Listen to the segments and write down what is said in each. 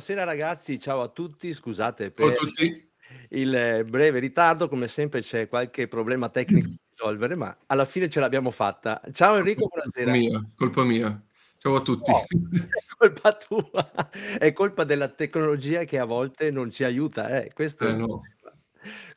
Buonasera ragazzi, ciao a tutti, scusate per tutti. il breve ritardo, come sempre c'è qualche problema tecnico mm. da risolvere, ma alla fine ce l'abbiamo fatta. Ciao Enrico, buonasera. Colpa mia, colpa mia. Ciao a tutti. No, è colpa tua, è colpa della tecnologia che a volte non ci aiuta. Eh. Eh, no.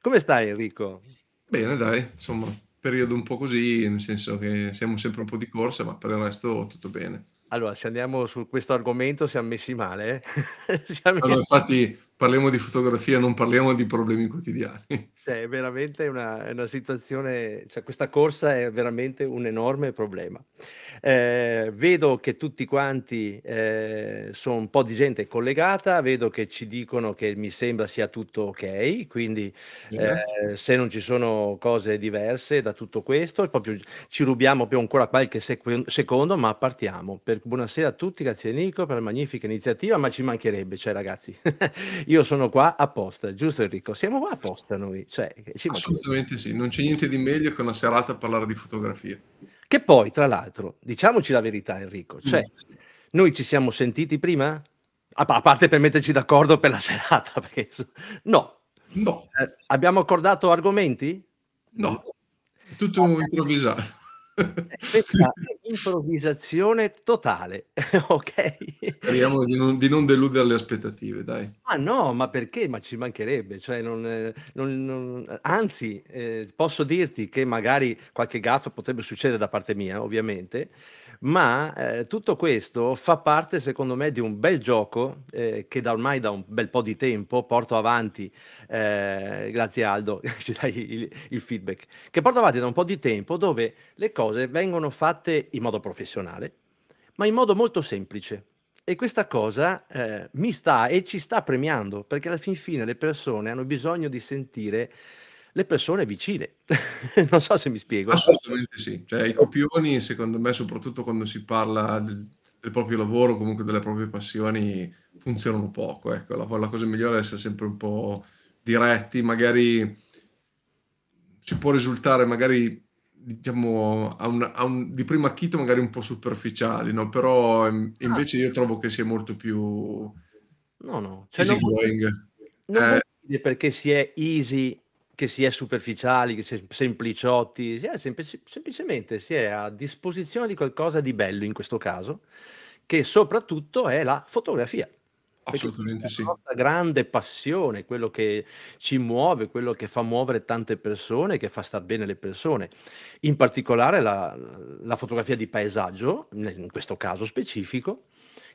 Come stai Enrico? Bene dai, insomma, periodo un po' così, nel senso che siamo sempre un po' di corsa, ma per il resto tutto bene. Allora, se andiamo su questo argomento siamo messi male. Eh? siamo allora, messi... infatti parliamo di fotografia, non parliamo di problemi quotidiani. Cioè, è veramente una, una situazione, cioè, questa corsa è veramente un enorme problema. Eh, vedo che tutti quanti eh, sono un po' di gente collegata, vedo che ci dicono che mi sembra sia tutto ok, quindi eh, se non ci sono cose diverse da tutto questo, proprio, ci rubiamo più ancora qualche sequ- secondo, ma partiamo. Per, buonasera a tutti, grazie Nico per la magnifica iniziativa, ma ci mancherebbe, cioè ragazzi. io sono qua apposta, giusto Enrico? Siamo qua apposta noi. Cioè, Assolutamente sì, non c'è niente di meglio che una serata a parlare di fotografia. Che poi, tra l'altro, diciamoci la verità Enrico, mm. cioè, mm. noi ci siamo sentiti prima? A, a, parte per metterci d'accordo per la serata, perché no. no. Eh, abbiamo accordato argomenti? No, è tutto improvvisato. Eh, questa è improvvisazione totale, ok? Speriamo di non, di non, deludere le aspettative, dai. Ah no, ma perché? Ma ci mancherebbe, cioè non, eh, non, non... anzi eh, posso dirti che magari qualche gaff potrebbe succedere da parte mia, ovviamente, ma eh, tutto questo fa parte secondo me di un bel gioco eh, che da ormai da un bel po' di tempo porto avanti, eh, grazie Aldo, ci dai il, il, feedback, che porto avanti da un po' di tempo dove le cose vengono fatte in modo professionale, ma in modo molto semplice. E questa cosa eh, mi sta e ci sta premiando, perché alla fin fine le persone hanno bisogno di sentire le persone vicine. non so se mi spiego. Assolutamente sì. Cioè, I copioni, secondo me, soprattutto quando si parla del, del proprio lavoro, comunque delle proprie passioni, funzionano poco. Ecco. La, la cosa migliore è essere sempre un po' diretti, magari ci può risultare magari diciamo a un, a un, di primo acchito magari un po' superficiali no? però in, ah. invece io trovo che sia molto più no no cioè non, non eh, perché si è easy che si è superficiali, che si è sempliciotti, si è semplici, semplicemente si è a disposizione di qualcosa di bello in questo caso, che soprattutto è la fotografia. Assolutamente sì. La grande passione, quello che ci muove, quello che fa muovere tante persone, che fa star bene le persone. In particolare la, la fotografia di paesaggio, in questo caso specifico,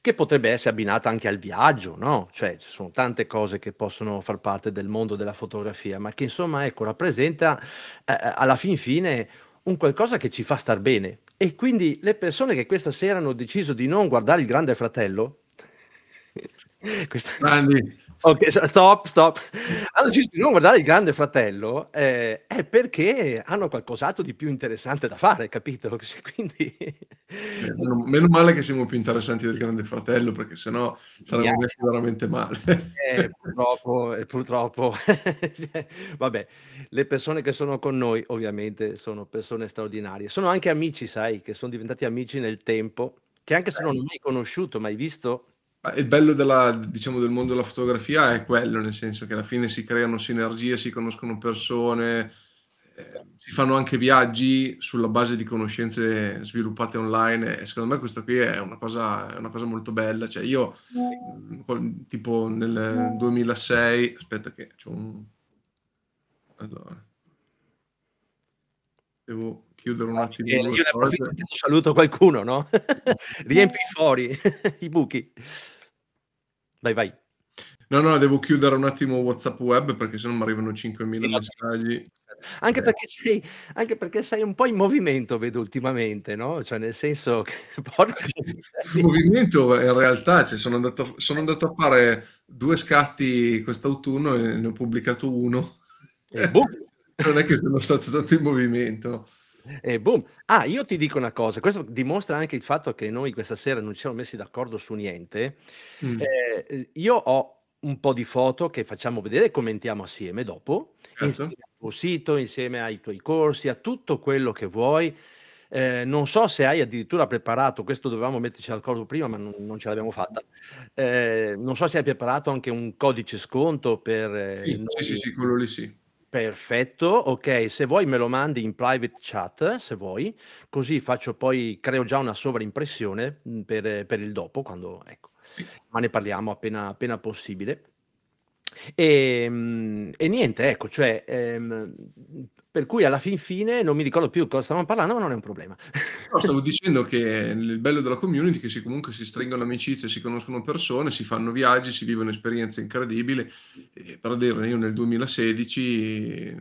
che potrebbe essere abbinata anche al viaggio, no? Cioè, ci sono tante cose che possono far parte del mondo della fotografia, ma che insomma, ecco, rappresenta eh, eh alla fin fine un qualcosa che ci fa star bene. E quindi le persone che questa sera hanno deciso di non guardare il Grande Fratello, questa... Ok, stop, stop. Hanno deciso di non guardare il Grande Fratello eh, è perché hanno qualcos'altro di più interessante da fare, capito? Quindi... Meno, meno, male che siamo più interessanti del Grande Fratello, perché sennò saremmo yeah. messi veramente male. Eh, purtroppo, eh, purtroppo. Cioè, vabbè, le persone che sono con noi ovviamente sono persone straordinarie. Sono anche amici, sai, che sono diventati amici nel tempo, che anche se non ho mai conosciuto, mai visto il bello della, diciamo, del mondo della fotografia è quello, nel senso che alla fine si creano sinergie, si conoscono persone, eh, si fanno anche viaggi sulla base di conoscenze sviluppate online e secondo me questa qui è una cosa, è una cosa molto bella. Cioè io mm. tipo nel 2006, aspetta che c'è un... Allora. Devo chiudere un ah, attimo. Io ne approfitto, saluto qualcuno, no? Riempi fuori i buchi. Dai, vai. No, no, devo chiudere un attimo WhatsApp web perché se no mi arrivano 5.000 messaggi. Anche, eh. perché sei, anche perché, sei, un po' in movimento, vedo ultimamente, no? Cioè, nel senso che. Il movimento in realtà cioè, sono, andato, sono, andato, a fare due scatti quest'autunno e ne ho pubblicato uno. Eh, boh. non è che sono stato tanto in movimento. E boom. Ah, io ti dico una cosa, questo dimostra anche il fatto che noi questa sera non ci siamo messi d'accordo su niente. Mm. Eh, io ho un po' di foto che facciamo vedere e commentiamo assieme dopo, certo. insieme al tuo sito, insieme ai tuoi corsi, a tutto quello che vuoi. Eh, non so se hai addirittura preparato, questo dovevamo metterci d'accordo prima, ma non, non ce l'abbiamo fatta. Eh, non so se hai preparato anche un codice sconto per... Eh, sì, sì, sì, quello lì sì. Perfetto, ok, se vuoi me lo mandi in private chat, se vuoi, così faccio poi, creo già una sovraimpressione mm, per, per il dopo, quando, ecco, ma ne parliamo appena, appena possibile. E, ehm, e, niente, ecco, cioè, ehm, per cui alla fin fine non mi ricordo più di cosa stavamo parlando, ma non è un problema. No, stavo dicendo che il bello della community è che si, comunque si stringono amicizie, si conoscono persone, si fanno viaggi, si vive un'esperienza incredibile. Eh, per dire, io nel 2016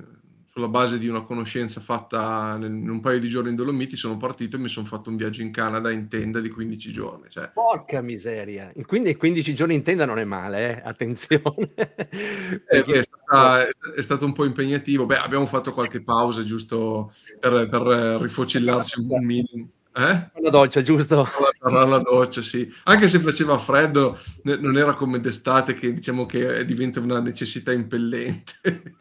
sulla base di una conoscenza fatta in un paio di giorni in Dolomiti, sono partito e mi sono fatto un viaggio in Canada in tenda di 15 giorni. Cioè. Porca miseria! Quindi 15 giorni in tenda non è male, eh? attenzione. eh, è, stata, è, stato un po' impegnativo. Beh, abbiamo fatto qualche pausa giusto per, per rifocillarci un minimo. Eh? La doccia, giusto? La, la doccia, sì. Anche se faceva freddo, non era come d'estate che diciamo che diventa una necessità impellente.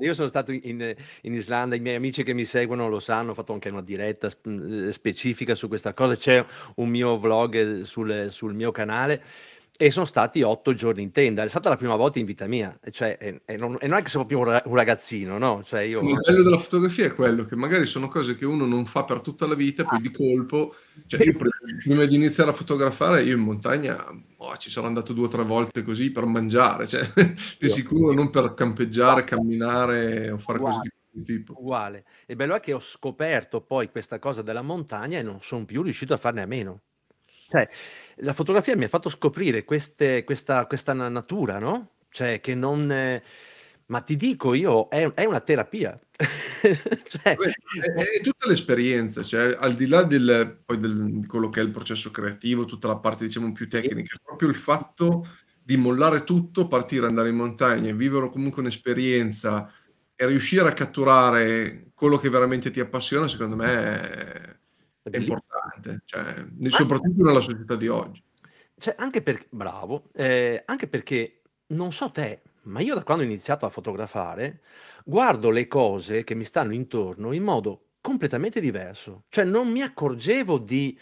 Io sono stato in, in, Islanda, i miei amici che mi seguono lo sanno, ho fatto anche una diretta eh, specifica su questa cosa, c'è un mio vlog sul, sul mio canale e sono stati otto giorni in tenda. È stata la prima volta in vita mia, cioè, e, e, non, e, non, è che sono più un ragazzino, no? Cioè io... Il bello della fotografia è quello che magari sono cose che uno non fa per tutta la vita, poi di colpo, cioè io per prima di iniziare a fotografare io in montagna oh, ci sono andato due o tre volte così per mangiare, cioè, di sicuro non per campeggiare, camminare o fare uguale, cose di tipo. Uguale. E bello è che ho scoperto poi questa cosa della montagna e non sono più riuscito a farne a meno. Cioè, la fotografia mi ha fatto scoprire queste, questa, questa, natura, no? Cioè, che non... Eh, ma ti dico io, è, è una terapia. cioè... è, è, tutta l'esperienza, cioè, al di là del, del, di quello che è il processo creativo, tutta la parte diciamo più tecnica, proprio il fatto di mollare tutto, partire, andare in montagna, vivere comunque un'esperienza e riuscire a catturare quello che veramente ti appassiona, secondo me è, è importante, cioè, soprattutto nella società di oggi. Cioè, anche perché, bravo, eh, anche perché non so te, ma io da quando ho iniziato a fotografare guardo le cose che mi stanno intorno in modo completamente diverso, cioè non mi accorgevo di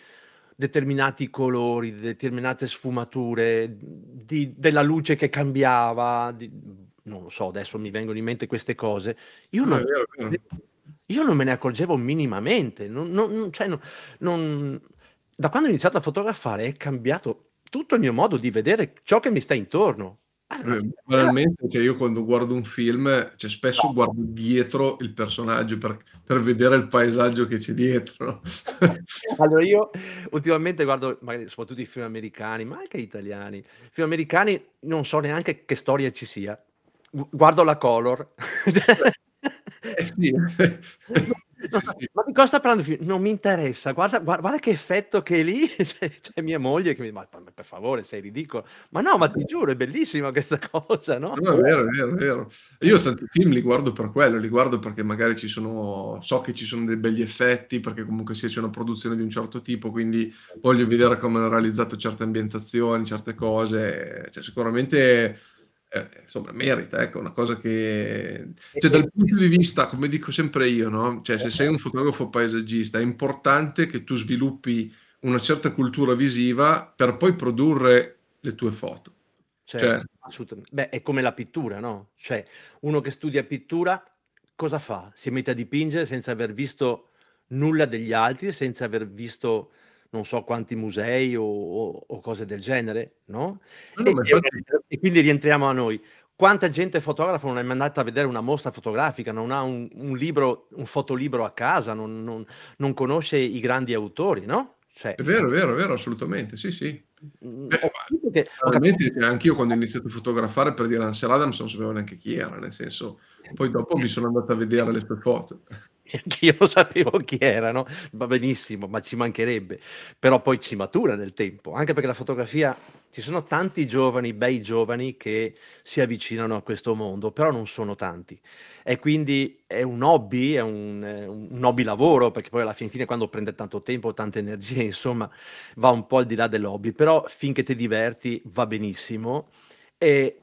determinati colori, di determinate sfumature, di, della luce che cambiava, di, non lo so, adesso mi vengono in mente queste cose, io ah, non, io non me ne accorgevo minimamente, non, non, cioè da quando ho iniziato a fotografare è cambiato tutto il mio modo di vedere ciò che mi sta intorno eh, banalmente, cioè io quando guardo un film, cioè spesso guardo dietro il personaggio per, per vedere il paesaggio che c'è dietro. allora, io ultimamente guardo magari, soprattutto i film americani, ma anche italiani. I film americani non so neanche che storia ci sia. Guardo la color. Eh sì. sì. ma di cosa sta parlando Non mi interessa, guarda, guarda, guarda che effetto che è lì c'è, c'è, mia moglie che mi dice, ma per favore sei ridicolo, ma no, ma ti giuro, è bellissima questa cosa, no? no è vero, è vero, è vero. Io tanti film li guardo per quello, li guardo perché magari ci sono, so che ci sono dei belli effetti, perché comunque sia c'è una produzione di un certo tipo, quindi voglio vedere come hanno realizzato certe ambientazioni, certe cose, cioè sicuramente eh, eh, insomma, merita, ecco, una cosa che... Cioè, dal punto di vista, come dico sempre io, no? Cioè, se sei eh. un fotografo paesaggista, è importante che tu sviluppi una certa cultura visiva per poi produrre le tue foto. Cioè, cioè... assolutamente. Beh, è come la pittura, no? Cioè, uno che studia pittura, cosa fa? Si mette a dipingere senza aver visto nulla degli altri, senza aver visto non so quanti musei o, o, o cose del genere, no? no e, ma... e, quindi rientriamo a noi. Quanta gente fotografa non è andata a vedere una mostra fotografica, non ha un, un libro, un fotolibro a casa, non, non, non conosce i grandi autori, no? Cioè, è vero, è vero, è vero, assolutamente, sì, sì. Mm, Beh, cioè, anche io quando ho iniziato a fotografare per dire Ansel Adams non sapevo neanche chi era, nel senso, poi dopo mi sono andato a vedere le sue foto. che io lo sapevo chi erano, va benissimo, ma ci mancherebbe, però poi ci matura nel tempo, anche perché la fotografia, ci sono tanti giovani, bei giovani che si avvicinano a questo mondo, però non sono tanti e quindi è un hobby, è un, un hobby lavoro, perché poi alla fin fine quando prende tanto tempo, tante energie, insomma, va un po' al di là dell'hobby, però finché ti diverti va benissimo e,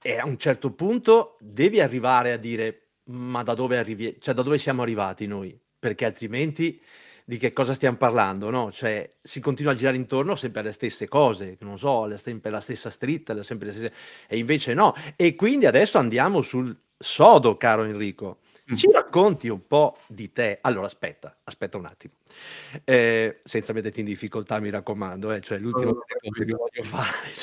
e a un certo punto devi arrivare a dire ma da dove, arrivi- cioè, da dove siamo arrivati noi? Perché altrimenti di che cosa stiamo parlando, no? Cioè, si continua a girare intorno sempre alle stesse cose, non so, sempre la stessa stritta, sempre le stesse... e invece no. E quindi adesso andiamo sul sodo, caro Enrico. Mm. Ci racconti un po' di te. Allora, aspetta, aspetta un attimo. Eh, senza metterti in difficoltà, mi raccomando, eh, cioè l'ultima oh, cosa che voglio fare.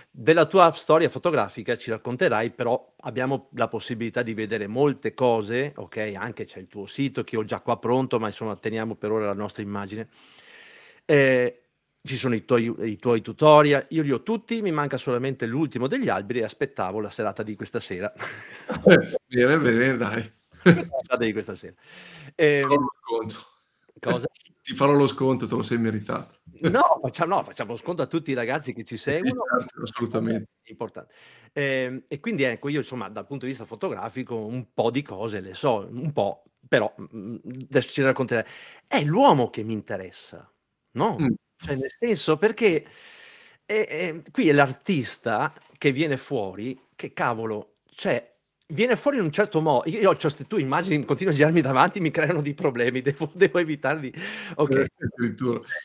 Cioè, della tua storia fotografica ci racconterai, però abbiamo la possibilità di vedere molte cose, ok? Anche c'è il tuo sito che ho già qua pronto, ma insomma teniamo per ora la nostra immagine. Eh, ci sono i tuoi, i tuoi, tutorial, io li ho tutti, mi manca solamente l'ultimo degli alberi e aspettavo la serata di questa sera. bene, bene, dai. La serata di questa sera. Eh, cosa? ti farò lo sconto, te lo sei meritato. No, facciamo, no, facciamo lo sconto a tutti i ragazzi che ci seguono. Certo, assolutamente. importante. Eh, e quindi ecco, io insomma dal punto di vista fotografico un po' di cose le so, un po', però mm, mm, adesso ci racconterai. È l'uomo che mi interessa, no? Mm. Cioè nel senso perché è, è, qui è l'artista che viene fuori, che cavolo, cioè viene fuori in un certo modo. Io, ho queste cioè, tu immagini, continuo a girarmi davanti, mi creano dei problemi, devo, devo evitare di... Ok. Eh,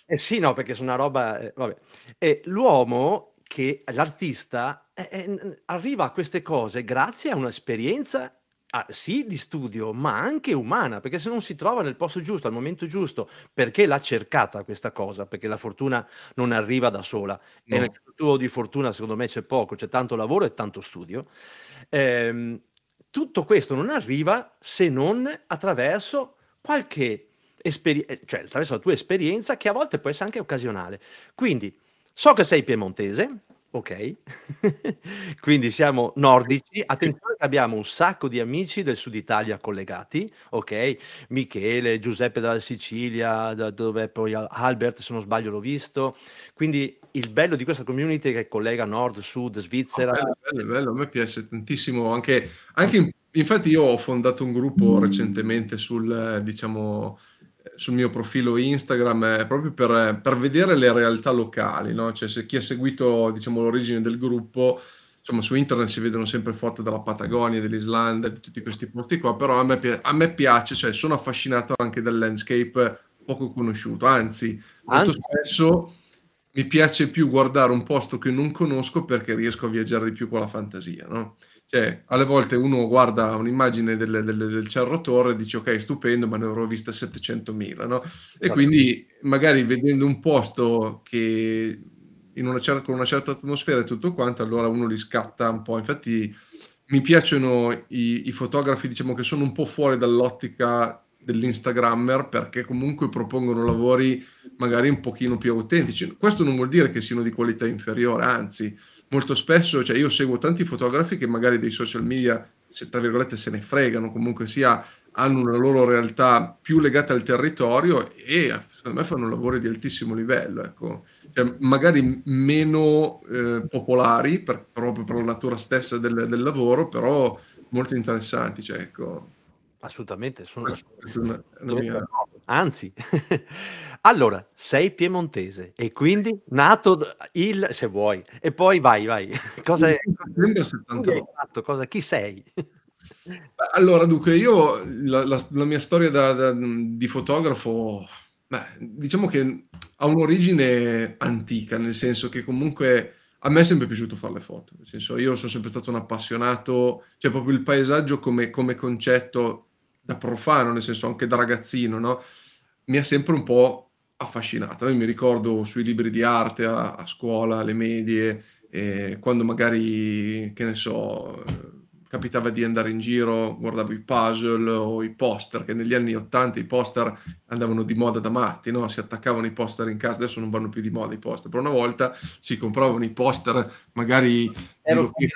eh, sì, no, perché sono una roba... Eh, vabbè. Eh, l'uomo che l'artista arriva a queste cose grazie a un'esperienza Ah, sì di studio, ma anche umana, perché se non si trova nel posto giusto, al momento giusto, perché l'ha cercata questa cosa? Perché la fortuna non arriva da sola. No. E nel tuo di fortuna, secondo me, c'è poco, c'è tanto lavoro e tanto studio. Eh, tutto questo non arriva se non attraverso qualche esperienza, eh, cioè attraverso la tua esperienza che a volte può essere anche occasionale. Quindi so che sei piemontese, Ok, quindi siamo nordici. Attenzione che abbiamo un sacco di amici del sud Italia collegati, ok? Michele, Giuseppe dalla Sicilia, da dove poi Albert, se non sbaglio, l'ho visto. Quindi il bello di questa community che collega nord, sud, Svizzera. Oh, bello, bello, bello, a me piace tantissimo. Anche, anche in, infatti, io ho fondato un gruppo mm. recentemente sul, diciamo, sul mio profilo Instagram è proprio per, per vedere le realtà locali, no? cioè se chi ha seguito diciamo, l'origine del gruppo, insomma su internet si vedono sempre foto della Patagonia, dell'Islanda, di tutti questi posti qua, però a me, a me piace, cioè sono affascinato anche dal landscape poco conosciuto, anzi, molto spesso mi piace più guardare un posto che non conosco perché riesco a viaggiare di più con la fantasia, no? Cioè, alle volte uno guarda un'immagine del, del, del Cerro Torre e dice ok, stupendo, ma ne avrò vista 700.000, no? E certo. quindi magari vedendo un posto che una certa, con una certa atmosfera e tutto quanto, allora uno li scatta un po'. Infatti mi piacciono i, i fotografi, diciamo, che sono un po' fuori dall'ottica dell'instagrammer perché comunque propongono lavori magari un pochino più autentici. Questo non vuol dire che siano di qualità inferiore, anzi molto spesso, cioè io seguo tanti fotografi che magari dei social media, se, tra virgolette, se ne fregano, comunque sia, hanno una loro realtà più legata al territorio e secondo me fanno lavori di altissimo livello, ecco. cioè, magari meno eh, popolari per, proprio per la natura stessa del, del lavoro, però molto interessanti. Cioè, ecco. Assolutamente, sono... Questa una, una mia anzi. allora, sei piemontese e quindi nato il, se vuoi, e poi vai, vai. Cosa, è, fatto, cosa chi sei? allora, dunque, io la, la, la mia storia da, da, di fotografo, beh, diciamo che ha un'origine antica, nel senso che comunque a me è sempre piaciuto fare le foto, nel senso io sono sempre stato un appassionato, cioè proprio il paesaggio come, come concetto da profano, nel senso anche da ragazzino, no? mi ha sempre un po' affascinato. Io mi ricordo sui libri di arte a, a scuola, alle medie, eh, quando magari, che ne so, capitava di andare in giro, guardavo i puzzle o i poster, che negli anni 80 i poster andavano di moda da matti, no? si attaccavano i poster in casa, adesso non vanno più di moda i poster, però una volta si compravano i poster magari... Ero di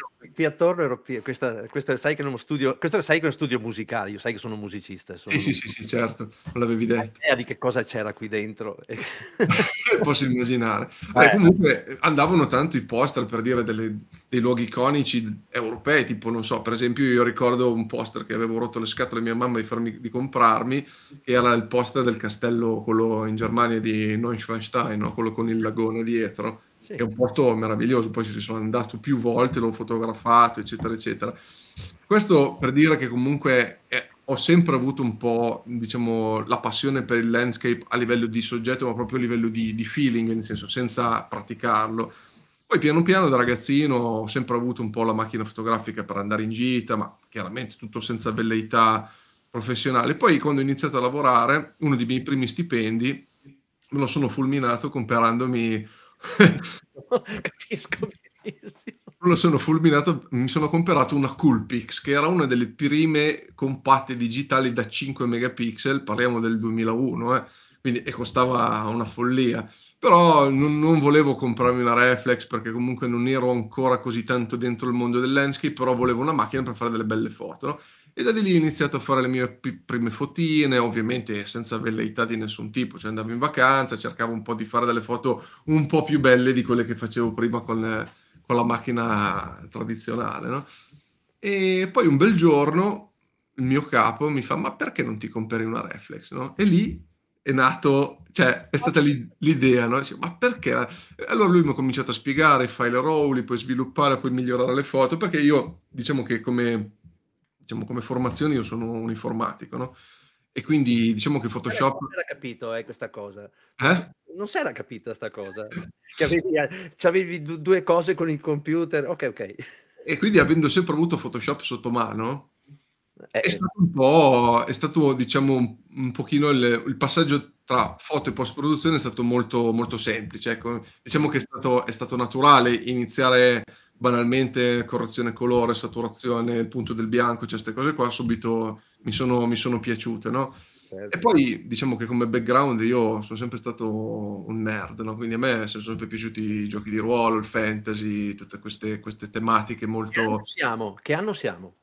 attorno ero Pier... Questa, questo, sai che non studio, questo sai che è uno studio musicale, io sai che sono musicista. Sono... Sì, sì, sì, sì, certo, non l'avevi detto. Idea di che cosa c'era qui dentro. Eh, posso immaginare. Eh. Eh, comunque andavano tanto i poster per dire delle, dei luoghi iconici europei, tipo, non so, per esempio io ricordo un poster che avevo rotto le scatole a mia mamma di, farmi, di comprarmi, che era il poster del castello, quello in Germania di Neuschwanstein, no? quello con il lagone dietro sì. È un posto meraviglioso, poi ci sono andato più volte, l'ho fotografato, eccetera, eccetera. Questo per dire che comunque è, eh, ho sempre avuto un po', diciamo, la passione per il landscape a livello di soggetto, ma proprio a livello di, di feeling, nel senso senza praticarlo. Poi piano piano da ragazzino ho sempre avuto un po' la macchina fotografica per andare in gita, ma chiaramente tutto senza velleità professionale. Poi quando ho iniziato a lavorare, uno dei miei primi stipendi me lo sono fulminato comparandomi Capisco benissimo. Lo sono fulminato, mi sono comprato una Coolpix, che era una delle prime compatte digitali da 5 megapixel, parliamo del 2001, eh? Quindi, e costava una follia. Però non, non, volevo comprarmi una reflex perché comunque non ero ancora così tanto dentro il mondo del landscape, però volevo una macchina per fare delle belle foto. No? E da lì ho iniziato a fare le mie prime fotine, ovviamente senza velleità di nessun tipo, cioè andavo in vacanza, cercavo un po' di fare delle foto un po' più belle di quelle che facevo prima con, le, con la macchina tradizionale, no? E poi un bel giorno il mio capo mi fa, ma perché non ti compri una reflex, no? E lì è nato, cioè è stata l'idea, no? Dice, ma perché? Allora lui mi ha cominciato a spiegare, fai le roll, puoi sviluppare, puoi migliorare le foto, perché io diciamo che come diciamo, come formazione io sono un informatico, no? E quindi diciamo che Photoshop... Non si era capito eh, questa cosa. Eh? Non si era capita questa cosa. che avevi, eh, avevi due cose con il computer. Ok, ok. E quindi avendo sempre avuto Photoshop sotto mano, eh. è stato un po', è stato diciamo un, un pochino il, il, passaggio tra foto e post-produzione è stato molto, molto semplice. Ecco. Diciamo che è stato, è stato naturale iniziare banalmente correzione colore, saturazione, il punto del bianco, cioè queste cose qua subito mi sono, mi sono piaciute, no? Certo. E poi diciamo che come background io sono sempre stato un nerd, no? quindi a me sono sempre piaciuti i giochi di ruolo, il fantasy, tutte queste, queste tematiche molto... Che anno siamo? Che anno siamo?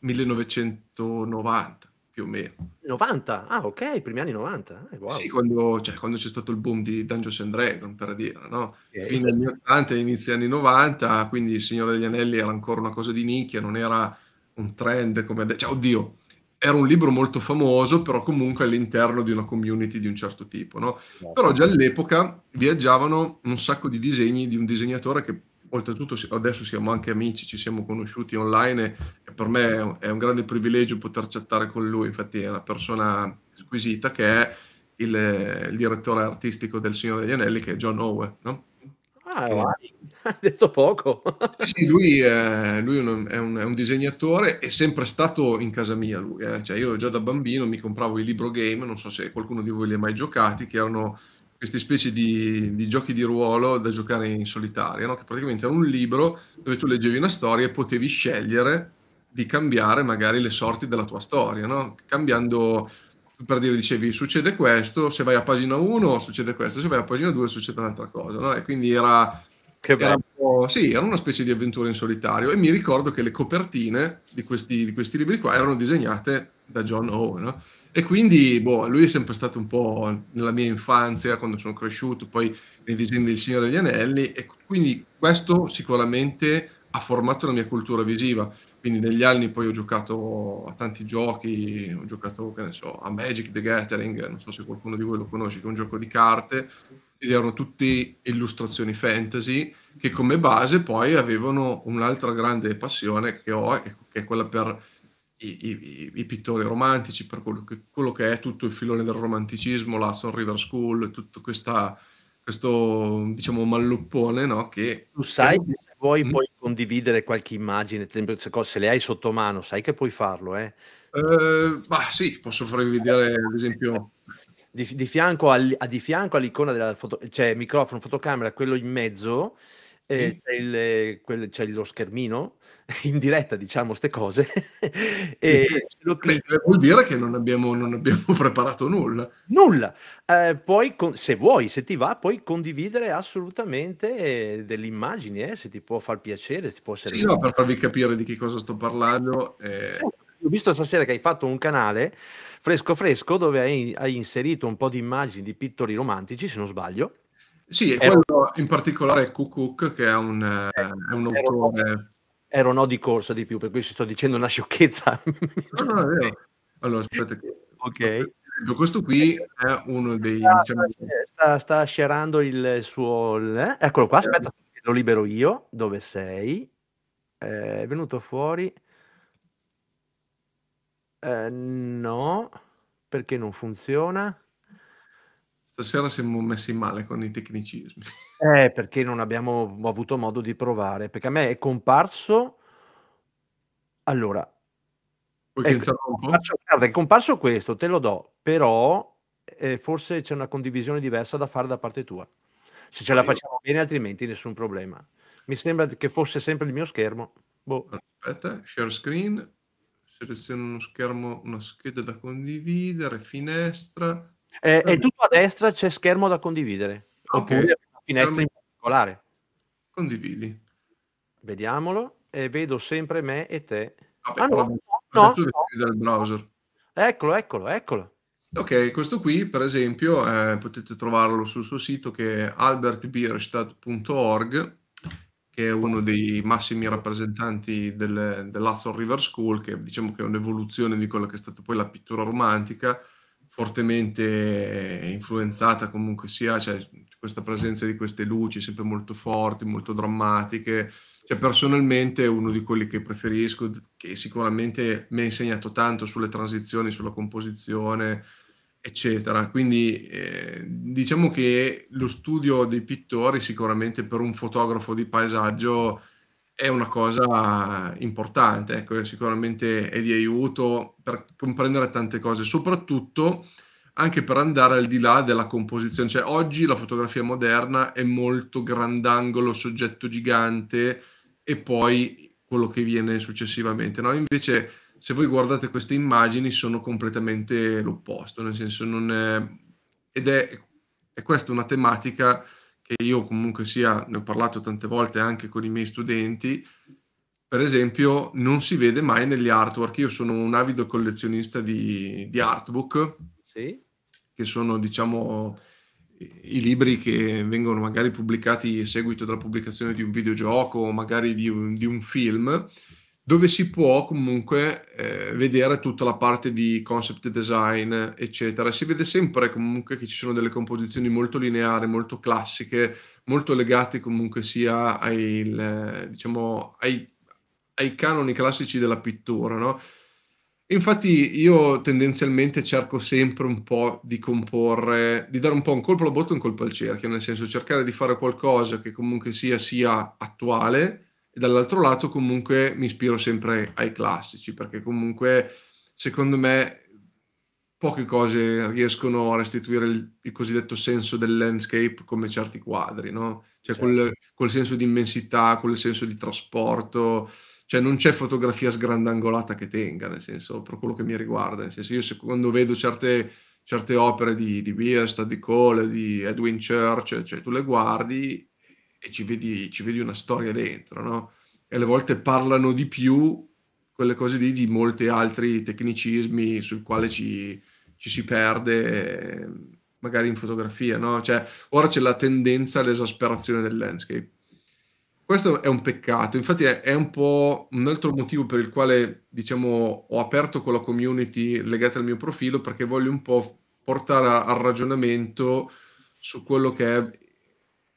1990 più o meno. 90? Ah, ok, primi anni 90. Eh, wow. Sì, quando, cioè, quando, c'è stato il boom di Dungeons and Dragons, per dire, no? Okay. Fine anni 80 inizi anni 90, quindi il Signore degli Anelli era ancora una cosa di nicchia, non era un trend come adesso. Cioè, oddio, era un libro molto famoso, però comunque all'interno di una community di un certo tipo, no? Esatto. Però già all'epoca viaggiavano un sacco di disegni di un disegnatore che oltretutto adesso siamo anche amici, ci siamo conosciuti online per me è un grande privilegio poter chattare con lui, infatti è una persona squisita che è il, il direttore artistico del Signore degli Anelli, che è John Owe. No? Ah, che... detto poco. sì, lui, è, lui un, è, un, è, un, disegnatore, è sempre stato in casa mia lui, eh? cioè, io già da bambino mi compravo i libro game, non so se qualcuno di voi li ha mai giocati, che erano queste specie di, di, giochi di ruolo da giocare in solitaria, no? che praticamente era un libro dove tu leggevi una storia e potevi scegliere di cambiare magari le sorti della tua storia, no? Cambiando, per dire, dicevi, succede questo, se vai a pagina 1 succede questo, se vai a pagina 2 succede un'altra cosa, no? E quindi era... Era un sì, era una specie di avventura in solitario e mi ricordo che le copertine di questi, di questi libri qua erano disegnate da John Owen. No? E quindi boh, lui è sempre stato un po' nella mia infanzia, quando sono cresciuto, poi nei disegni del Signore degli Anelli, e quindi questo sicuramente ha formato la mia cultura visiva. Quindi negli anni poi ho giocato a tanti giochi, ho giocato so, a Magic the Gathering, non so se qualcuno di voi lo conosce, che è un gioco di carte, ed erano tutte illustrazioni fantasy che come base poi avevano un'altra grande passione che ho, che è quella per i, i, i pittori romantici, per quello che, quello che, è tutto il filone del romanticismo, la Sun River School, tutto questa, questo diciamo malluppone no? che... Tu sai che vuoi mm. puoi condividere qualche immagine, se le hai sotto mano, sai che puoi farlo, eh? Uh, ehm, bah, sì, posso farvi vedere ad esempio di, di, fianco, al, di fianco all'icona della foto, cioè microfono, fotocamera, quello in mezzo, eh, mm. c'è, il, eh, quel, c'è lo schermino in diretta diciamo queste cose. e Beh, vuol dire che non abbiamo, non abbiamo preparato nulla. Nulla. Eh, poi, con, se vuoi, se ti va, puoi condividere assolutamente eh, delle immagini, eh, se ti può far piacere, se può essere... Sì, no, per farvi capire di che cosa sto parlando. Eh. Ho visto stasera che hai fatto un canale fresco fresco dove hai, hai inserito un po' di immagini di pittori romantici, se non sbaglio. Sì, e quello in particolare è Kukuk, che è un, eh, è un autore ero no di corsa di più, per cui sto dicendo una sciocchezza. No, no, no, allora, aspetta Ok. Questo qui è uno dei... Sta, diciamo... sta, sta scerando il suo... Eh? Eccolo qua, aspetta, eh. lo libero io. Dove sei? Eh, è venuto fuori... Eh, no, perché non funziona? Stasera siamo messi male con i tecnicismi. Eh, perché non abbiamo avuto modo di provare. Perché a me è comparso... Allora... Ecco, è, è, comparso, è comparso questo, te lo do, però eh, forse c'è una condivisione diversa da fare da parte tua. Se ce la facciamo bene, altrimenti nessun problema. Mi sembra che fosse sempre il mio schermo. Boh. Aspetta, share screen, seleziono uno schermo, una scheda da condividere, finestra, eh, e tutto a destra c'è schermo da condividere. Okay. una finestra in particolare. Condividi. Vediamolo. E vedo sempre me e te. Vabbè, ah, no, no, no, no. browser. Eccolo, eccolo, eccolo. Ok, questo qui per esempio eh, potete trovarlo sul suo sito che è albertbierstadt.org che è uno dei massimi rappresentanti del, River School che diciamo che è un'evoluzione di quella che è stata poi la pittura romantica fortemente influenzata comunque sia, cioè, questa presenza di queste luci sempre molto forti, molto drammatiche. Cioè, personalmente è uno di quelli che preferisco, che sicuramente mi ha insegnato tanto sulle transizioni, sulla composizione, eccetera. Quindi eh, diciamo che lo studio dei pittori sicuramente per un fotografo di paesaggio è una cosa importante, ecco, sicuramente è di aiuto per comprendere tante cose, soprattutto anche per andare al di là della composizione. Cioè, oggi la fotografia moderna è molto grandangolo, soggetto gigante e poi quello che viene successivamente. No? Invece, se voi guardate queste immagini, sono completamente l'opposto, nel senso non è... Ed è, è questa una tematica e io comunque sia, ne ho parlato tante volte anche con i miei studenti, per esempio non si vede mai negli artwork. Io sono un avido collezionista di, di artbook, sì. che sono diciamo i libri che vengono magari pubblicati a seguito della pubblicazione di un videogioco o magari di un, di un film dove si può comunque eh, vedere tutta la parte di concept design, eccetera. Si vede sempre comunque che ci sono delle composizioni molto lineari, molto classiche, molto legate comunque sia ai, diciamo, ai, ai canoni classici della pittura, no? Infatti io tendenzialmente cerco sempre un po' di comporre, di dare un po' un colpo alla botta e un colpo al cerchio, nel senso cercare di fare qualcosa che comunque sia, sia attuale, e dall'altro lato comunque mi ispiro sempre ai classici perché comunque secondo me poche cose riescono a restituire il, il cosiddetto senso del landscape come certi quadri, no? Cioè certo. quel, quel, senso di immensità, quel senso di trasporto, cioè non c'è fotografia sgrandangolata che tenga, nel senso, per quello che mi riguarda, nel senso io quando vedo certe, certe opere di, di Bierstadt, di Cole, di Edwin Church, cioè tu le guardi e ci vedi, ci vedi una storia dentro, no? E alle volte parlano di più quelle cose lì di molti altri tecnicismi sul quale ci, ci si perde, magari in fotografia, no? Cioè, ora c'è la tendenza all'esasperazione del landscape. Questo è un peccato, infatti è, è, un po' un altro motivo per il quale, diciamo, ho aperto quella community legata al mio profilo, perché voglio un po' portare al ragionamento su quello che è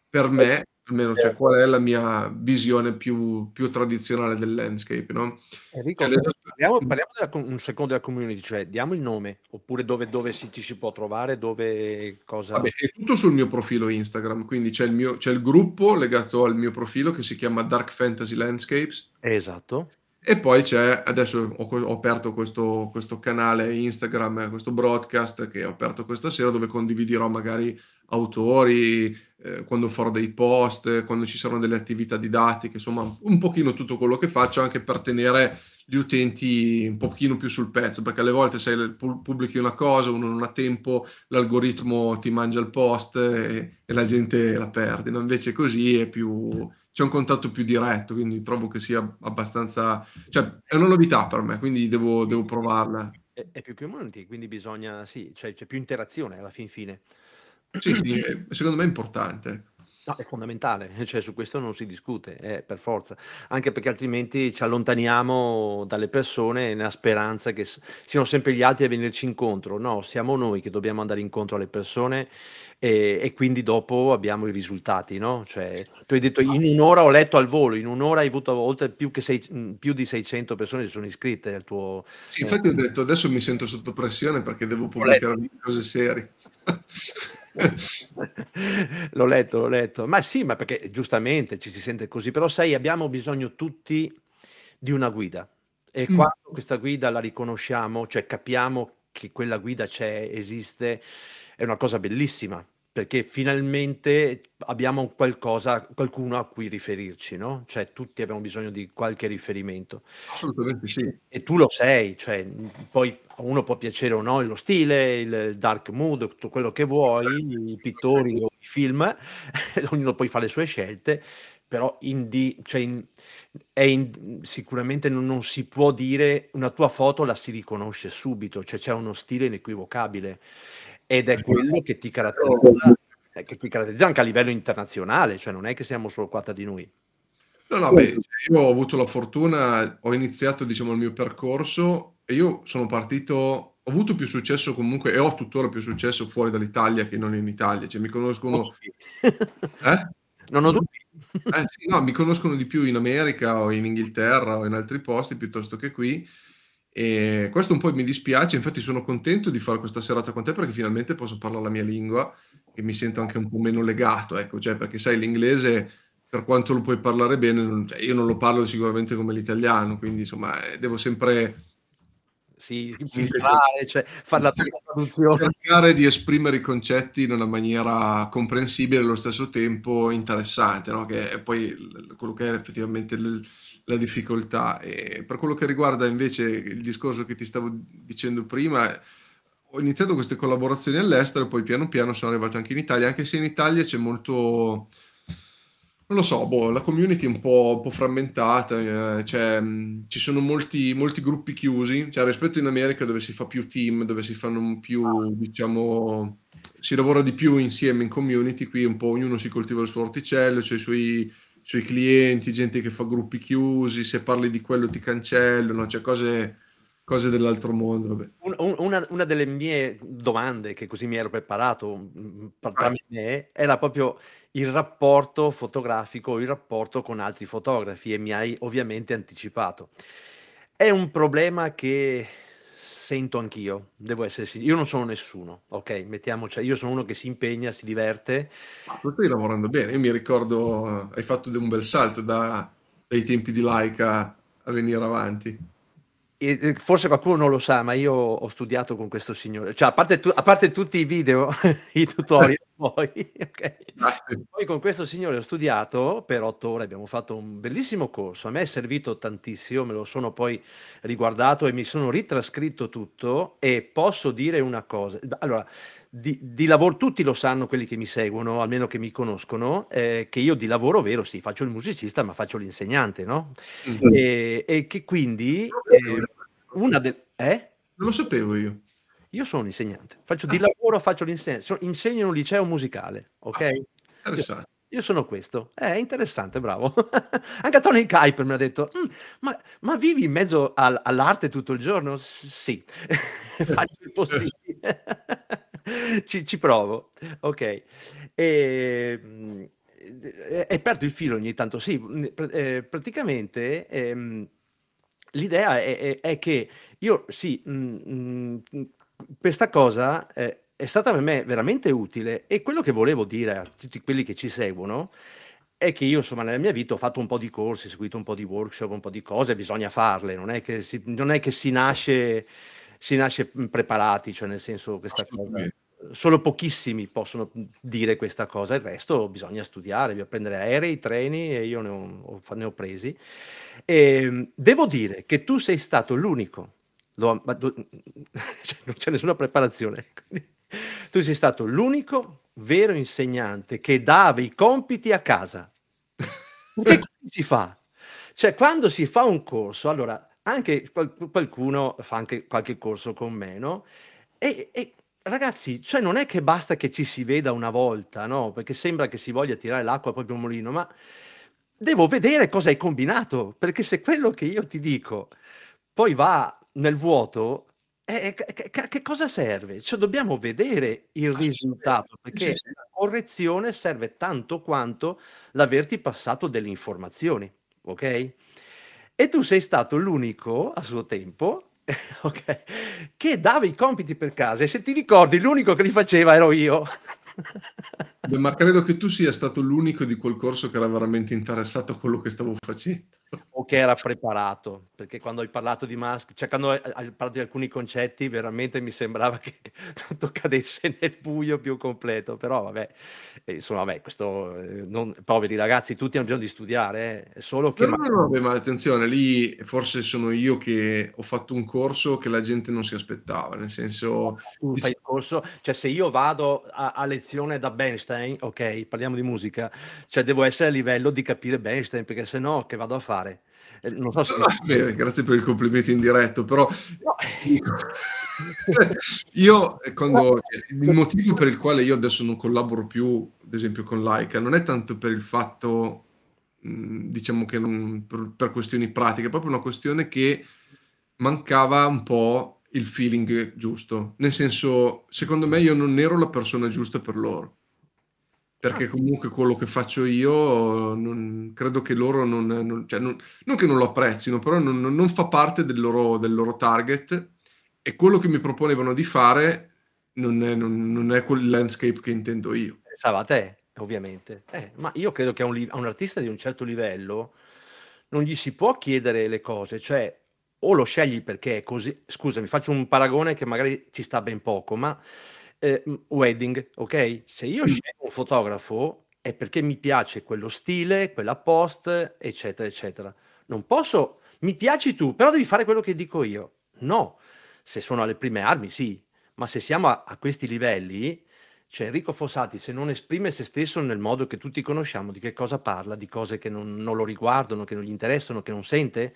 per me almeno cioè, certo. qual è la mia visione più, più tradizionale del landscape. No? Enrico, adesso... Cioè, parliamo, parliamo della, un secondo della community, cioè diamo il nome oppure dove, dove si, ci si può trovare, dove cosa... Vabbè, è tutto sul mio profilo Instagram, quindi c'è il, mio, c'è il gruppo legato al mio profilo che si chiama Dark Fantasy Landscapes. Esatto. E poi c'è, adesso ho, ho aperto questo, questo, canale Instagram, questo broadcast che ho aperto questa sera dove condividerò magari autori, eh, quando farò dei post, quando ci saranno delle attività didattiche, insomma un pochino tutto quello che faccio anche per tenere gli utenti un pochino più sul pezzo, perché alle volte se pubblichi una cosa, uno non ha tempo, l'algoritmo ti mangia il post e, e la gente la perde, no? invece così è più, c'è un contatto più diretto, quindi trovo che sia abbastanza, cioè è una novità per me, quindi devo, devo provarla. È, è più community, quindi bisogna, sì, cioè, c'è più interazione alla fin fine. Sì, sì secondo me è importante. No, è fondamentale, cioè su questo non si discute, eh, per forza, anche perché altrimenti ci allontaniamo dalle persone nella speranza che siano sempre gli altri a venirci incontro. No, siamo noi che dobbiamo andare incontro alle persone e, e quindi dopo abbiamo i risultati, no? Cioè, tu hai detto in un'ora ho letto al volo, in un'ora hai avuto oltre più, sei, più di 600 persone si sono iscritte al tuo... Sì, eh. infatti eh, ho detto adesso mi sento sotto pressione perché devo pubblicare letto. cose serie. l'ho letto, l'ho letto. Ma sì, ma perché giustamente ci si sente così, però sai, abbiamo bisogno tutti di una guida e mm. quando questa guida la riconosciamo, cioè capiamo che quella guida c'è, esiste, è una cosa bellissima perché finalmente abbiamo qualcosa, qualcuno a cui riferirci, no? Cioè tutti abbiamo bisogno di qualche riferimento. Assolutamente sì. E tu lo sei, cioè poi uno può piacere o no lo stile, il dark mood, tutto quello che vuoi, certo. i pittori o i film, ognuno poi fa le sue scelte, però in di, cioè in, in, sicuramente non, non, si può dire una tua foto la si riconosce subito, cioè c'è uno stile inequivocabile ed è quello che ti caratterizza, eh, che ti caratterizza anche a livello internazionale, cioè non è che siamo solo quattro di noi. No, no, beh, cioè, io ho avuto la fortuna, ho iniziato diciamo il mio percorso e io sono partito, ho avuto più successo comunque e ho tuttora più successo fuori dall'Italia che non in Italia, cioè mi conoscono... Oh, sì. eh? Non ho dubbi. Eh, sì, no, mi conoscono di più in America o in Inghilterra o in altri posti piuttosto che qui e questo un po' mi dispiace, infatti sono contento di fare questa serata con te perché finalmente posso parlare la mia lingua e mi sento anche un po' meno legato, ecco, cioè perché sai l'inglese per quanto lo puoi parlare bene, non, cioè, io non lo parlo sicuramente come l'italiano, quindi insomma eh, devo sempre sì, filtrare, cioè fare la traduzione. Cercare di esprimere i concetti in una maniera comprensibile e allo stesso tempo interessante, no? che è poi quello che è effettivamente Il, la difficoltà. E per quello che riguarda invece il discorso che ti stavo dicendo prima, ho iniziato queste collaborazioni all'estero, poi piano piano sono arrivato anche in Italia, anche se in Italia c'è molto... Non lo so, boh, la community è un po', un po frammentata, eh, cioè, mh, mm, ci sono molti, molti, gruppi chiusi, cioè, rispetto in America dove si fa più team, dove si fanno più, diciamo, si lavora di più insieme in community, qui un po' ognuno si coltiva il suo orticello, cioè i suoi sui clienti, gente che fa gruppi chiusi, se parli di quello ti cancellano, cioè cose, cose dell'altro mondo. Un, una, una, delle mie domande che così mi ero preparato mm, mm, tra ah. me era proprio il rapporto fotografico, il rapporto con altri fotografi e mi hai ovviamente anticipato. È un problema che sento anch'io, devo essere io non sono nessuno, ok? Mettiamoci, io sono uno che si impegna, si diverte. Ma tu stai lavorando bene, io mi ricordo, eh, hai fatto un bel salto da, dai tempi di Laika a venire avanti forse qualcuno non lo sa, ma io ho studiato con questo signore, cioè a parte, tu, a parte tutti i video, i tutorial eh. poi, okay. Ah, poi con questo signore ho studiato per otto ore, abbiamo fatto un bellissimo corso, a me è servito tantissimo, me lo sono poi riguardato e mi sono ritrascritto tutto e posso dire una cosa, allora di, di, lavoro tutti lo sanno quelli che mi seguono, almeno che mi conoscono, eh, che io di lavoro vero sì, faccio il musicista, ma faccio l'insegnante, no? Mm-hmm. E, e, che quindi eh, una delle... Eh? Non lo sapevo io. Io sono un insegnante, faccio ah. di lavoro, faccio l'insegnante, insegno in un liceo musicale, ah, ok? Ah, interessante. Io sono questo. Eh, è eh, interessante, bravo. Anche Tony Kuiper mi ha detto, mm, ma, ma, vivi in mezzo al, all'arte tutto il giorno? S- sì, faccio il possibile. ci, ci, provo. Ok. E, ehm, eh, eh, e, perdo il filo ogni tanto. Sì, eh, praticamente... Ehm, l'idea è, è, è, che io sì, mh, mh, questa cosa eh, è stata per me veramente utile e quello che volevo dire a tutti quelli che ci seguono è che io insomma nella mia vita ho fatto un po' di corsi, ho seguito un po' di workshop, un po' di cose, bisogna farle, non è che si, non è che si nasce si nasce mhmm, preparati, cioè nel senso questa cosa. Solo pochissimi possono mhmm, dire questa cosa, il resto bisogna studiare, bisogna prendere aerei, treni e io ne ho, ne ho presi. E, ehm, devo dire che tu sei stato l'unico, lo, do, cioè non c'è nessuna preparazione, quindi, tu sei stato l'unico vero insegnante che dava i compiti a casa. Che si fa? Cioè quando si fa un corso, allora anche qualcuno fa anche qualche corso con me, no? E, e, ragazzi, cioè non è che basta che ci si veda una volta, no? Perché sembra che si voglia tirare l'acqua al proprio mulino, ma devo vedere cosa hai combinato, perché se quello che io ti dico poi va nel vuoto, eh, che, che cosa serve? Cioè dobbiamo vedere il ah, risultato, perché sì. la correzione serve tanto quanto l'averti passato delle informazioni, ok? E tu sei stato l'unico a suo tempo okay, che dava i compiti per casa e se ti ricordi l'unico che li faceva ero io. Beh, ma credo che tu sia stato l'unico di quel corso che era veramente interessato a quello che stavo facendo o che era preparato, perché quando hai parlato di Musk, cioè quando hai parlato di alcuni concetti, veramente mi sembrava che tutto cadesse nel buio più completo, però vabbè, eh, insomma, vabbè, questo, eh, non, poveri ragazzi, tutti hanno bisogno di studiare, eh, solo che... No, ma... No, beh, ma attenzione, lì forse sono io che ho fatto un corso che la gente non si aspettava, nel senso... Tu fai il corso, cioè se io vado a, a lezione da Bernstein, ok, parliamo di musica, cioè devo essere a livello di capire Bernstein, perché se no che vado a fare? fare. Eh, non so se... No, grazie per il complimento in diretto, però io eh, quando cioè, il motivo per il quale io adesso non collaboro più, ad esempio con Laika, non è tanto per il fatto mm, diciamo che non, per, per, questioni pratiche, è proprio una questione che mancava un po' il feeling giusto. Nel senso, secondo me io non ero la persona giusta per loro perché ah. comunque quello che faccio io non, credo che loro non, non, cioè non, che non lo apprezzino, però non, fa parte del loro, del loro, target e quello che mi proponevano di fare non è, è quel landscape che intendo io. Pensava te, ovviamente, eh, ma io credo che a un, a un artista di un certo livello non gli si può chiedere le cose, cioè o lo scegli perché è così, scusami, faccio un paragone che magari ci sta ben poco, ma eh, wedding, ok? Se io scelgo un fotografo è perché mi piace quello stile, quella post, eccetera, eccetera. Non posso, mi piaci tu, però devi fare quello che dico io. No, se sono alle prime armi, sì, ma se siamo a, a questi livelli, cioè Enrico Fossati se non esprime se stesso nel modo che tutti conosciamo, di che cosa parla, di cose che non, non lo riguardano, che non gli interessano, che non sente,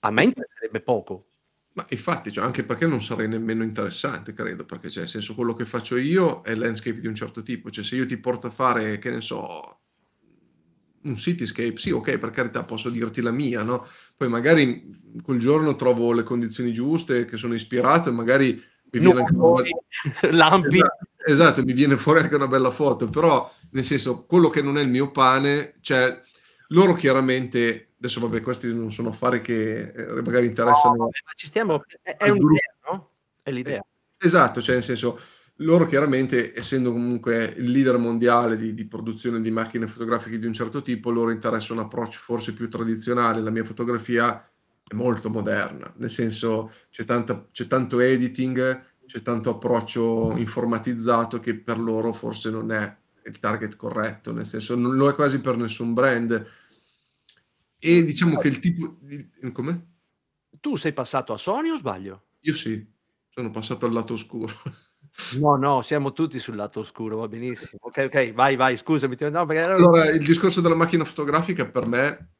a me interesserebbe poco. Ma infatti, cioè, anche perché non sarei nemmeno interessante, credo, perché cioè, nel senso quello che faccio io è landscape di un certo tipo, cioè se io ti porto a fare, che ne so, un cityscape, sì, ok, per carità posso dirti la mia, no? Poi magari quel giorno trovo le condizioni giuste, che sono ispirato e magari mi viene no, anche una bella... lampi. Esatto, esatto, mi viene fuori anche una bella foto, però nel senso quello che non è il mio pane, cioè loro chiaramente Adesso vabbè, questi non sono affari che eh, magari interessano. No, ma ci stiamo... È, è un'idea, no? È l'idea. Eh, esatto, cioè nel senso, loro chiaramente, essendo comunque il leader mondiale di, di, produzione di macchine fotografiche di un certo tipo, loro interessa un approccio forse più tradizionale. La mia fotografia è molto moderna, nel senso c'è, tanta, c'è tanto editing, c'è tanto approccio informatizzato che per loro forse non è il target corretto, nel senso non lo è quasi per nessun brand e diciamo che il tipo... Eh, come? Tu sei passato a Sony o sbaglio? Io sì, sono passato al lato oscuro. No, no, siamo tutti sul lato oscuro, va benissimo. Ok, ok, vai, vai, scusami. No, perché... Allora, il discorso della macchina fotografica per me,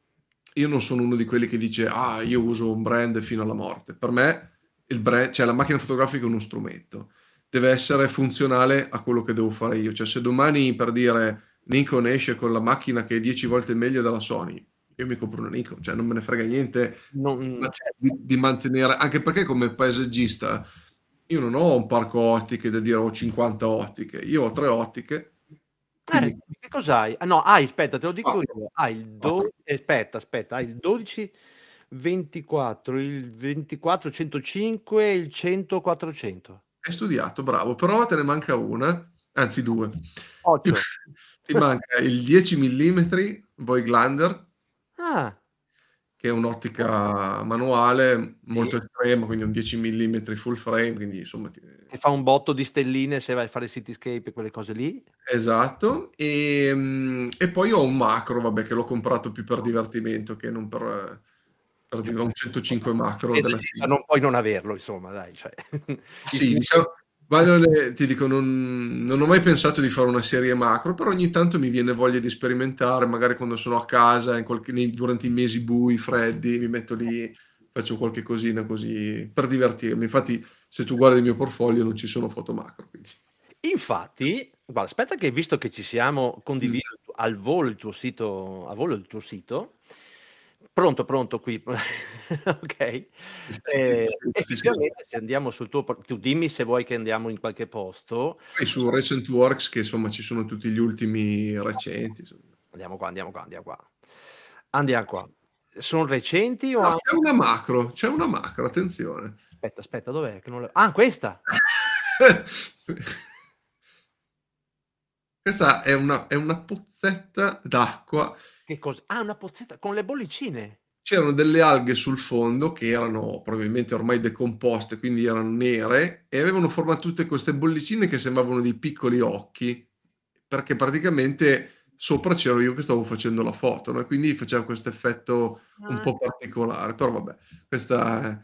io non sono uno di quelli che dice, ah, io uso un brand fino alla morte. Per me, il brand, cioè la macchina fotografica è uno strumento, deve essere funzionale a quello che devo fare io. Cioè, se domani, per dire, Nikon esce con la macchina che è dieci volte meglio della Sony, io mi compro una Nikon, cioè non me ne frega niente non... di, di, mantenere, anche perché come paesaggista io non ho un parco ottiche da dire ho 50 ottiche, io ho tre ottiche. Eh, quindi... che cos'hai? Ah, no, ah, aspetta, te lo dico ah, io, hai il 12, do... Ah. aspetta, aspetta, hai il 12, 24, il 24, 105, il 100, 400. Hai studiato, bravo, però te ne manca una, anzi due. Ti manca il 10 mm Voiglander Ah. Che è un'ottica manuale molto sì. estrema, quindi un 10 mm full frame, quindi insomma... Ti... Che fa un botto di stelline se vai a fare cityscape e quelle cose lì. Esatto, e, ehm, e, poi ho un macro, vabbè, che l'ho comprato più per divertimento che non per... per un 105 macro. Esatto, non puoi non averlo, insomma, dai. Cioè. Sì, diciamo, le, ti dico, non, non, ho mai pensato di fare una serie macro, però ogni tanto mi viene voglia di sperimentare, magari quando sono a casa, qualche, nei, durante i mesi bui, freddi, mi metto lì, faccio qualche cosina così per divertirmi. Infatti, se tu guardi il mio portfolio non ci sono foto macro. Quindi. Infatti, guarda, aspetta che visto che ci siamo, condivido mm. al volo il tuo sito, a volo il tuo sito, Pronto, pronto qui. ok. Eh, effettivamente se andiamo sul tuo... Tu dimmi se vuoi che andiamo in qualche posto. Poi su Recent Works, che insomma ci sono tutti gli ultimi recenti. Andiamo qua, andiamo qua, andiamo qua. Andiamo qua. Sono recenti o... No, C'è una macro, c'è una macro, attenzione. Aspetta, aspetta, dov'è? Le... Ah, questa! questa è una, è una pozzetta d'acqua che cosa? Ah, una pozzetta con le bollicine. C'erano delle alghe sul fondo che erano probabilmente ormai decomposte, quindi erano nere e avevano formato tutte queste bollicine che sembravano dei piccoli occhi, perché praticamente sopra c'ero io che stavo facendo la foto, no? quindi faceva questo effetto un ah, po' particolare, però vabbè, questa è...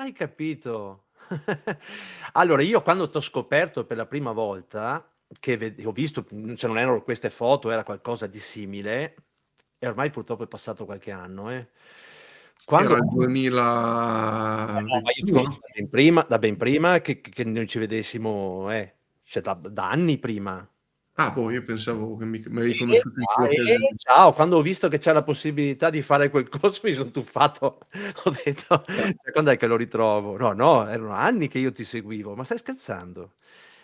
Hai capito? allora, io quando ti ho scoperto per la prima volta, che ho visto, cioè non erano queste foto, era qualcosa di simile, e ormai purtroppo è passato qualche anno, eh. Quando... Era il 2000... Eh, no, ben prima, da ben prima che, che noi ci vedessimo, eh, cioè da, da, anni prima. Ah, boh, io pensavo che mi, mi avevi conosciuto eh, in eh, Ciao, quando ho visto che c'è la possibilità di fare quel corso mi sono tuffato, ho detto, eh. quando è che lo ritrovo? No, no, erano anni che io ti seguivo, ma stai scherzando?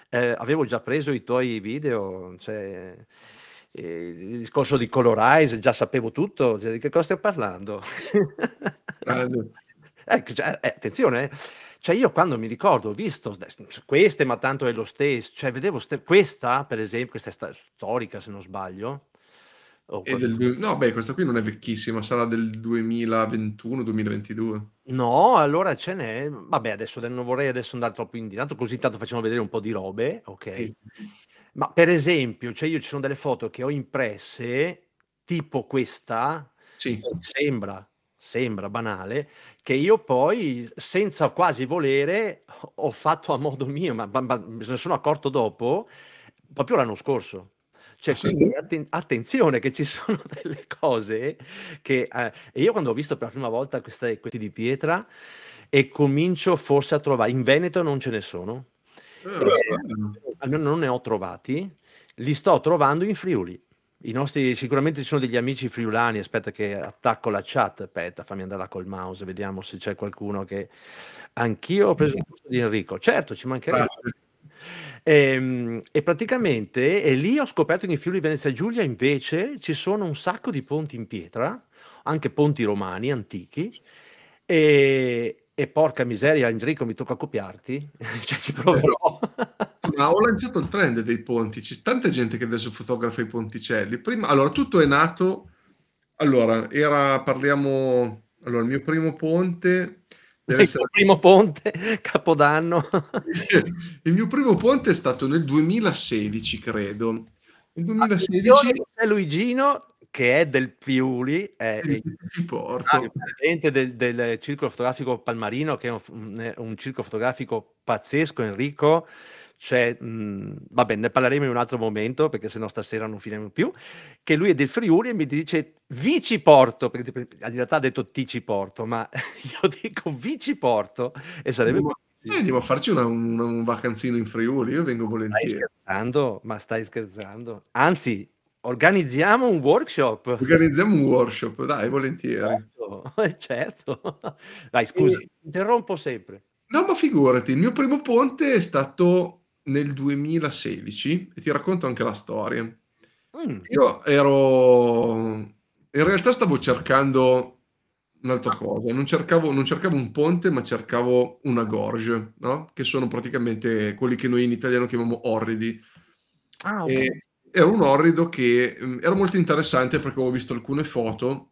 Eh, avevo già preso i tuoi video, cioè... Eh, il discorso di Colorize, già sapevo tutto, cioè, di che cosa stiamo parlando? eh, cioè, eh, attenzione, eh. cioè io quando mi ricordo, ho visto queste, ma tanto è lo stesso, cioè vedevo ste- questa, per esempio, questa è sta- storica se non sbaglio. Oh, del, no, beh, questa qui non è vecchissima, sarà del 2021-2022. No, allora ce n'è. Vabbè, adesso non vorrei adesso andare troppo in là, così tanto facciamo vedere un po' di robe, ok? Sì. Ma per esempio, cioè io ci sono delle foto che ho impresse, tipo questa, sì. sembra, sembra banale, che io poi, senza quasi volere, ho fatto a modo mio, ma, ma me ne sono accorto dopo, proprio l'anno scorso. Cioè, ah, quindi atten- attenzione che ci sono delle cose che... Eh, io quando ho visto per la prima volta queste, questi di pietra e comincio forse a trovare... In Veneto non ce ne sono, eh, eh non ne ho trovati, li sto trovando in Friuli. Nostri, sicuramente ci sono degli amici friulani, aspetta che attacco la chat, aspetta, fammi andare là col mouse, vediamo se c'è qualcuno che... Anch'io ho preso il posto di Enrico, certo, ci mancherebbe. Ah, e, ehm, e, praticamente e lì ho scoperto che in Friuli Venezia Giulia invece ci sono un sacco di ponti in pietra, anche ponti romani antichi, e, e porca miseria Enrico mi tocca copiarti, cioè ci proverò. Ma ho lanciato il trend dei ponti, c'è tanta gente che adesso fotografa i ponticelli. Prima, allora, tutto è nato, allora, era, parliamo, allora, il mio primo ponte... Deve il essere... primo ponte, Capodanno. il mio primo ponte è stato nel 2016, credo. Nel 2016... Ah, Luigino che è del Friuli, è il presidente del, del, circolo fotografico Palmarino, che è un, un circolo fotografico pazzesco, Enrico. Cioè, mh, vabbè, ne parleremo in un altro momento perché sennò stasera non finiamo più. Che lui è del Friuli e mi dice Vici Porto, perché in realtà ha detto Tici Porto, ma io dico Vici Porto e sarebbe. Mm. andiamo a farci una, una, un vacanzino in Friuli, io vengo volentieri. Stai scherzando? Ma stai scherzando? Anzi, Organizziamo un workshop. Organizziamo un workshop, dai, volentieri. Certo, certo. Dai, scusa, e... interrompo sempre. No, ma figurati, il mio primo ponte è stato nel 2016 e ti racconto anche la storia. Mm. Io ero... In realtà stavo cercando un'altra cosa, non cercavo, non cercavo un ponte, ma cercavo una gorge, no? che sono praticamente quelli che noi in italiano chiamiamo orridi. Ah, okay. e era un orrido che mh, mm, era molto interessante perché ho visto alcune foto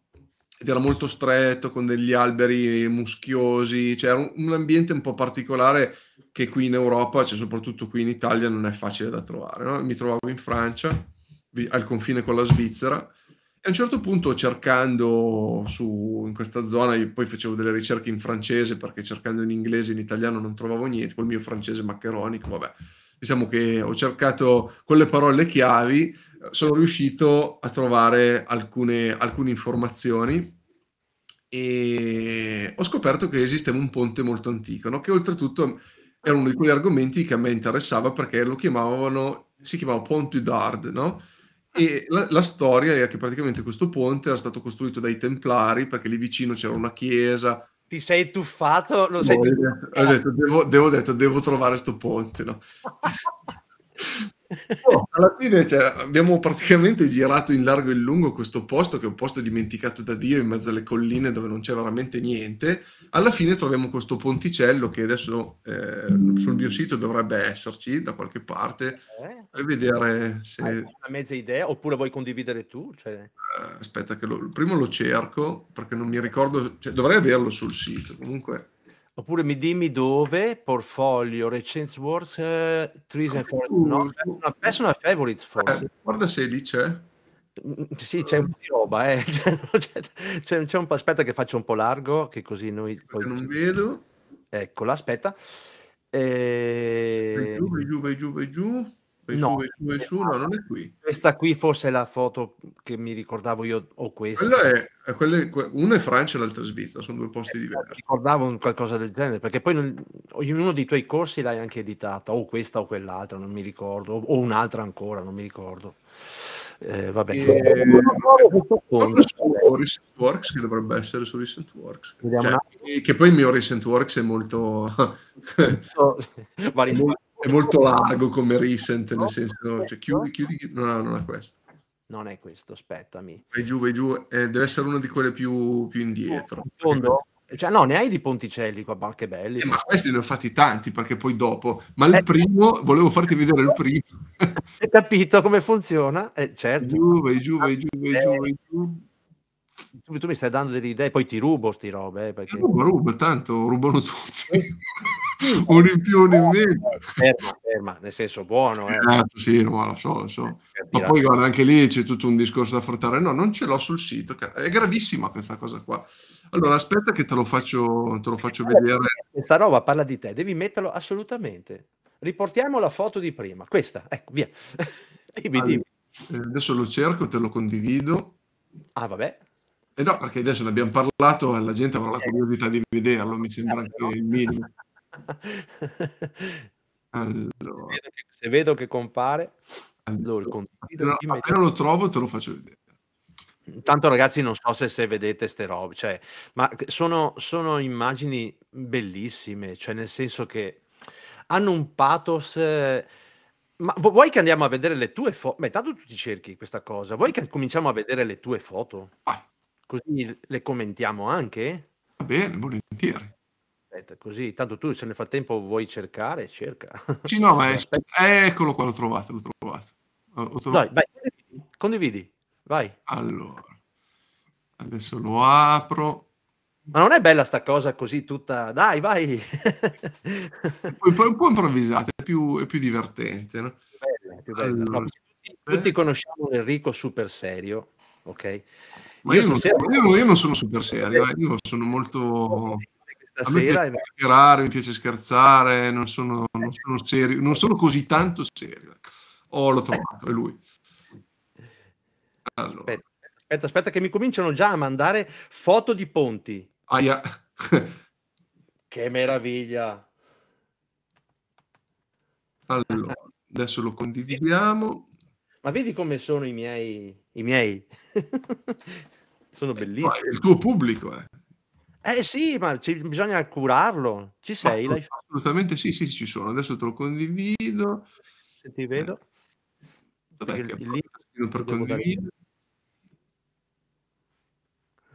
ed era molto stretto con degli alberi muschiosi, cioè era un, un ambiente un po' particolare che qui in Europa, cioè soprattutto qui in Italia, non è facile da trovare. No? Mi trovavo in Francia, vi, al confine con la Svizzera, e a un certo punto cercando su, in questa zona, io poi facevo delle ricerche in francese perché cercando in inglese e in italiano non trovavo niente, col mio francese maccheronico, vabbè diciamo che ho cercato con le parole chiavi, sono riuscito a trovare alcune, alcune informazioni e ho scoperto che esisteva un ponte molto antico, no? che oltretutto era uno di quegli argomenti che a me interessava perché lo chiamavano, si chiamava Ponte Dard, no? E la, la, storia è che praticamente questo ponte era stato costruito dai Templari perché lì vicino c'era una chiesa, ti sei tuffato, lo no, sei... Ho detto, devo, devo, detto, devo trovare sto ponte, no? No, oh, alla fine cioè, abbiamo praticamente girato in largo e in lungo questo posto, che è un posto dimenticato da Dio in mezzo alle colline dove non c'è veramente niente. Alla fine troviamo questo ponticello che adesso eh, sul mio sito dovrebbe esserci da qualche parte. Eh? Per vedere se... Hai una mezza idea oppure vuoi condividere tu? Cioè... Eh, aspetta che lo, prima lo cerco perché non mi ricordo, cioè, dovrei averlo sul sito comunque. Oppure mi dimmi dove, portfolio, Recent Wars, uh, eh, Trees and Forest, no, una personal favorites eh, forse. Eh, guarda se lì c'è. Mm, sì, c'è un po' di roba, eh. Cioè, c'è, c'è un po', aspetta che faccio un po' largo, che così noi... Poi... Non vedo. Eccola, aspetta. E... Ehm vai giù, vai giù, vai giù, vai giù. No. Su, su, su, no, non è qui. Questa qui forse è la foto che mi ricordavo io o questa. È, quelle, una è Francia e l'altra è Svizzera, sono due posti eh, eh diversi. Ricordavo qualcosa del genere, perché poi non, ognuno dei tuoi corsi l'hai anche editata, o questa o quell'altra, non mi ricordo, o, o un'altra ancora, non mi ricordo. Eh, vabbè. E... Proprio su Recent Works, che dovrebbe essere su Recent Works. Cioè, che poi il mio Recent Works è molto... molto... è molto largo come recent, nel senso, cioè, chiudi, chiudi, no, no, non è questo. Non è questo, aspettami. Vai giù, vai giù, eh, deve essere una di quelle più, più indietro. Fondo, cioè, no, ne hai di Ponticelli qua, che belli. Eh, ma questi ne ho fatti tanti perché poi dopo, ma il eh, primo, volevo farti vedere il primo. Hai capito come funziona? Eh, certo. Vai giù, vai giù, vai giù, vai giù. Vai giù tu, tu, mi stai dando delle idee, poi ti rubo sti robe. Eh, perché... Rubo, rubo, tanto rubano tutti. Eh, un in più, un in meno. Eh, ferma, ferma, nel senso buono. Eh. eh sì, no, lo so, lo so. Eh, Ma poi guarda, anche lì c'è tutto un discorso da affrontare. No, non ce l'ho sul sito, è gravissima questa cosa qua. Allora, aspetta che te lo faccio, te lo faccio vedere. Questa roba parla di te, devi metterlo assolutamente. Riportiamo la foto di prima, questa, ecco, via. dimmi, allora, dimmi. Adesso lo cerco, te lo condivido. Ah, vabbè. E eh no, perché adesso ne abbiamo parlato e la gente avrà la eh. curiosità di vederlo, mi sembra eh, anche il minimo. Allora. Se, vedo che, se vedo che compare, allora, lo appena, lo trovo te lo faccio vedere. Intanto ragazzi non so se, se vedete queste robe, cioè, ma sono, sono immagini bellissime, cioè nel senso che hanno un pathos... ma vuoi che andiamo a vedere le tue foto? Beh, tanto tu ti cerchi questa cosa. Vuoi che cominciamo a vedere le tue foto? Ah, Così le commentiamo anche? Va bene, volentieri. Aspetta, così, tanto tu se nel frattempo vuoi cercare, cerca. Sì, no, ma è... eccolo qua, l'ho trovato, l'ho trovato. L'ho trovato. Dai, vai, condividi, vai. Allora, adesso lo apro. Ma non è bella sta cosa così tutta, dai, vai. poi, poi un po' improvvisata, è più, è più divertente. No? Bella, più bella. Allora, no, tutti, tutti conosciamo Enrico super serio, ok? Ma io, io, stasera... non, io, io non, sono super serio, eh. io sono molto... A me sera piace scherzare, mi piace scherzare, non sono, non sono, serio, non sono così tanto serio. Ecco. Oh, l'ho trovato, è lui. Allora. Aspetta, aspetta, aspetta, che mi cominciano già a mandare foto di ponti. Aia. che meraviglia. Allora, adesso lo condividiamo. Ma vedi come sono i miei i miei. Sono eh, bellissimi. il tuo pubblico, eh. Eh sì, ma ci, bisogna curarlo. Ci sei? No, assolutamente sì, sì, ci sono. Adesso te lo condivido. Se ti vedo. Eh. Vabbè, il, il link per condividere.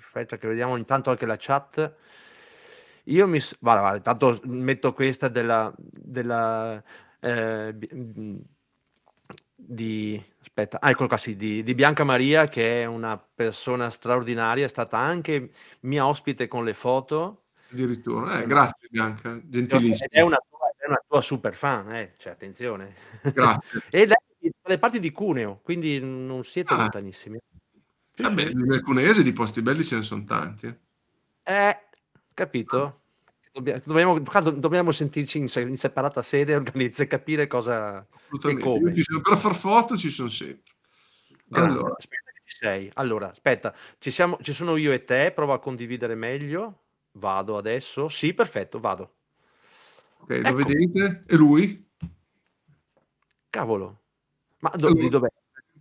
Aspetta che vediamo intanto anche la chat. Io mi... Vale, vale, intanto metto questa della... della eh, di, aspetta, ah, qua, sì, di, di, Bianca Maria, che è una persona straordinaria, è stata anche mia ospite con le foto. Addirittura, eh, grazie Bianca, gentilissima. È una tua, è una tua super fan, eh, cioè attenzione. Grazie. e lei dalle parti di Cuneo, quindi non siete ah. lontanissimi. Vabbè, nel Cunese di posti belli ce ne sono tanti. Eh, eh capito? Dobbiamo, dobbiamo, sentirci in, in, separata sede, organizzare e capire cosa e come. Sono, per far foto ci sono sempre. Allora. Aspetta che ci sei. Allora, aspetta, ci, siamo, ci sono io e te, prova a condividere meglio. Vado adesso? Sì, perfetto, vado. Ok, ecco. lo vedete? E lui? Cavolo. Ma do, allora. dov'è?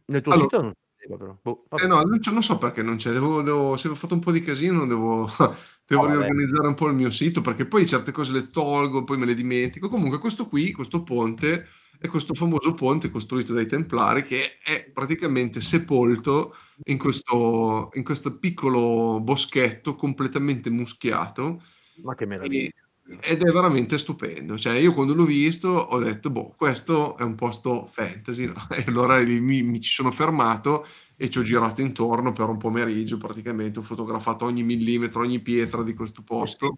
Nel tuo allora. sito? prima però. Boh, eh no, non, non, so perché non c'è, devo, devo, se ho fatto un po' di casino devo, devo oh, riorganizzare vabbè. un po' il mio sito perché poi certe cose le tolgo, poi me le dimentico. Comunque questo qui, questo ponte, è questo famoso ponte costruito dai Templari che è praticamente sepolto in questo, in questo piccolo boschetto completamente muschiato. Ma che meraviglia! ed è veramente stupendo. Cioè, io quando l'ho visto ho detto, boh, questo è un posto fantasy, no? E allora mi, mi, ci sono fermato e ci ho girato intorno per un pomeriggio praticamente, ho fotografato ogni millimetro, ogni pietra di questo posto.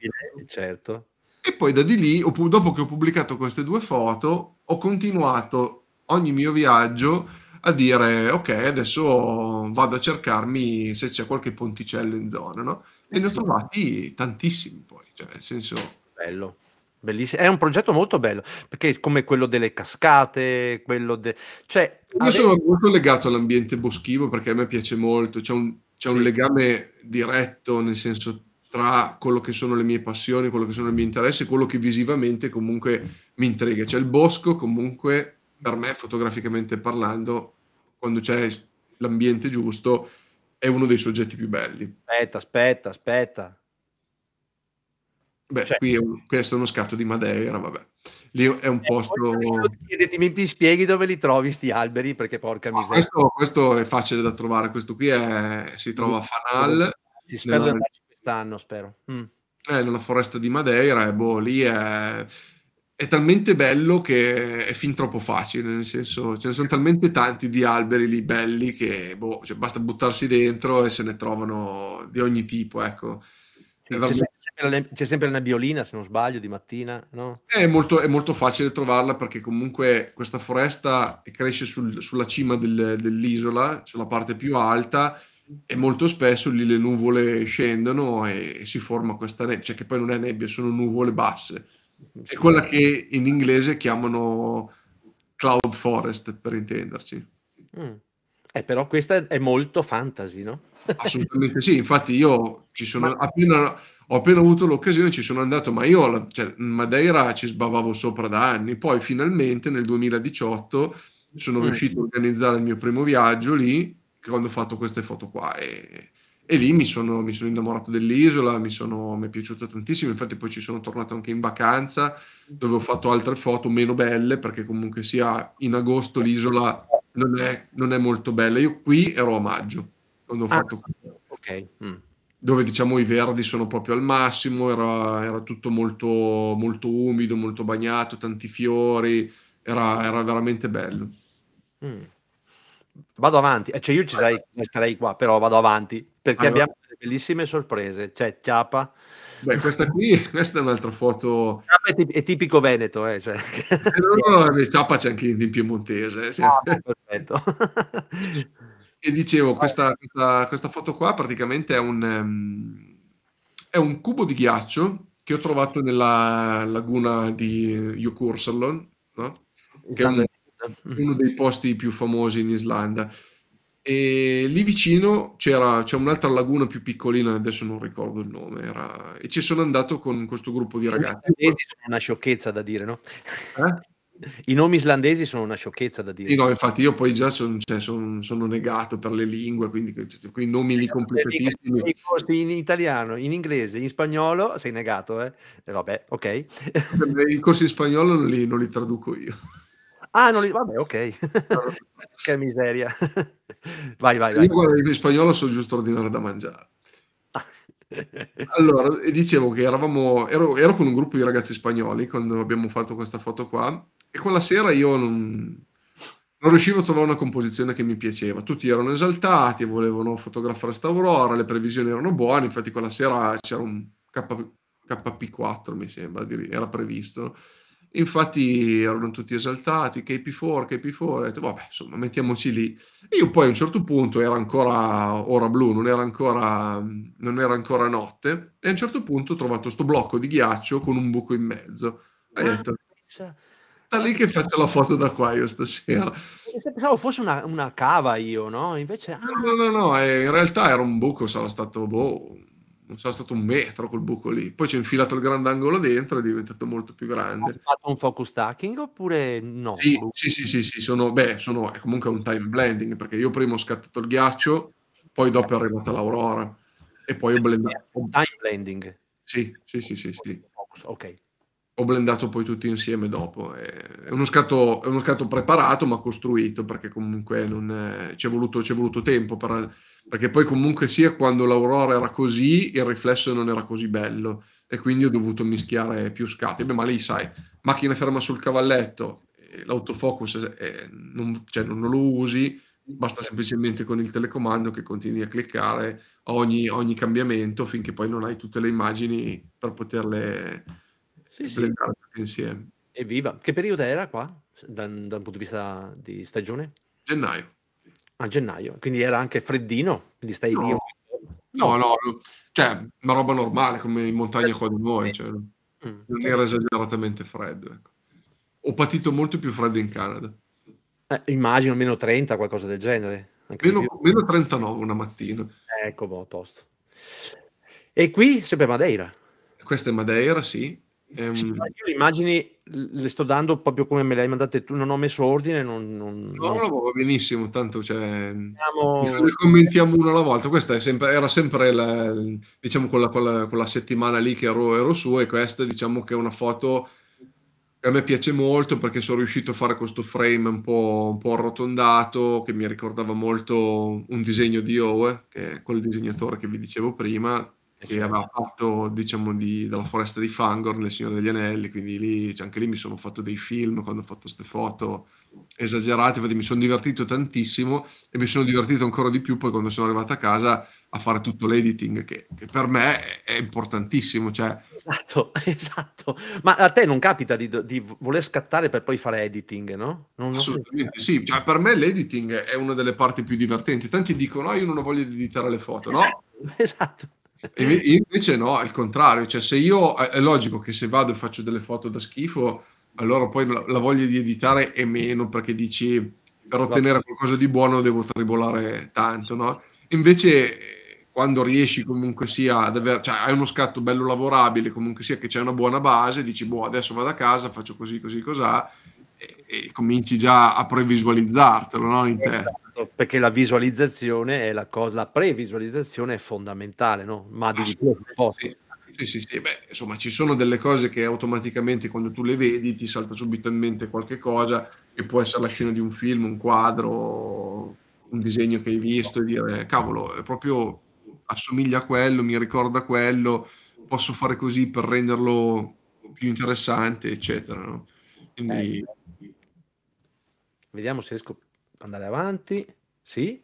Certo. E poi da di lì, dopo che ho pubblicato queste due foto, ho continuato ogni mio viaggio a dire ok adesso vado a cercarmi se c'è qualche ponticello in zona no? e ne ho trovati tantissimi poi cioè nel senso bello. Bellissimo, è un progetto molto bello perché come quello delle cascate, quello de... cioè, Io ave... sono molto legato all'ambiente boschivo perché a me piace molto, c'è un, c'è sì. un legame diretto nel senso tra quello che sono le mie passioni, quello che sono i miei interessi e quello che visivamente comunque mi intriga. Cioè il bosco comunque per me fotograficamente parlando, quando c'è l'ambiente giusto, è uno dei soggetti più belli. Aspetta, aspetta, aspetta. Beh, cioè, qui un, questo è uno scatto di Madeira, vabbè. Lì è un eh, posto... Chiedetemi, mi spieghi dove li trovi sti alberi, perché porca miseria. Ah, questo, questo, è facile da trovare, questo qui è, si trova a Fanal. Si spero di quest'anno, spero. Mm. È eh, nella foresta di Madeira e boh, lì è, è, talmente bello che è fin troppo facile, nel senso ce ne sono talmente tanti di alberi lì belli che boh, cioè, basta buttarsi dentro e se ne trovano di ogni tipo, ecco. C'è sempre, c'è sempre se non sbaglio, di mattina, no? È molto, è molto facile trovarla perché comunque questa foresta cresce sul, sulla cima del, dell'isola, sulla parte più alta, e molto spesso lì le nuvole scendono e, si forma questa nebbia, cioè che poi non è nebbia, sono nuvole basse. È quella che in inglese chiamano cloud forest, per intenderci. Mm. Eh, però questa è molto fantasy, no? Assolutamente sì, infatti io ci sono ma... appena, ho appena avuto l'occasione, ci sono andato, ma io la, cioè, Madeira ci sbavavo sopra da anni, poi finalmente nel 2018 sono mm. riuscito a organizzare il mio primo viaggio lì, quando ho fatto queste foto qua e, e lì mi sono, mi sono, innamorato dell'isola, mi, sono, mi è piaciuta tantissimo, infatti poi ci sono tornato anche in vacanza dove ho fatto altre foto meno belle perché comunque sia in agosto l'isola non è, non è molto bella, io qui ero a maggio quando ho ah. fatto... Ok. Mm dove diciamo i verdi sono proprio al massimo, era, era tutto molto, molto, umido, molto bagnato, tanti fiori, era, era veramente bello. Mm. Vado avanti, eh, cioè io ci sarei, starei qua, però vado avanti, perché allora. abbiamo delle bellissime sorprese, cioè Ciapa. Beh, questa qui, questa è un'altra foto... è, tipico veneto, eh, cioè. Eh, no, no, Ciapa c'è anche in, in piemontese. Eh, sì. ah, perfetto. E dicevo, questa, questa, questa, foto qua praticamente è un, um, è un cubo di ghiaccio che ho trovato nella laguna di Jukursalon, no? che è un, mm. uno dei posti più famosi in Islanda. E lì vicino c'era, c'è un'altra laguna più piccolina, adesso non ricordo il nome, era... e ci sono andato con questo gruppo di ragazzi. È una sciocchezza da dire, no? Eh? I nomi islandesi sono una sciocchezza da dire. Sì, no, infatti io poi già son, cioè, son, sono negato per le lingue, quindi cioè, quei nomi lì eh, completissimi. In italiano, in inglese, in spagnolo sei negato, eh? E eh, vabbè, ok. I corsi in spagnolo non li, non li traduco io. Ah, non li... vabbè, ok. che miseria. vai, vai, vai. In spagnolo so giusto ordinare da mangiare allora, dicevo che eravamo, ero, ero, con un gruppo di ragazzi spagnoli quando abbiamo fatto questa foto qua e quella sera io non, non riuscivo a trovare una composizione che mi piaceva. Tutti erano esaltati, volevano fotografare questa aurora, le previsioni erano buone, infatti quella sera c'era un K, KP4, mi sembra, era previsto. Infatti erano tutti esaltati, KP4, KP4, ho detto vabbè, insomma, mettiamoci lì. E io poi a un certo punto era ancora ora blu, non era ancora, non era ancora notte, e a un certo punto ho trovato questo blocco di ghiaccio con un buco in mezzo. E ho ah, detto, cioè. sta lì che faccio la foto da qua io stasera. Se pensavo fosse una, una cava io, no? Invece... No, ah. no, no, no eh, in realtà era un buco, sarà stato boh, non so, è stato un metro quel buco lì. Poi ci ho infilato il grandangolo dentro e è diventato molto più grande. Hai fatto un focus stacking oppure no? Sì, sì, sì, sì, sì, sono, beh, sono, è comunque un time blending perché io prima ho scattato il ghiaccio, poi dopo è arrivata l'aurora e poi ho blendato. Time blending? Sì, sì, sì, sì. sì. Ok. Ho blendato poi tutti insieme dopo. È uno scatto, è uno scatto preparato ma costruito perché comunque non è... ci, voluto, ci è voluto tempo per perché poi comunque sia quando l'aurora era così il riflesso non era così bello e quindi ho dovuto mischiare più scatti. Beh, ma lì sai, macchina ferma sul cavalletto, eh, l'autofocus è, eh, non, cioè, non, lo usi, basta semplicemente con il telecomando che continui a cliccare ogni, ogni cambiamento finché poi non hai tutte le immagini per poterle sì, sì. insieme. Evviva! Che periodo era qua, dal da punto di vista di stagione? Gennaio a gennaio, quindi era anche freddino, quindi stai no. lì. No, no, cioè una roba normale come in montagna qua di noi, cioè, mm. non era esageratamente freddo. Ecco. Ho patito molto più freddo in Canada. Eh, immagino meno 30, qualcosa del genere. Meno, meno, 39 una mattina. Ecco, boh, posto. E qui sempre Madeira. Questa è Madeira, sì. Um, io le immagini le sto dando proprio come me le hai mandate tu, non ho messo ordine. Non, non, no, no, no, va benissimo, tanto cioè, Siamo... ne commentiamo una alla volta. Questa sempre, era sempre la, diciamo, quella, quella, quella, settimana lì che ero, ero su e questa diciamo che è una foto che a me piace molto perché sono riuscito a fare questo frame un po', un po arrotondato che mi ricordava molto un disegno di Owe, che è quel disegnatore che vi dicevo prima che certo. aveva fatto diciamo di, dalla foresta di Fangor nel Signore degli Anelli quindi lì, cioè anche lì mi sono fatto dei film quando ho fatto queste foto esagerate mi sono divertito tantissimo e mi sono divertito ancora di più poi quando sono arrivato a casa a fare tutto l'editing che, che per me è importantissimo cioè... esatto, esatto ma a te non capita di, di voler scattare per poi fare editing no? Non assolutamente sì cioè, per me l'editing è una delle parti più divertenti tanti dicono no ah, io non ho voglia di editare le foto no? esatto. esatto invece no, al contrario, cioè se io è logico che se vado e faccio delle foto da schifo, allora poi la, la voglia di editare è meno perché dici per esatto. ottenere qualcosa di buono devo tribolare tanto, no? Invece eh, quando riesci comunque sia ad avere, cioè hai uno scatto bello lavorabile, comunque sia che c'è una buona base, dici boh, adesso vado a casa, faccio così, così, cos'ha e, e cominci già a previsualizzartelo, no? In testa certo, perché la visualizzazione è la cosa, la previsualizzazione è fondamentale, no? Ma di più sì. Sì, sì, Beh, insomma, ci sono delle cose che automaticamente quando tu le vedi ti salta subito in mente qualche cosa, che può essere la scena di un film, un quadro, un disegno che hai visto e dire cavolo, è proprio assomiglia a quello, mi ricorda quello, posso fare così per renderlo più interessante, eccetera. No? Quindi... Eh. Vediamo se riesco andare avanti, sì.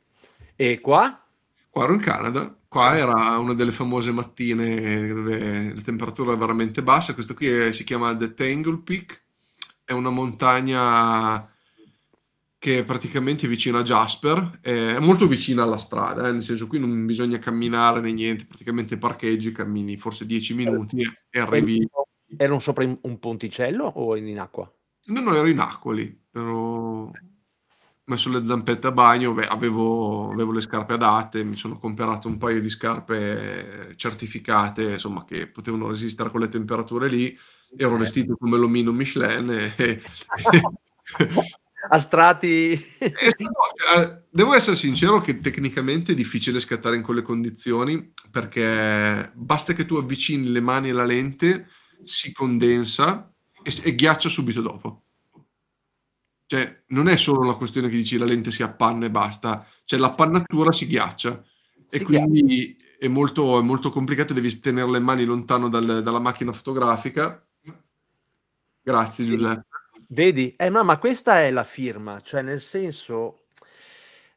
E qua? Qua ero in Canada, qua era una delle famose mattine dove la temperatura era veramente bassa, questo qui è, si chiama The Tangle Peak, è una montagna che è praticamente vicino a Jasper, è molto vicina alla strada, eh, nel senso qui non bisogna camminare né niente, praticamente parcheggi, cammini forse 10 eh, minuti e, arrivi... Ero sopra un ponticello o in acqua? No, no, ero in acqua lì, ero messo le zampette a bagno, beh, avevo, avevo, le scarpe adatte, mi sono comprato un paio di scarpe certificate, insomma, che potevano resistere a quelle temperature lì, ero vestito come l'omino Michelin e, e, a strati. E, eh, eh, devo essere sincero che tecnicamente è difficile scattare in quelle condizioni perché basta che tu avvicini le mani alla lente, si condensa e, e ghiaccia subito dopo. Cioè, non è solo la questione che dici la lente si appanna e basta, cioè l'appannatura si ghiaccia e si quindi ghiaccia. È, molto, è molto, complicato, devi tenere le mani lontano dal, dalla macchina fotografica. Grazie Giuseppe. Vedi? Eh, no, ma questa è la firma, cioè nel senso...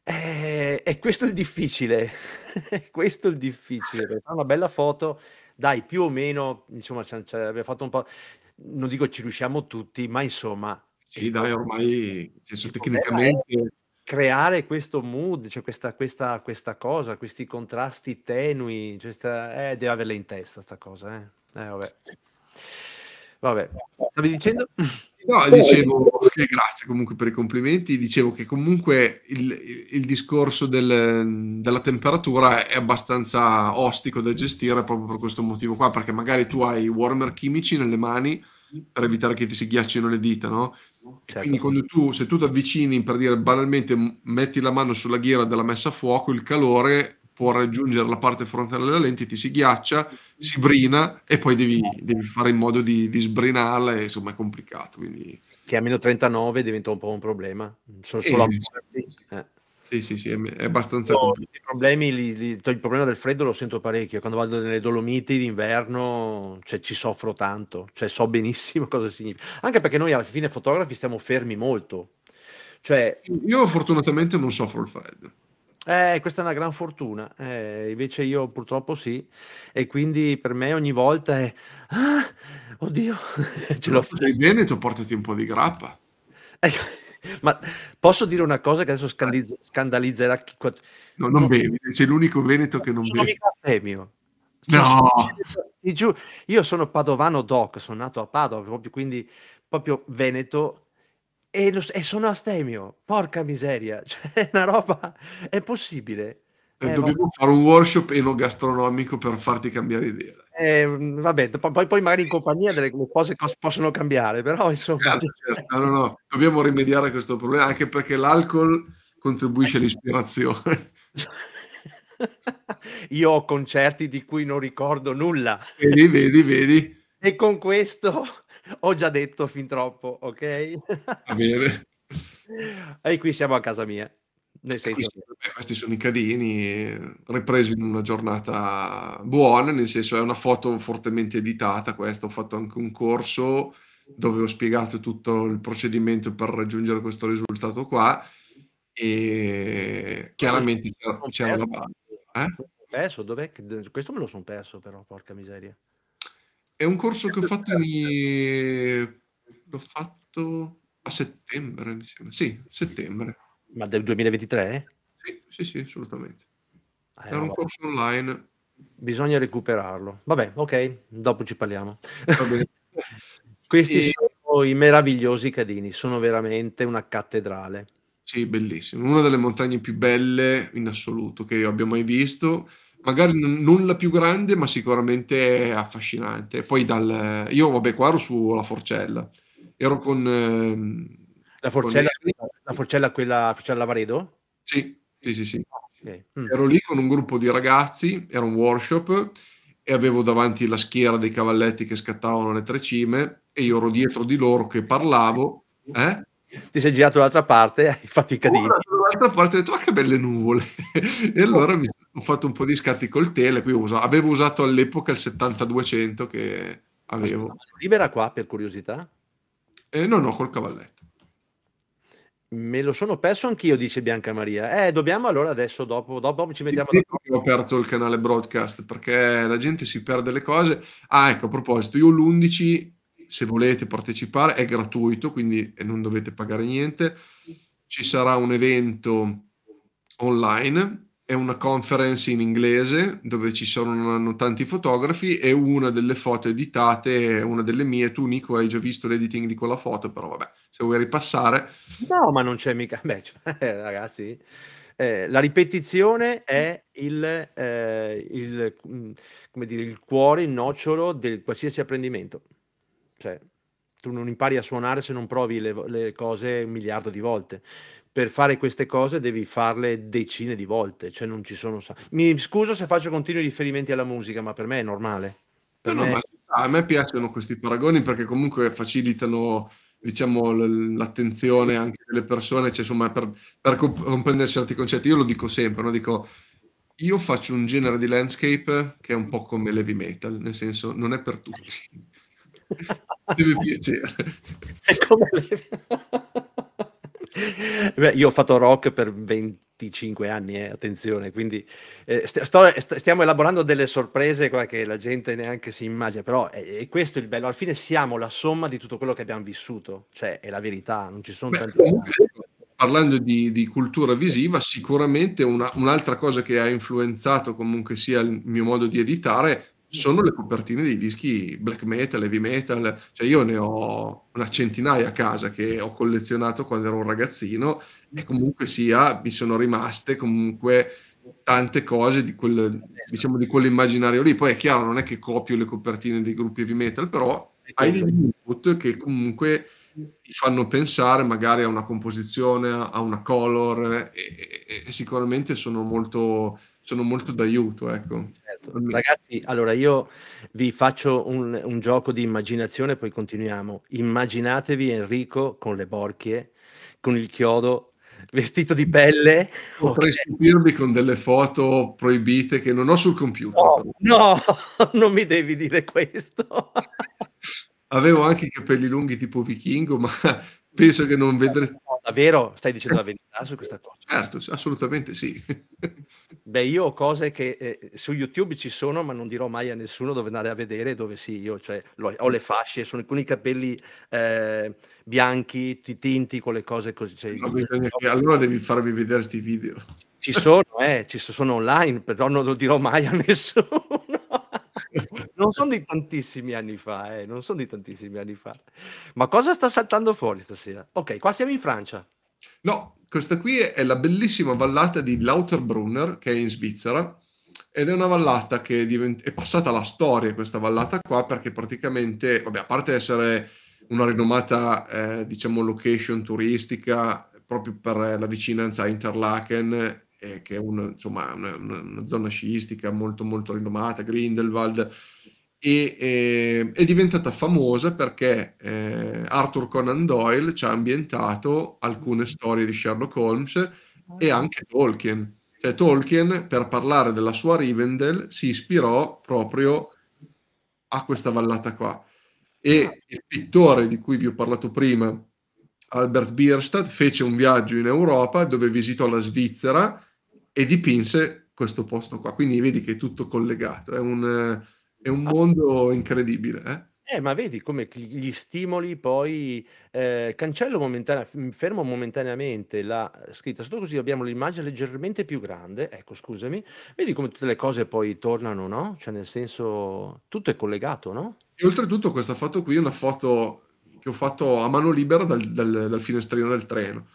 Eh, è, e questo il difficile, questo è il difficile, fare una bella foto, dai, più o meno, insomma, cioè, abbiamo fatto un po', non dico ci riusciamo tutti, ma insomma, sì, dai, ormai senso, tecnicamente... Creare questo mood, cioè questa, questa, questa cosa, questi contrasti tenui, cioè sta, eh, deve averla in testa sta cosa. Eh. eh vabbè. vabbè. stavi dicendo? No, dicevo che grazie comunque per i complimenti. Dicevo che comunque il, il discorso del, della temperatura è abbastanza ostico da gestire proprio per questo motivo qua, perché magari tu hai warmer chimici nelle mani per evitare che ti si ghiaccino le dita, no? Certo. Quindi quando tu, se tu ti avvicini, per dire banalmente, metti la mano sulla ghiera della messa a fuoco, il calore può raggiungere la parte frontale della lente, ti si ghiaccia, si brina e poi devi, devi fare in modo di, di sbrinarla e insomma è complicato. Quindi... Che a meno 39 diventa un po' un problema. Sono solo eh, a... eh. Sì, sì, sì, è abbastanza no, I problemi, li, li, cioè, il problema del freddo lo sento parecchio. Quando vado nelle Dolomiti d'inverno cioè, ci soffro tanto, cioè, so benissimo cosa significa. Anche perché noi alla fine fotografi stiamo fermi molto. Cioè, io fortunatamente non soffro il freddo. Eh, questa è una gran fortuna, eh, invece io purtroppo sì, e quindi per me ogni volta è... Ah, oddio, ce l'ho fatta. Sei bene, tu portati un po' di grappa. Eh, Ma posso dire una cosa che adesso scandalizz- scandalizzerà chi... No, non no, bevi, sei l'unico veneto che non sono bevi. Astemio. No! Io sono padovano doc, sono nato a Padova, proprio, quindi proprio veneto, e, e sono astemio. Porca miseria, cioè, è una roba... È possibile? Eh, eh, dobbiamo vabbè. fare un workshop enogastronomico per farti cambiare idea. Eh, vabbè, poi, poi, magari in compagnia delle cose possono cambiare, però certo, insomma... Certo, certo. No, no, dobbiamo rimediare a questo problema, anche perché l'alcol contribuisce ecco. all'ispirazione. Io ho concerti di cui non ricordo nulla. Vedi, vedi, vedi. E con questo ho già detto fin troppo, ok? Va bene. E qui siamo a casa mia. Senso... Questi, eh, questi sono i cadini eh, ripresi in una giornata buona, nel senso è una foto fortemente editata questa, ho fatto anche un corso dove ho spiegato tutto il procedimento per raggiungere questo risultato qua e chiaramente c'era, c'era la base. Eh? dov'è? Questo me lo sono perso però, porca miseria. È un corso che ho fatto in... l'ho fatto a settembre, mi sembra. Sì, settembre. Ma del 2023? Sì, sì, sì assolutamente. Eh, Era un vabbè. corso online. Bisogna recuperarlo. Vabbè, ok, dopo ci parliamo. Questi e... sono i meravigliosi Cadini, sono veramente una cattedrale. Sì, bellissimo. Una delle montagne più belle in assoluto che io abbia mai visto magari non la più grande, ma sicuramente affascinante. Poi dal io vabbè, qua ero sulla forcella. Ero con ehm, la forcella con... La forcella quella, forcella Lavaredo? Sì, sì, sì. sì. Okay. Mm. Ero lì con un gruppo di ragazzi, era un workshop e avevo davanti la schiera dei cavalletti che scattavano le tre cime e io ero dietro di loro che parlavo. Eh? Ti sei girato dall'altra parte, hai fatto i cadini. Dall'altra parte ho detto, ma che belle nuvole. e allora mi, ho fatto un po' di scatti col tele, qui uso, avevo usato all'epoca il 7200 che avevo. libera qua per curiosità? Eh, no, no, col cavalletto. Me lo sono perso anch'io, dice Bianca Maria. Eh, dobbiamo allora adesso, dopo, dopo ci mettiamo d'accordo. Ho aperto il canale broadcast perché la gente si perde le cose. Ah, ecco, a proposito, io l'11, se volete partecipare, è gratuito, quindi eh, non dovete pagare niente. Ci sarà un evento online è una conference in inglese dove ci sono tanti fotografi e una delle foto editate è una delle mie. Tu, Nico, hai già visto l'editing di quella foto, però vabbè, se vuoi ripassare. No, ma non c'è mica... Beh, cioè, eh, ragazzi... Eh, la ripetizione è il, eh, il, mm, dire, il, cuore, il nocciolo di qualsiasi apprendimento. Cioè, tu non impari a suonare se non provi le, le cose un miliardo di volte per fare queste cose devi farle decine di volte, cioè non ci sono... Mi scuso se faccio continui riferimenti alla musica, ma per me è normale. Per no, me... No, a me piacciono questi paragoni perché comunque facilitano diciamo, l'attenzione anche delle persone, cioè, insomma, per, per comprendere certi concetti. Io lo dico sempre, no? dico, io faccio un genere di landscape che è un po' come l'heavy metal, nel senso non è per tutti. Deve piacere. È come l'heavy metal. Beh, io ho fatto rock per 25 anni, eh, attenzione, quindi eh, st- sto, eh, st- stiamo elaborando delle sorprese che la gente neanche si immagina, però eh, è, è questo il bello, al fine siamo la somma di tutto quello che abbiamo vissuto, cioè è la verità, non ci sono tanti... Parlando di, di, cultura visiva, sicuramente una, un'altra cosa che ha influenzato comunque sia il mio modo di editare sono le copertine dei dischi black metal, heavy metal, cioè io ne ho una centinaia a casa che ho collezionato quando ero un ragazzino e comunque sia mi sono rimaste comunque tante cose di, quel, diciamo, di quell'immaginario lì, poi è chiaro non è che copio le copertine dei gruppi heavy metal, però hai degli input che comunque ti fanno pensare magari a una composizione, a una color e, e, e sicuramente sono molto, sono molto d'aiuto, ecco. Certo. Ragazzi, allora io vi faccio un, un gioco di immaginazione, poi continuiamo. Immaginatevi Enrico con le borchie, con il chiodo vestito di pelle. Potrei okay. stupirmi con delle foto proibite che non ho sul computer. No, no non mi devi dire questo. Avevo anche i capelli lunghi tipo vichingo, ma penso che non vedrete... No, davvero? Stai dicendo la verità su questa cosa? Certo, assolutamente sì. Beh, io ho cose che eh, su YouTube ci sono, ma non dirò mai a nessuno dove andare a vedere, dove sì, io cioè, ho le fasce, sono con i capelli eh, bianchi, tinti, con le cose così. Cioè, no, bisogna, che, allora devi farmi vedere questi video. Ci sono, eh, ci sono online, però non lo dirò mai a nessuno. non sono di tantissimi anni fa, eh, non sono di tantissimi anni fa. Ma cosa sta saltando fuori stasera? Ok, qua siamo in Francia. No, questa qui è la bellissima vallata di Lauterbrunner, che è in Svizzera, ed è una vallata che è, divent- è passata alla storia, questa vallata qua, perché praticamente, vabbè, a parte essere una rinomata, eh, diciamo, location turistica, proprio per la vicinanza a Interlaken eh, che è un, insomma, una, una, zona sciistica molto, molto rinomata, Grindelwald, e, eh, è diventata famosa perché eh, Arthur Conan Doyle ci ha ambientato alcune mm. storie di Sherlock Holmes ah. e anche Tolkien. Cioè, Tolkien, per parlare della sua Rivendell, si ispirò proprio a questa vallata qua. E ah. il pittore di cui vi ho parlato prima, Albert Bierstadt, fece un viaggio in Europa dove visitò la Svizzera e dipinse questo posto qua. Quindi vedi che è tutto collegato, è un, è un ah. mondo incredibile. Eh? Eh, ma vedi come gli stimoli poi eh, cancello momentaneamente, mm, fermo momentaneamente la scritta solo così abbiamo l'immagine leggermente più grande, ecco scusami, vedi come tutte le cose poi tornano, no? Cioè nel senso tutto è collegato, no? E oltretutto questa foto qui è una foto che ho fatto a mano libera dal, dal, dal finestrino del treno.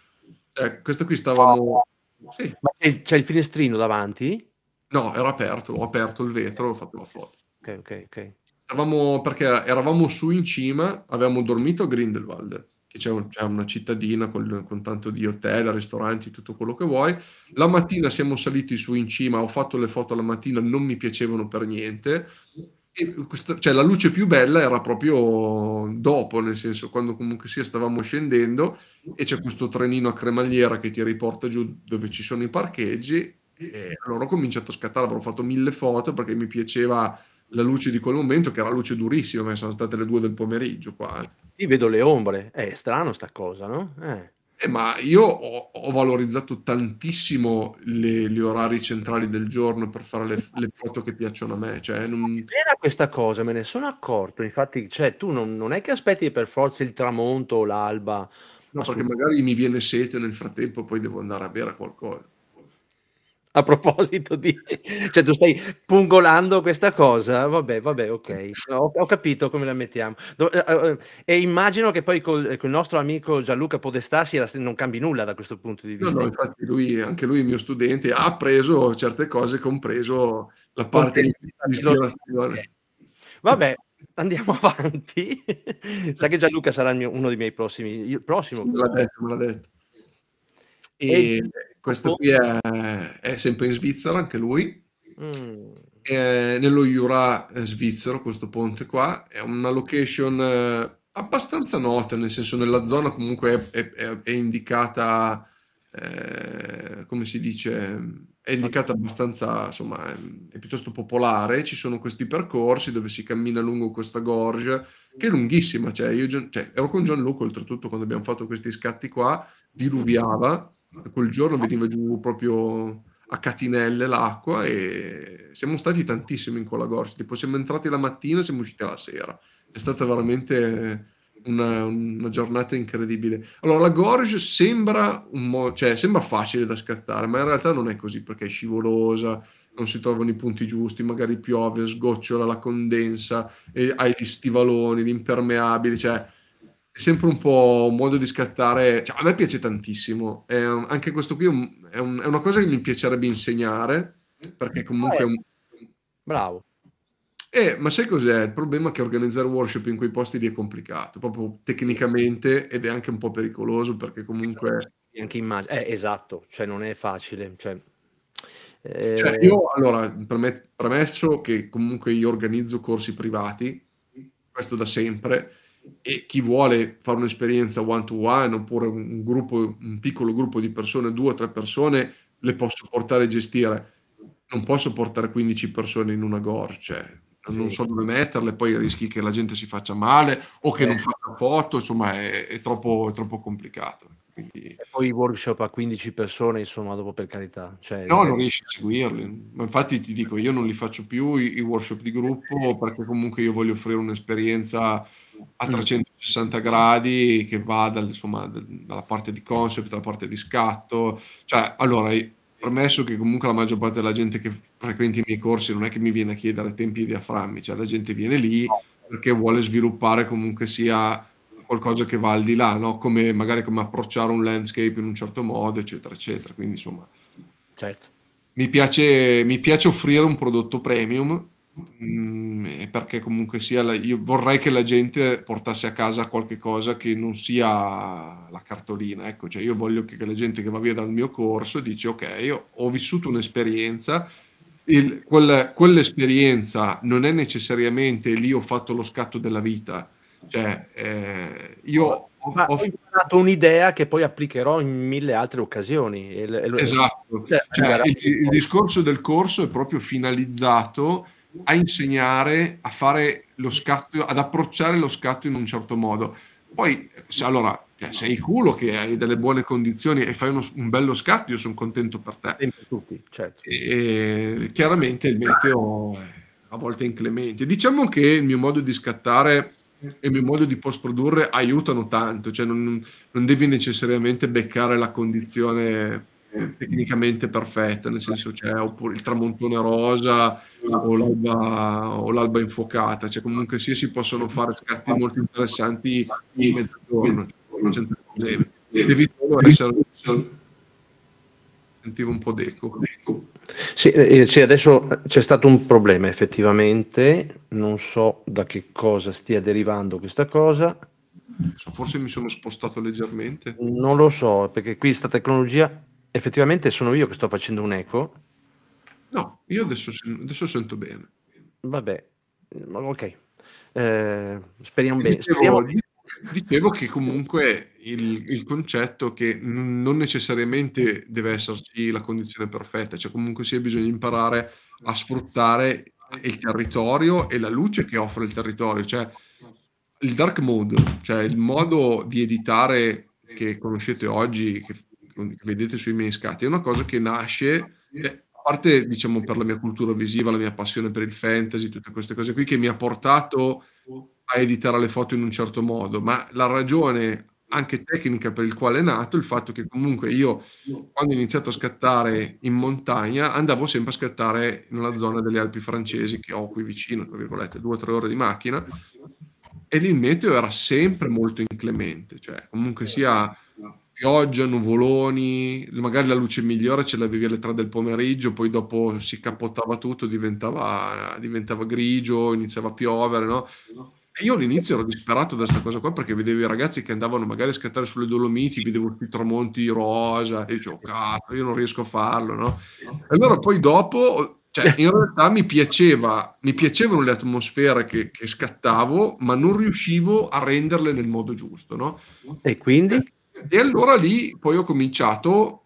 Eh, questa qui stavamo sì. Ma c'è, c'è, il finestrino davanti? No, era aperto, ho aperto il vetro e ho fatto la foto. Ok, ok, ok. Eravamo, perché eravamo su in cima, avevamo dormito a Grindelwald, che c'è, un, c'è una cittadina con, con, tanto di hotel, ristoranti, tutto quello che vuoi. La mattina siamo saliti su in cima, ho fatto le foto la mattina, non mi piacevano per niente questo, cioè, la luce più bella era proprio dopo, nel senso quando comunque sia stavamo scendendo e c'è questo trenino a cremagliera che ti riporta giù dove ci sono i parcheggi e allora ho cominciato a scattare, avrò fatto mille foto perché mi piaceva la luce di quel momento che era luce durissima, ma sono state le due del pomeriggio qua. Io vedo le ombre, eh, è strano sta cosa, no? Eh. Eh, ma io ho, ho valorizzato tantissimo le, gli orari centrali del giorno per fare le, le foto che piacciono a me. Cioè, non... Era questa cosa, me ne sono accorto. Infatti, cioè, tu non, non è che aspetti per forza il tramonto o l'alba. No, perché magari mi viene sete nel frattempo, poi devo andare a bere qualcosa. a proposito di... cioè tu stai pungolando questa cosa, vabbè, vabbè, ok, ho, ho capito come la mettiamo. Eh, eh, eh, e immagino che poi col, col nostro amico Gianluca Podestà sia, non cambi nulla da questo punto di vista. No, no, infatti lui, anche lui, mio studente, ha preso certe cose, compreso la parte di ispirazione. Vabbè, andiamo avanti. Sa che Gianluca sarà mio, uno dei miei prossimi. Il prossimo. Me l'ha detto, me l'ha detto. e questo boh. qui è, è sempre in Svizzera, anche lui. Mm. Eh, nello Jura eh, svizzero, questo ponte qua, è una location eh, abbastanza nota, nel senso nella zona comunque è, è, è indicata, eh, come si dice, è indicata abbastanza, insomma, è, piuttosto popolare, ci sono questi percorsi dove si cammina lungo questa gorge, che è lunghissima, cioè io cioè, ero con John Luke oltretutto quando abbiamo fatto questi scatti qua, diluviava, Quel giorno ah. veniva giù proprio a catinelle l'acqua e siamo stati tantissimi in quella Colagorsi, tipo siamo entrati la mattina e siamo usciti la sera. È stata veramente una, una giornata incredibile. Allora, la Gorge sembra, mo- cioè, sembra facile da scattare, ma in realtà non è così perché è scivolosa, non si trovano i punti giusti, magari piove, sgocciola, la condensa, e hai gli stivaloni, gli impermeabili, cioè è sempre un po' un modo di scattare, cioè, a me piace tantissimo, è, anche questo qui è, un, è, un, è, una cosa che mi piacerebbe insegnare, perché eh, comunque... È un... Bravo. Eh, ma sai cos'è? Il problema è che organizzare workshop in quei posti lì è complicato, proprio tecnicamente ed è anche un po' pericoloso perché comunque... Esatto, anche immagino, eh, esatto, cioè non è facile. Cioè... cioè eh... Cioè io allora, premesso che comunque io organizzo corsi privati, questo da sempre, e chi vuole fare un'esperienza one to one oppure un, gruppo, un piccolo gruppo di persone, due o tre persone, le posso portare e gestire. Non posso portare 15 persone in una gore, cioè non so dove metterle, poi rischi che la gente si faccia male o che eh. non faccia foto, insomma è, è, troppo, è troppo complicato. Quindi... E poi i workshop a 15 persone, insomma, dopo per carità. Cioè, no, non eh, riesci a seguirli. infatti ti dico, io non li faccio più i, i workshop di gruppo perché comunque io voglio offrire un'esperienza a 360 mm. gradi che va dal, insomma, dalla parte di concept, dalla parte di scatto. Cioè, allora, premesso che comunque la maggior parte della gente che frequenta i miei corsi non è che mi viene a chiedere tempi e diaframmi, cioè la gente viene lì perché vuole sviluppare comunque sia qualcosa che va al di là, no? come, magari come approcciare un landscape in un certo modo, eccetera, eccetera. Quindi insomma, certo. mi, piace, mi piace offrire un prodotto premium mh, mm, perché comunque sia, la, io vorrei che la gente portasse a casa qualcosa che non sia la cartolina. Ecco, cioè io voglio che, che la gente che va via dal mio corso dice ok, ho vissuto un'esperienza. Il, quel, quell'esperienza non è necessariamente lì ho fatto lo scatto della vita, cioè, eh, io ho, ho, ho un'idea che poi applicherò in mille altre occasioni. esatto, cioè, cioè, il, il discorso del corso è proprio finalizzato a insegnare a fare lo scatto, ad approcciare lo scatto in un certo modo. Poi, se, allora, cioè, sei culo che hai delle buone condizioni e fai uno, un bello scatto, io sono contento per te. per tutti, certo. E, chiaramente il meteo a volte è inclemente. Diciamo che il mio modo di scattare e il mio modo di post produrre aiutano tanto, cioè non, non, devi necessariamente beccare la condizione tecnicamente perfetta, nel senso cioè, oppure il tramontone rosa o l'alba, o l'alba infuocata, cioè comunque sì, si possono fare scatti molto interessanti in mezzogiorno, cioè, devi solo essere sentivo un po' d'eco. Ecco. Sì, eh, sì, adesso eh, c'è stato un problema effettivamente, non so da che cosa stia derivando questa cosa. Forse mi sono spostato leggermente. Non lo so, perché qui sta tecnologia, effettivamente sono io che sto facendo un eco. No, io adesso, adesso sento bene. Vabbè, mm, ok. Eh, speriamo bene. speriamo... Dicevo che comunque il, il concetto che n- non necessariamente deve esserci la condizione perfetta, cioè comunque sia bisogna imparare a sfruttare il territorio e la luce che offre il territorio, cioè il dark mode, cioè il modo di editare che conoscete oggi, che vedete sui miei scatti, è una cosa che nasce, a parte diciamo per la mia cultura visiva, la mia passione per il fantasy, tutte queste cose qui che mi ha portato a editare le foto in un certo modo, ma la ragione anche tecnica per il quale è nato il fatto che comunque io quando ho iniziato a scattare in montagna andavo sempre a scattare nella zona delle Alpi francesi che ho qui vicino, tra virgolette, due o tre ore di macchina e lì il meteo era sempre molto inclemente, cioè comunque sia pioggia, nuvoloni, magari la luce migliore ce l'avevi alle tre del pomeriggio, poi dopo si capottava tutto, diventava, diventava grigio, iniziava a piovere, no? Io all'inizio ero disperato da questa cosa qua perché vedevo i ragazzi che andavano magari a scattare sulle Dolomiti, vedevo i tramonti rosa e dicevo, cazzo, io non riesco a farlo, no? Allora poi dopo cioè, in realtà mi, piaceva, mi piacevano le atmosfere che, che, scattavo, ma non riuscivo a renderle nel modo giusto, no? E quindi? E allora lì poi ho cominciato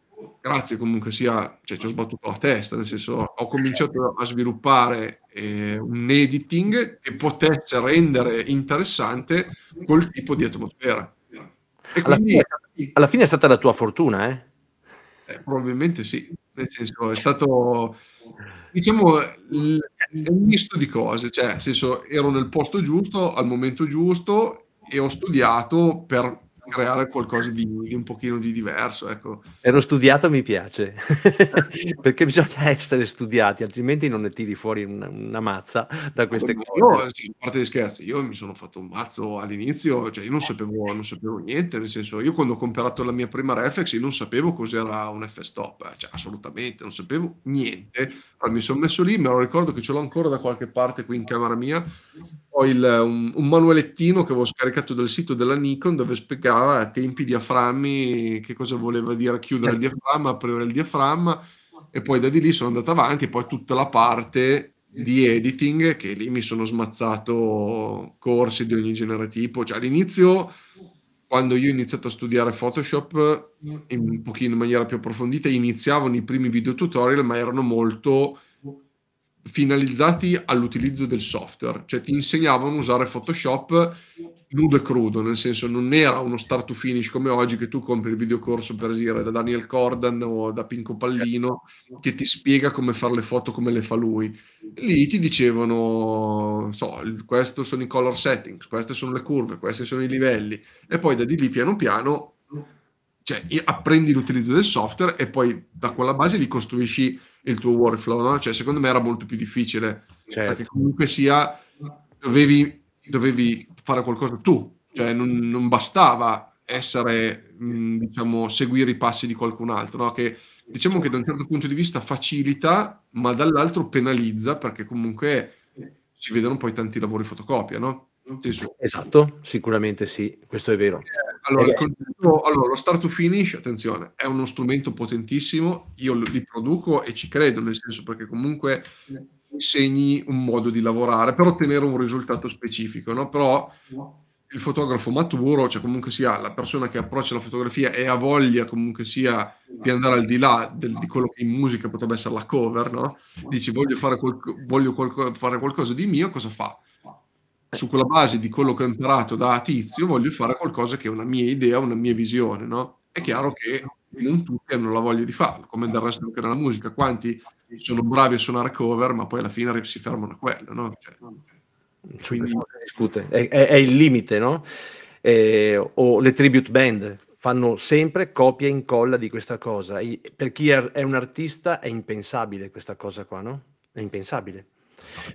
grazie comunque sia, cioè, ci ho sbattuto la testa, nel senso ho cominciato a sviluppare eh, un editing che potesse rendere interessante quel tipo di atmosfera. E alla, quindi, fine, alla fine è stata la tua fortuna, eh? Eh, probabilmente sì, nel senso è stato, diciamo, l- un misto di cose, cioè nel senso ero nel posto giusto, al momento giusto e ho studiato per creare qualcosa di, di, un pochino di diverso. Ecco. Ero studiato mi piace, perché bisogna essere studiati, altrimenti non ne tiri fuori una, una mazza da queste no, cose. No, a parte gli scherzi, io mi sono fatto un mazzo all'inizio, cioè io non sapevo, non sapevo niente, nel senso io quando ho comprato la mia prima reflex io non sapevo cos'era un F-stop, cioè assolutamente, non sapevo niente, Ah, mi sono messo lì, me lo ricordo che ce l'ho ancora da qualche parte qui in camera mia. Ho il, um, un, un, manualettino che avevo scaricato dal sito della Nikon dove spiegava a tempi diaframmi che cosa voleva dire chiudere il diaframma, aprire il diaframma e poi da di lì sono andato avanti e poi tutta la parte di editing che lì mi sono smazzato corsi di ogni genere tipo. Cioè all'inizio quando io ho iniziato a studiare Photoshop mm. in, pochino, in maniera più approfondita, iniziavano i primi video tutorial, ma erano molto finalizzati all'utilizzo del software, cioè ti insegnavano a usare Photoshop nudo e crudo, nel senso non era uno start to finish come oggi che tu compri il videocorso per dire da Daniel Cordan o da Pinco Pallino certo. che ti spiega come fare le foto come le fa lui. Lì ti dicevano, so, questo sono i color settings, queste sono le curve, questi sono i livelli e poi da di lì piano piano cioè, apprendi l'utilizzo del software e poi da quella base li costruisci il tuo workflow, no? Cioè, secondo me era molto più difficile certo. perché comunque sia avevi dovevi fare qualcosa tu, cioè non, non bastava essere, mh, diciamo, seguire i passi di qualcun altro, no? che diciamo che da un certo punto di vista facilita, ma dall'altro penalizza perché comunque si vedono poi tanti lavori fotocopia, no? Esatto, sicuramente sì, questo è vero. Allora, eh, concetto, allora, lo start to finish, attenzione, è uno strumento potentissimo, io li produco e ci credo, nel senso perché comunque insegni un modo di lavorare per ottenere un risultato specifico, no? Però il fotografo maturo, cioè comunque sia la persona che approccia la fotografia e ha voglia comunque sia di andare al di là del, di quello che in musica potrebbe essere la cover, no? Dici voglio, fare, quel, voglio qualco, fare qualcosa di mio, cosa fa? Su quella base di quello che ho imparato da Tizio, voglio fare qualcosa che è una mia idea, una mia visione, no? È chiaro che non tutti hanno la voglia di farlo, come del resto anche nella musica. Quanti sono bravi a suonare cover, ma poi alla fine si fermano a quello, no? Cioè, quindi... discute. È, è, è, il limite, no? Eh, o le tribute band fanno sempre copia e incolla di questa cosa. per chi è, un artista è impensabile questa cosa qua, no? È impensabile.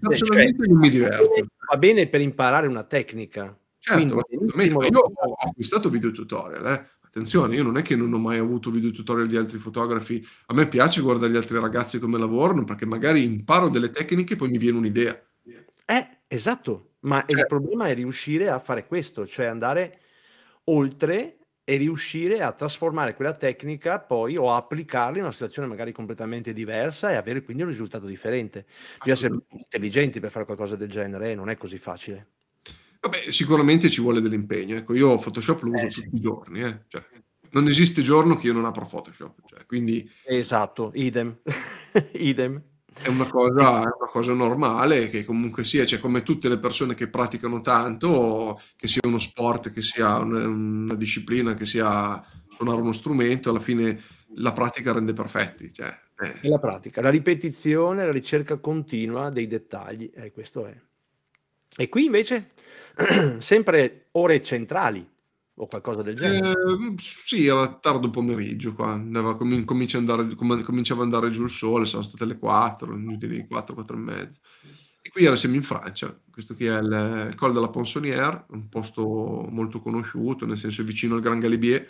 No, eh, cioè, va bene per imparare una tecnica, Certo, io ho acquistato video tutorial, eh. Attenzione, io non è che non ho mai avuto video tutorial di altri fotografi, a me piace guardare gli altri ragazzi come lavorano perché magari imparo delle tecniche e poi mi viene un'idea. Eh, esatto, ma eh. il problema è riuscire a fare questo, cioè andare oltre e riuscire a trasformare quella tecnica poi o applicarla in una situazione magari completamente diversa e avere quindi un risultato differente. Bisogna essere intelligenti per fare qualcosa del genere, eh, non è così facile. Vabbè, sicuramente ci vuole dell'impegno. Ecco, io Photoshop lo uso eh, tutti sì. i giorni, eh. cioè, non esiste giorno che io non apro Photoshop. Cioè, quindi... Esatto, idem. idem. È una, cosa, è una, cosa, normale che comunque sia, cioè come tutte le persone che praticano tanto, che sia uno sport, che sia una, una disciplina, che sia suonare uno strumento, alla fine la pratica rende perfetti. Cioè, eh. la pratica, la ripetizione, la ricerca continua dei dettagli, eh, questo è. E qui invece, sempre ore centrali o qualcosa del genere? Eh, sì, era tardo pomeriggio qua, andava, com- cominciava, ad andare, com- cominciava ad andare giù il sole, sono state le 4, 4, 4 e mezzo qui era, siamo in Francia, questo qui è il, il Col della Poissonnière, un posto molto conosciuto, nel senso vicino al Gran Galibier.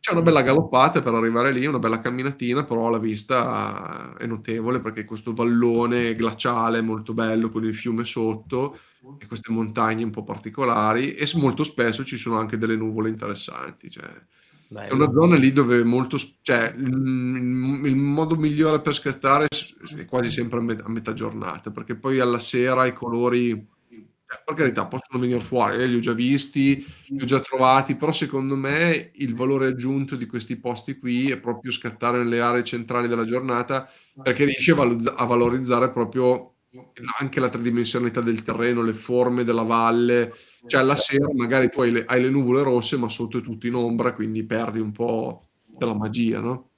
C'è una bella galoppata per arrivare lì, una bella camminatina, però la vista eh, è notevole perché questo vallone glaciale molto bello con il fiume sotto e queste montagne un po' particolari e molto spesso ci sono anche delle nuvole interessanti. Cioè dai, è una zona lì dove molto, cioè, il, il, modo migliore per scattare è quasi sempre a, met- a, metà giornata, perché poi alla sera i colori, cioè, per carità, possono venire fuori, eh, li ho già visti, li ho già trovati, però secondo me il valore aggiunto di questi posti qui è proprio scattare nelle aree centrali della giornata, perché riesci a, val- a valorizzare proprio anche la tridimensionalità del terreno, le forme della valle, cioè alla sera magari tu hai le, hai le nuvole rosse ma sotto è tutto in ombra, quindi perdi un po' della magia, no?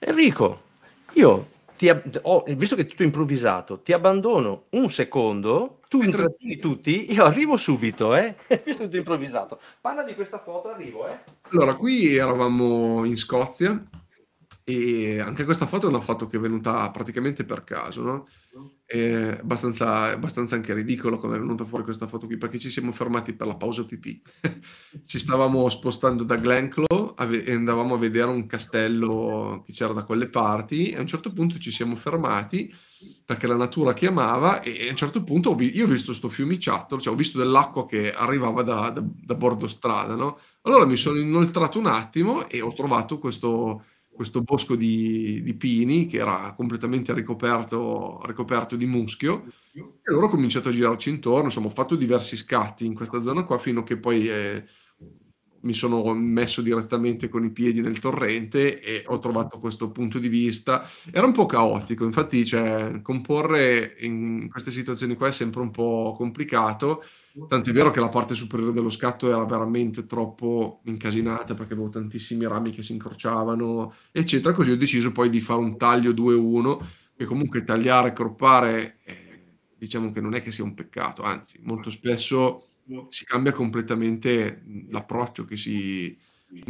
Enrico, io ti, ho, visto che è tutto improvvisato, ti abbandono un secondo, tu intrattieni tutti, io arrivo subito, eh? visto tutto improvvisato. Parla di questa foto, arrivo, eh? Allora, qui eravamo in Scozia e anche questa foto è una foto che è venuta praticamente per caso, no? è abbastanza, abbastanza anche ridicolo come è venuta fuori questa foto qui, perché ci siamo fermati per la pausa pipì. ci stavamo spostando da Glenclaw e andavamo a vedere un castello che c'era da quelle parti e a un certo punto ci siamo fermati perché la natura chiamava e a un certo punto ho vi- io ho visto questo fiumiciattolo, cioè ho visto dell'acqua che arrivava da, da, da bordo strada, no? Allora mi sono inoltrato un attimo e ho trovato questo questo bosco di, di, pini che era completamente ricoperto, ricoperto, di muschio e allora ho cominciato a girarci intorno, insomma ho fatto diversi scatti in questa zona qua fino a che poi eh, mi sono messo direttamente con i piedi nel torrente e ho trovato questo punto di vista. Era un po' caotico, infatti cioè, comporre in queste situazioni qua è sempre un po' complicato Tant'è vero che la parte superiore dello scatto era veramente troppo incasinata perché avevo tantissimi rami che si incrociavano, eccetera. Così ho deciso poi di fare un taglio 2-1, che comunque tagliare, croppare, eh, diciamo che non è che sia un peccato, anzi, molto spesso si cambia completamente mm, l'approccio che si,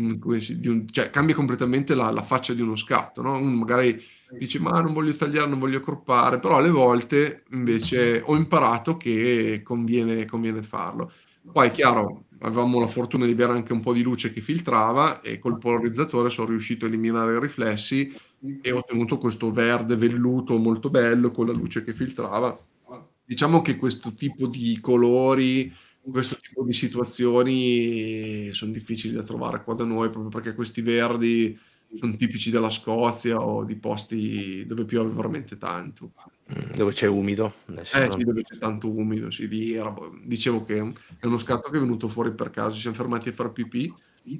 Mm, un, cioè, cambia completamente la, la, faccia di uno scatto, no? Uno magari dice ma non voglio tagliare, non voglio croppare, però alle volte invece ho imparato che conviene, conviene farlo. Poi è chiaro, avevamo la fortuna di avere anche un po' di luce che filtrava e col polarizzatore sono riuscito a eliminare i riflessi e ho ottenuto questo verde velluto molto bello con la luce che filtrava. Diciamo che questo tipo di colori questo tipo di situazioni sono difficili da trovare qua da noi proprio perché questi verdi sono tipici della Scozia o di posti dove piove veramente tanto. Mm, dove c'è umido? Eh sì, dove c'è tanto umido, sì, di erba. Dicevo che è uno scatto che è venuto fuori per caso, ci siamo fermati a fare pipì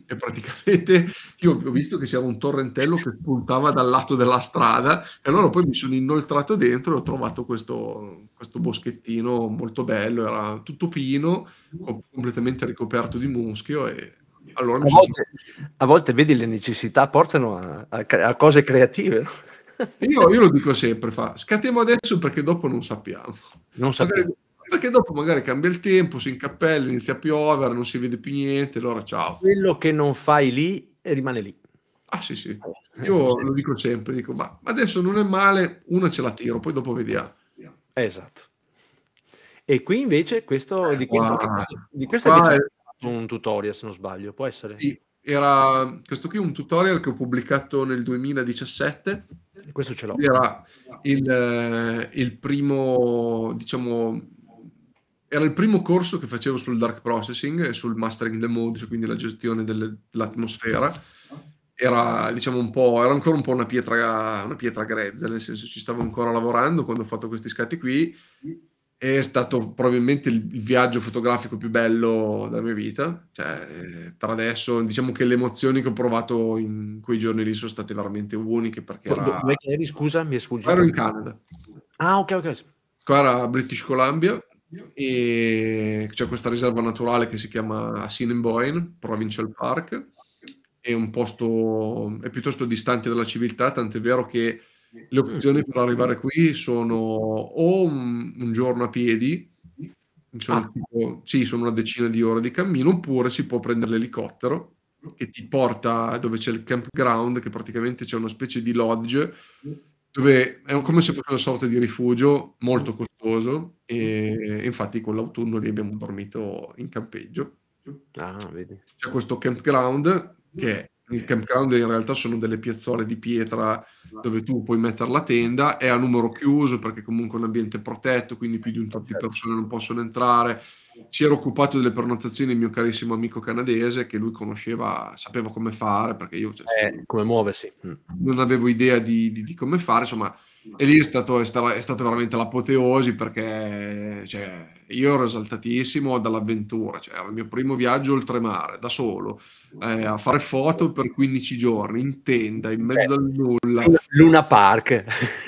e praticamente io ho visto che c'era un torrentello che spuntava dal lato della strada e allora poi mi sono inoltrato dentro e ho trovato questo, questo boschettino molto bello, era tutto pino, completamente ricoperto di muschio e allora a, volte, a volte vedi le necessità portano a, a, a cose creative. Io, io, lo dico sempre, fa, scattiamo adesso perché dopo non sappiamo. Non sappiamo. Magari perché dopo magari cambia il tempo, si incappella, inizia a piovere, non si vede più niente, allora ciao. Quello che non fai lì eh, rimane lì. Ah sì sì, eh, io lo dico sempre, dico ma adesso non è male, una ce la tiro, poi dopo vediamo. Esatto. E qui invece questo, eh, di questo, wow. di questo è... un tutorial se non sbaglio, può essere? Sì, era questo qui un tutorial che ho pubblicato nel 2017. Questo ce l'ho. Era il, il primo, diciamo, era il primo corso che facevo sul dark processing e sul mastering the modes, quindi la gestione delle, dell'atmosfera. Era, diciamo, un po', era ancora un po' una pietra, una pietra grezza, nel senso ci stavo ancora lavorando quando ho fatto questi scatti qui. È stato probabilmente il viaggio fotografico più bello della mia vita. Cioè, per adesso, diciamo che le emozioni che ho provato in quei giorni lì sono state veramente uniche. Perché era... Dove eri? Scusa, mi è sfuggito. Ero in Canada. Ah, ok, ok. Qua era British Columbia e c'è questa riserva naturale che si chiama Sinenboin, Provincial Park, è un posto è piuttosto distante dalla civiltà, tant'è vero che le opzioni per arrivare qui sono o un, un giorno a piedi, sono, cioè ah. tipo, sì, sono una decina di ore di cammino, oppure si può prendere l'elicottero che ti porta dove c'è il campground, che praticamente c'è una specie di lodge dove è come se fosse una sorta di rifugio molto mm. costoso e, mm. infatti con l'autunno lì abbiamo dormito in campeggio. Ah, C'è questo campground che mm. il campground in realtà sono delle piazzole di pietra dove tu puoi mettere la tenda, è a numero chiuso perché comunque è un ambiente protetto, quindi più di un tot di certo. persone non possono entrare, si era occupato delle prenotazioni del mio carissimo amico canadese che lui conosceva, sapeva come fare perché io cioè, eh, come muoversi mm. non avevo idea di, di, di, come fare insomma e lì è, stato, è, stata, è stata veramente l'apoteosi perché cioè, io ero esaltatissimo dall'avventura, cioè era il mio primo viaggio oltremare, da solo, eh, a fare foto per 15 giorni, in tenda, in mezzo Beh, al nulla. Luna Park.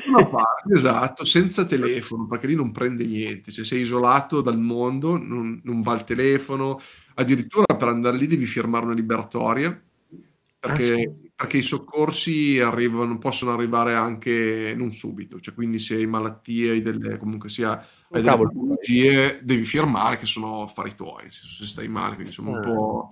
Luna Park, esatto, senza telefono, perché lì non prende niente, cioè sei isolato dal mondo, non, non va il telefono, addirittura per andare lì devi firmare una liberatoria, ah, perché... Ah, sì perché i soccorsi arrivano, possono arrivare anche non subito, cioè quindi se hai malattie, hai delle, comunque sia hai delle patologie, devi firmare che sono affari tuoi, se stai male, quindi sono un eh, po'...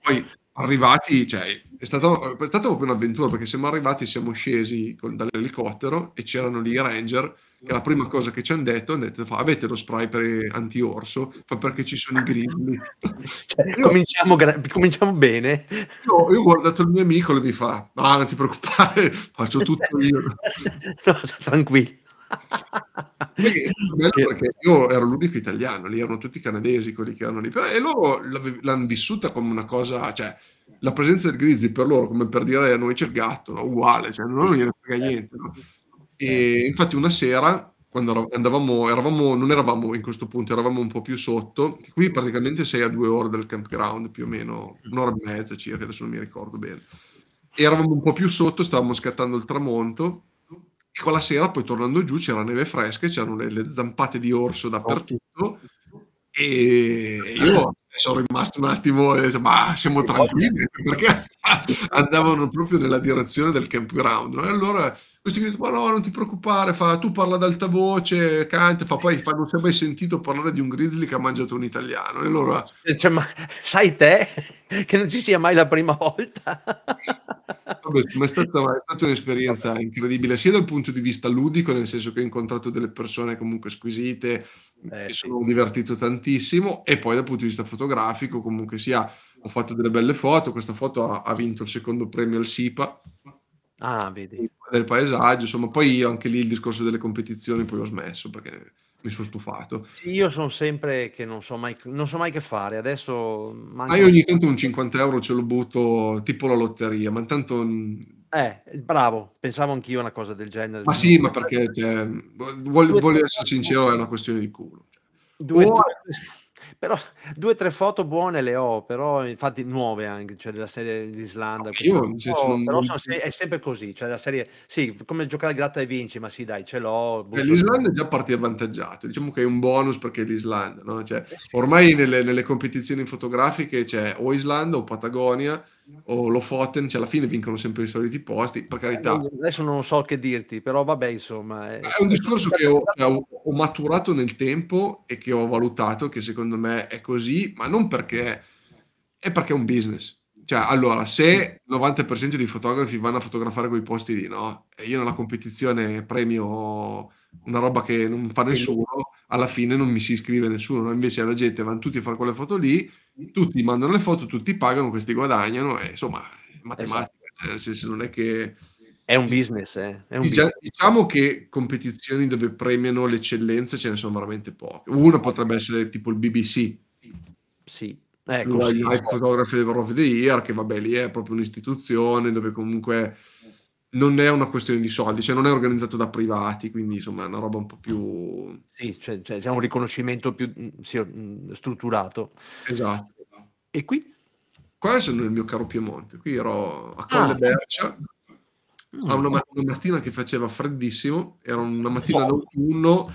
Poi arrivati, cioè, è stato, è stata proprio un'avventura perché siamo arrivati, siamo scesi con, dall'elicottero e c'erano lì i ranger che la prima cosa che ci hanno detto, è: detto avete lo spray per anti-orso, fa perché ci sono i grilli. Cioè, cominciamo, gra- cominciamo, bene. No, io ho guardato il mio amico e mi fa, ah non ti preoccupare, faccio tutto io. no, tranquillo. perché io ero l'unico italiano, lì erano tutti canadesi quelli che erano lì, e loro l'hanno vissuta come una cosa, cioè la presenza del Grizzly per loro, come per dire a eh, noi c'è il gatto, no? uguale, cioè non gliene frega eh, niente. No? E eh, infatti una sera, quando andavamo, eravamo, non eravamo in questo punto, eravamo un po' più sotto, qui praticamente sei a due ore dal campground, più o meno un'ora e mezza circa, adesso non mi ricordo bene. E eravamo un po' più sotto, stavamo scattando il tramonto e quella sera, poi tornando giù, c'era neve fresca, c'erano le, le zampate di orso dappertutto. Oh, e io eh. sono rimasto un attimo, e, detto, ma siamo tranquilli perché andavano proprio nella direzione del campground. No? E allora questi che dice, ma no, non ti preoccupare, fa, tu parla ad alta voce, canta, fa, poi fa, non si è mai sentito parlare di un grizzly che ha mangiato un italiano. E allora... Eh, cioè, ma sai te che non ci sia mai la prima volta? Vabbè, ma è stata, è stata un'esperienza Vabbè. incredibile, sia dal punto di vista ludico, nel senso che ho incontrato delle persone comunque squisite, eh, mi sono sì. divertito tantissimo, e poi dal punto di vista fotografico, comunque sia, ho fatto delle belle foto, questa foto ha, ha vinto il secondo premio al SIPA Ah, vedi. Del paesaggio, insomma, poi io anche lì il discorso delle competizioni poi ho smesso perché mi sono stufato. Sì, io sono sempre che non so mai, non so mai che fare, adesso... Manca... Ah, io ogni tanto un 50 euro ce lo butto tipo la lotteria, ma intanto... Mm, eh, bravo, pensavo anch'io a una cosa del genere. Ma sì, ma perché, cioè, voglio, voglio essere sincero, è una questione di culo. Cioè. Due, o, due Però due o tre foto buone le ho, però infatti nuove anche, cioè della serie d'Islanda. Islanda. io, non, cioè, non... Però sono, è sempre così, cioè la serie, sì, come giocare al gratta e vinci, ma sì dai, ce l'ho. Beh, L'Islanda è già partita avvantaggiato, diciamo che è un bonus perché è l'Islanda, no? cioè, eh ormai nelle, nelle competizioni fotografiche c'è o Islanda o Patagonia, o lo Foten, cioè alla fine vincono sempre i soliti posti, per eh, carità. Adesso non so che dirti, però vabbè, insomma... È, è un discorso che ho, cioè, ho, maturato nel tempo e che ho valutato che secondo me è così, ma non perché... è perché è un business. Cioè, allora, se il 90% dei fotografi vanno a fotografare quei posti lì, no? E io nella competizione premio una roba che non fa nessuno, alla fine non mi si iscrive nessuno, invece la gente va tutti a fare quelle foto lì, tutti mandano le foto, tutti pagano, questi guadagnano, e insomma, matematica, esatto. nel senso non è che... È un business, eh? è un diciamo, business. che competizioni dove premiano l'eccellenza ce ne sono veramente poche. Una potrebbe essere tipo il BBC. Sì, ecco. Il sì. Photography of the Year, che vabbè lì è proprio un'istituzione dove comunque non è una questione di soldi, cioè non è organizzato da privati, quindi insomma è una roba un po' più... Sì, cioè, cioè c'è un riconoscimento più mm, sì, mm, strutturato. Esatto. E qui? Qua sono nel mio caro Piemonte, qui ero a ah. Colle ah, Bercia, sì. Mm. a una, una, mattina che faceva freddissimo, era una mattina oh. d'autunno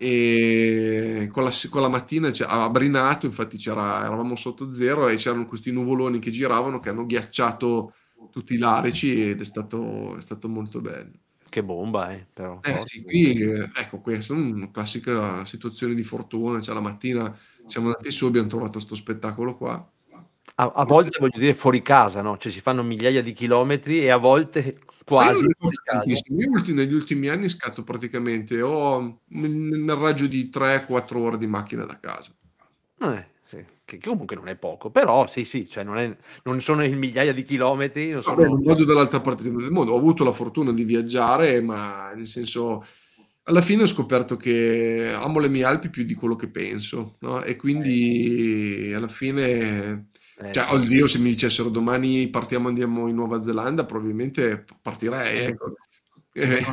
e quella, quella mattina cioè, a Brinato infatti c'era, eravamo sotto zero e c'erano questi nuvoloni che giravano che hanno ghiacciato tutti i larici ed è stato, è stato molto bello. Che bomba, eh, però. Eh, sì, qui, eh, ecco, questa è una classica situazione di fortuna, cioè la mattina siamo andati su, abbiamo trovato questo spettacolo qua. A, a volte Forse... voglio dire fuori casa, no? Cioè si fanno migliaia di chilometri e a volte quasi fuori casa. negli ultimi anni scatto praticamente, ho nel, nel raggio di 3-4 ore di macchina da casa. Eh, che, comunque non è poco, però sì, sì, cioè non, è, non sono in migliaia di chilometri. Non, sono... Vabbè, non voglio dall'altra parte del mondo, ho avuto la fortuna di viaggiare, ma nel senso alla fine ho scoperto che amo le mie Alpi più di quello che penso, no? E quindi alla fine, eh, cioè, oddio, se mi dicessero domani partiamo, andiamo in Nuova Zelanda, probabilmente partirei, eh. ecco. Eh,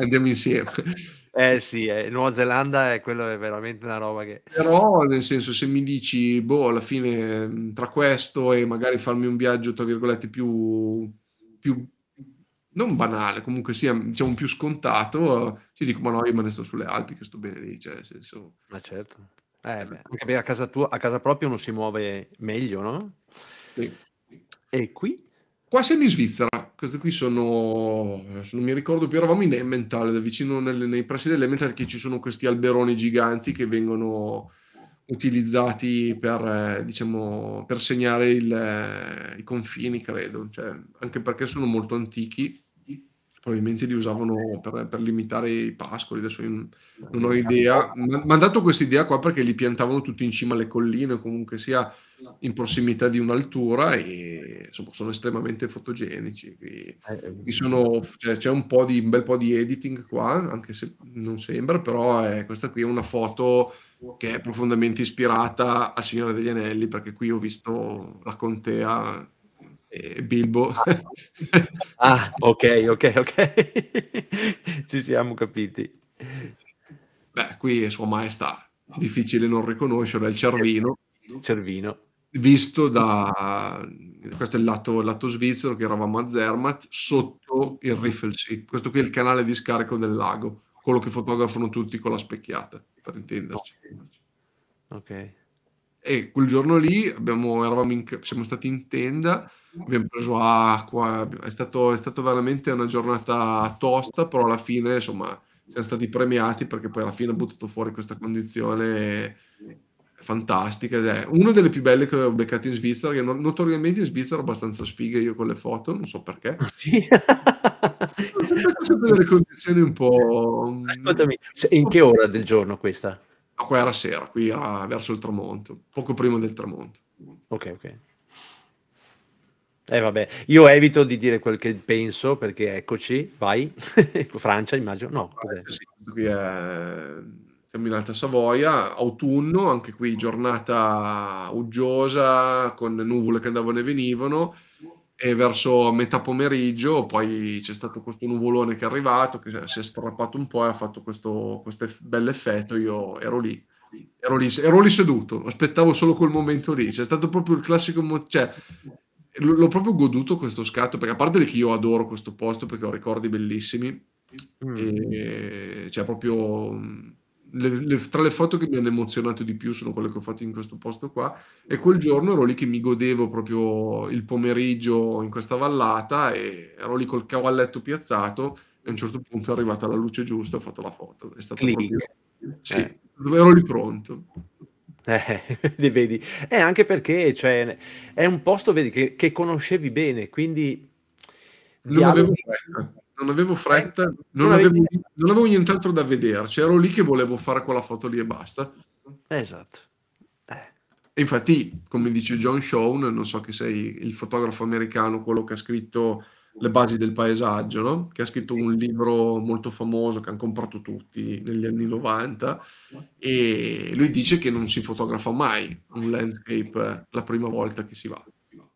andiamo insieme. Eh sì, eh, Nuova Zelanda è quello è veramente una roba che... Però nel senso se mi dici, boh, alla fine tra questo e magari farmi un viaggio, tra virgolette, più... più non banale, comunque sia diciamo più scontato, ti dico ma no, io me ne sto sulle Alpi che sto bene lì, cioè nel senso... Ma certo. Eh, cioè, beh, anche perché a casa, tua, a casa propria uno si muove meglio, no? Sì. E qui? Qua siamo in Svizzera, queste qui sono, non mi ricordo più, eravamo in Emmental, vicino nel, nei pressi dell'Emmental che ci sono questi alberoni giganti che vengono utilizzati per, eh, diciamo, per segnare il, eh, i confini, credo, cioè, anche perché sono molto antichi, probabilmente li usavano per, per limitare i pascoli, adesso non, non ho idea, ma, ha dato questa idea qua perché li piantavano tutti in cima alle colline, comunque sia in prossimità di un'altura e insomma, sono estremamente fotogenici. E, eh, eh, sono, cioè, c'è un, po di, un bel po' di editing qua, anche se non sembra, però è, eh, questa qui è una foto che è profondamente ispirata a Signore degli Anelli, perché qui ho visto la contea e Bilbo. ah, ah ok, ok, ok. Ci siamo capiti. Beh, qui è Sua Maestà, difficile non riconoscerlo, è il Cervino. Cervino visto da questo è il lato, lato, svizzero che eravamo a Zermatt sotto il Riffelsi questo qui è il canale di scarico del lago quello che fotografano tutti con la specchiata per intenderci ok e quel giorno lì abbiamo, in, siamo stati in tenda abbiamo preso acqua è stato, è stato veramente una giornata tosta però alla fine insomma siamo stati premiati perché poi alla fine ha buttato fuori questa condizione fantastica ed è una delle più belle che ho beccato in Svizzera, che notoriamente in Svizzera abbastanza sfiga io con le foto, non so perché. Oh, sì. sempre delle condizioni un po'... Mm, Ascoltami, in che ora del giorno questa? No, qua era sera, qui era verso il tramonto, poco prima del tramonto. Ok, ok. Eh vabbè, io evito di dire quel che penso perché eccoci, vai. Francia immagino, no. Ah, sì, qui è siamo in Alta Savoia, autunno, anche qui giornata uggiosa, con nuvole che andavano e venivano, e verso metà pomeriggio poi c'è stato questo nuvolone che è arrivato, che si è strappato un po' e ha fatto questo, questo bell'effetto, io ero lì, ero lì, ero lì seduto, aspettavo solo quel momento lì, c'è stato proprio il classico... Mo- cioè, l'ho proprio goduto questo scatto, perché a parte che io adoro questo posto, perché ho ricordi bellissimi, mm. e, cioè proprio le, le, tra le foto che mi hanno emozionato di più sono quelle che ho fatto in questo posto qua e mm. quel giorno ero lì che mi godevo proprio il pomeriggio in questa vallata e ero lì col cavalletto piazzato e a un certo punto è arrivata la luce giusta ho fatto la foto. È stato proprio... Sì, eh. ero lì pronto. Eh, vedi, eh, anche perché cioè, è un posto vedi, che, che conoscevi bene, quindi... Non avevo... Altri non avevo fretta, ecco, non avevo, non avevo nient'altro da vederci, ero lì che volevo fare quella foto lì e basta. Esatto. Eh. E infatti, come dice John Shawn, non so che sei il fotografo americano, quello che ha scritto Le basi del paesaggio, no? che ha scritto un libro molto famoso che hanno comprato tutti negli anni 90 e lui dice che non si fotografa mai un landscape eh, la prima volta che si va.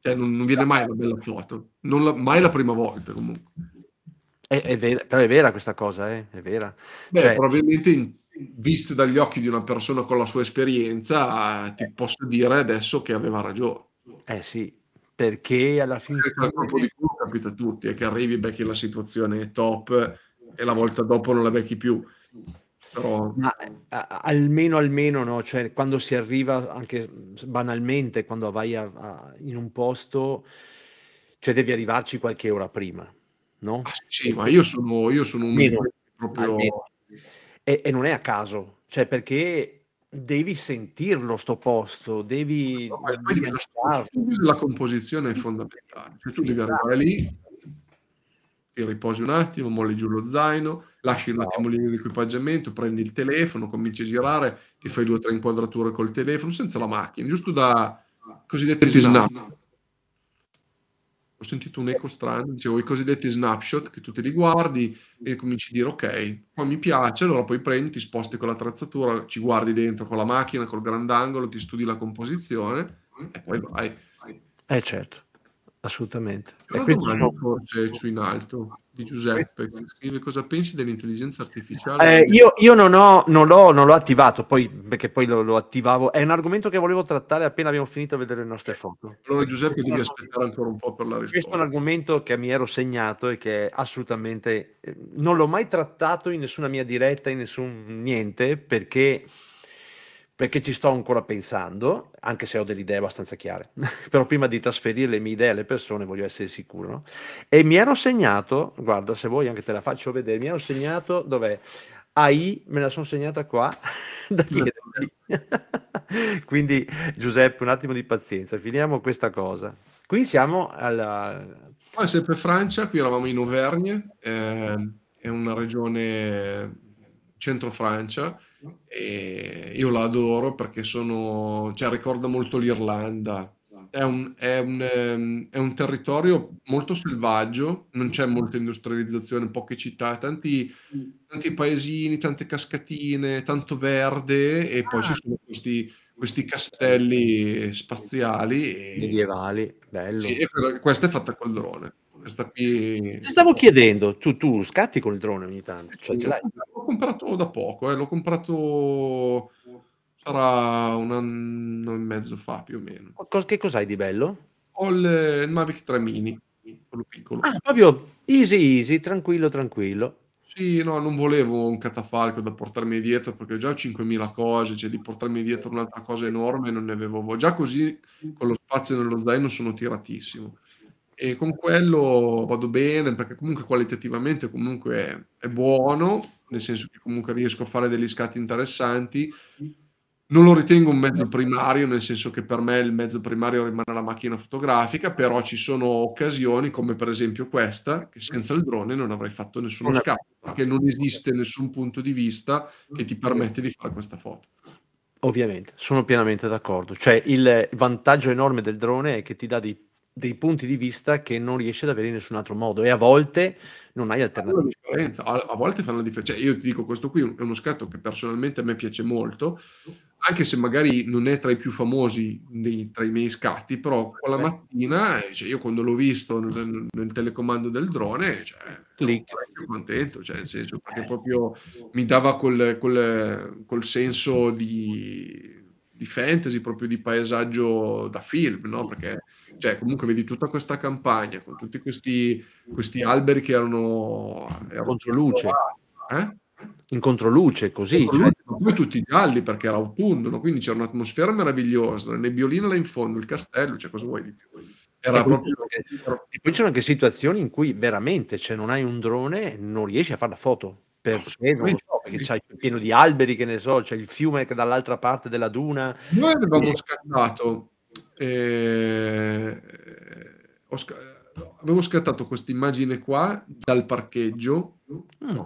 Cioè, non, non viene mai una bella foto, non la, mai la prima volta comunque. È, è vera, però è vera questa cosa, eh? è vera. Beh, cioè, probabilmente in, viste dagli occhi di una persona con la sua esperienza, ti eh. posso dire adesso che aveva ragione. Eh sì, perché alla fine... Perché colpo di culo capita a tutti, è che arrivi, becchi la situazione è top eh. e la volta dopo non la becchi più. Però... Ma, almeno, almeno, no? cioè, quando si arriva, anche banalmente, quando vai a, a, in un posto, cioè devi arrivarci qualche ora prima no? Ah, sì, ma io sono, io sono un almeno, proprio... E, e, non è a caso, cioè perché devi sentirlo sto posto, devi... No, devi lo studio composizione è fondamentale, cioè tu devi esatto. arrivare lì, ti riposi un attimo, molli giù lo zaino, lasci un attimo lì l'equipaggiamento, prendi il telefono, cominci a girare, ti fai due o tre inquadrature col telefono senza la macchina, giusto da cosiddetti snap ho sentito un eco strano, dicevo i cosiddetti snapshot che tu te li guardi e cominci a dire ok, poi mi piace, allora poi prendi, ti sposti con la attrezzatura, ci guardi dentro con la macchina, col grandangolo, ti studi la composizione e poi vai. Eh certo assolutamente. Una e questo domanda forse su in alto di Giuseppe, scrive cosa pensi dell'intelligenza artificiale? Eh, io, io non, ho, non, l'ho, non, l'ho, attivato, poi, perché poi lo, lo, attivavo, è un argomento che volevo trattare appena abbiamo finito a vedere le nostre foto. Allora Giuseppe devi aspettare ancora un po' per la risposta. Questo è un argomento che mi ero segnato e che assolutamente eh, non l'ho mai trattato in nessuna mia diretta, in nessun niente, perché perché ci sto ancora pensando, anche se ho delle idee abbastanza chiare, però prima di trasferire le mie idee alle persone voglio essere sicuro. No? E mi ero segnato, guarda se vuoi anche te la faccio vedere, mi ero segnato, dov'è? AI me la sono segnata qua da chiederti. Quindi Giuseppe, un attimo di pazienza, finiamo questa cosa. Qui siamo alla... Poi sempre Francia, qui eravamo in Auvergne, eh, è una regione eh, centro Francia, e io la adoro perché sono, cioè, ricorda molto l'Irlanda. È un, è, un, ehm, è un, territorio molto selvaggio, non c'è molta industrializzazione, poche città, tanti, tanti paesini, tante cascatine, tanto verde e poi ah. ci sono questi, questi castelli spaziali. E... Medievali, bello. Sì, questa è fatta col drone. qui... Ti stavo chiedendo, tu, tu, scatti col drone ogni tanto? Cioè, comprato da poco, eh, l'ho comprato sarà un anno e mezzo fa più o meno. Che cos'hai di bello? Ho il, Mavic 3 mini, quello piccolo. Ah, proprio easy easy, tranquillo tranquillo. Sì, no, non volevo un catafalco da portarmi dietro perché già ho 5.000 cose, cioè di portarmi dietro un'altra cosa enorme non ne avevo. Già così con lo spazio nello zaino sono tiratissimo e con quello vado bene perché comunque qualitativamente comunque è, è buono, nel senso che comunque riesco a fare degli scatti interessanti. Non lo ritengo un mezzo primario, nel senso che per me il mezzo primario rimane la macchina fotografica, però ci sono occasioni come per esempio questa, che senza il drone non avrei fatto nessuno scatto, perché non esiste nessun punto di vista che ti permette di fare questa foto. Ovviamente, sono pienamente d'accordo. Cioè il vantaggio enorme del drone è che ti dà dei dei punti di vista che non riesci ad avere in nessun altro modo e a volte non hai alternative. A, a, volte fanno la differenza. Cioè, io ti dico, questo qui è uno scatto che personalmente a me piace molto, anche se magari non è tra i più famosi dei, tra i miei scatti, però quella mattina, eh, cioè, io quando l'ho visto nel, nel telecomando del drone, cioè, ero contento, cioè, nel senso, perché proprio mi dava quel, quel, quel senso di, di fantasy, proprio di paesaggio da film, no? Perché cioè comunque vedi tutta questa campagna con tutti questi, questi alberi che erano, erano controluce. Eh? in controluce così. In controluce, cioè... tutti gialli perché era autunno, no? quindi c'era un'atmosfera meravigliosa, la nebbiolina là in fondo, il castello, cioè cosa vuoi di più? Era e, proprio... anche, e poi c'erano anche situazioni in cui veramente, se cioè, non hai un drone, non riesci a fare la foto. Perché non lo so, perché c'è pieno di alberi, che ne so, c'è il fiume che dall'altra parte della duna. Noi avevamo e... Eh. scattato eh, sc- avevo scattato questa immagine qua dal parcheggio mm.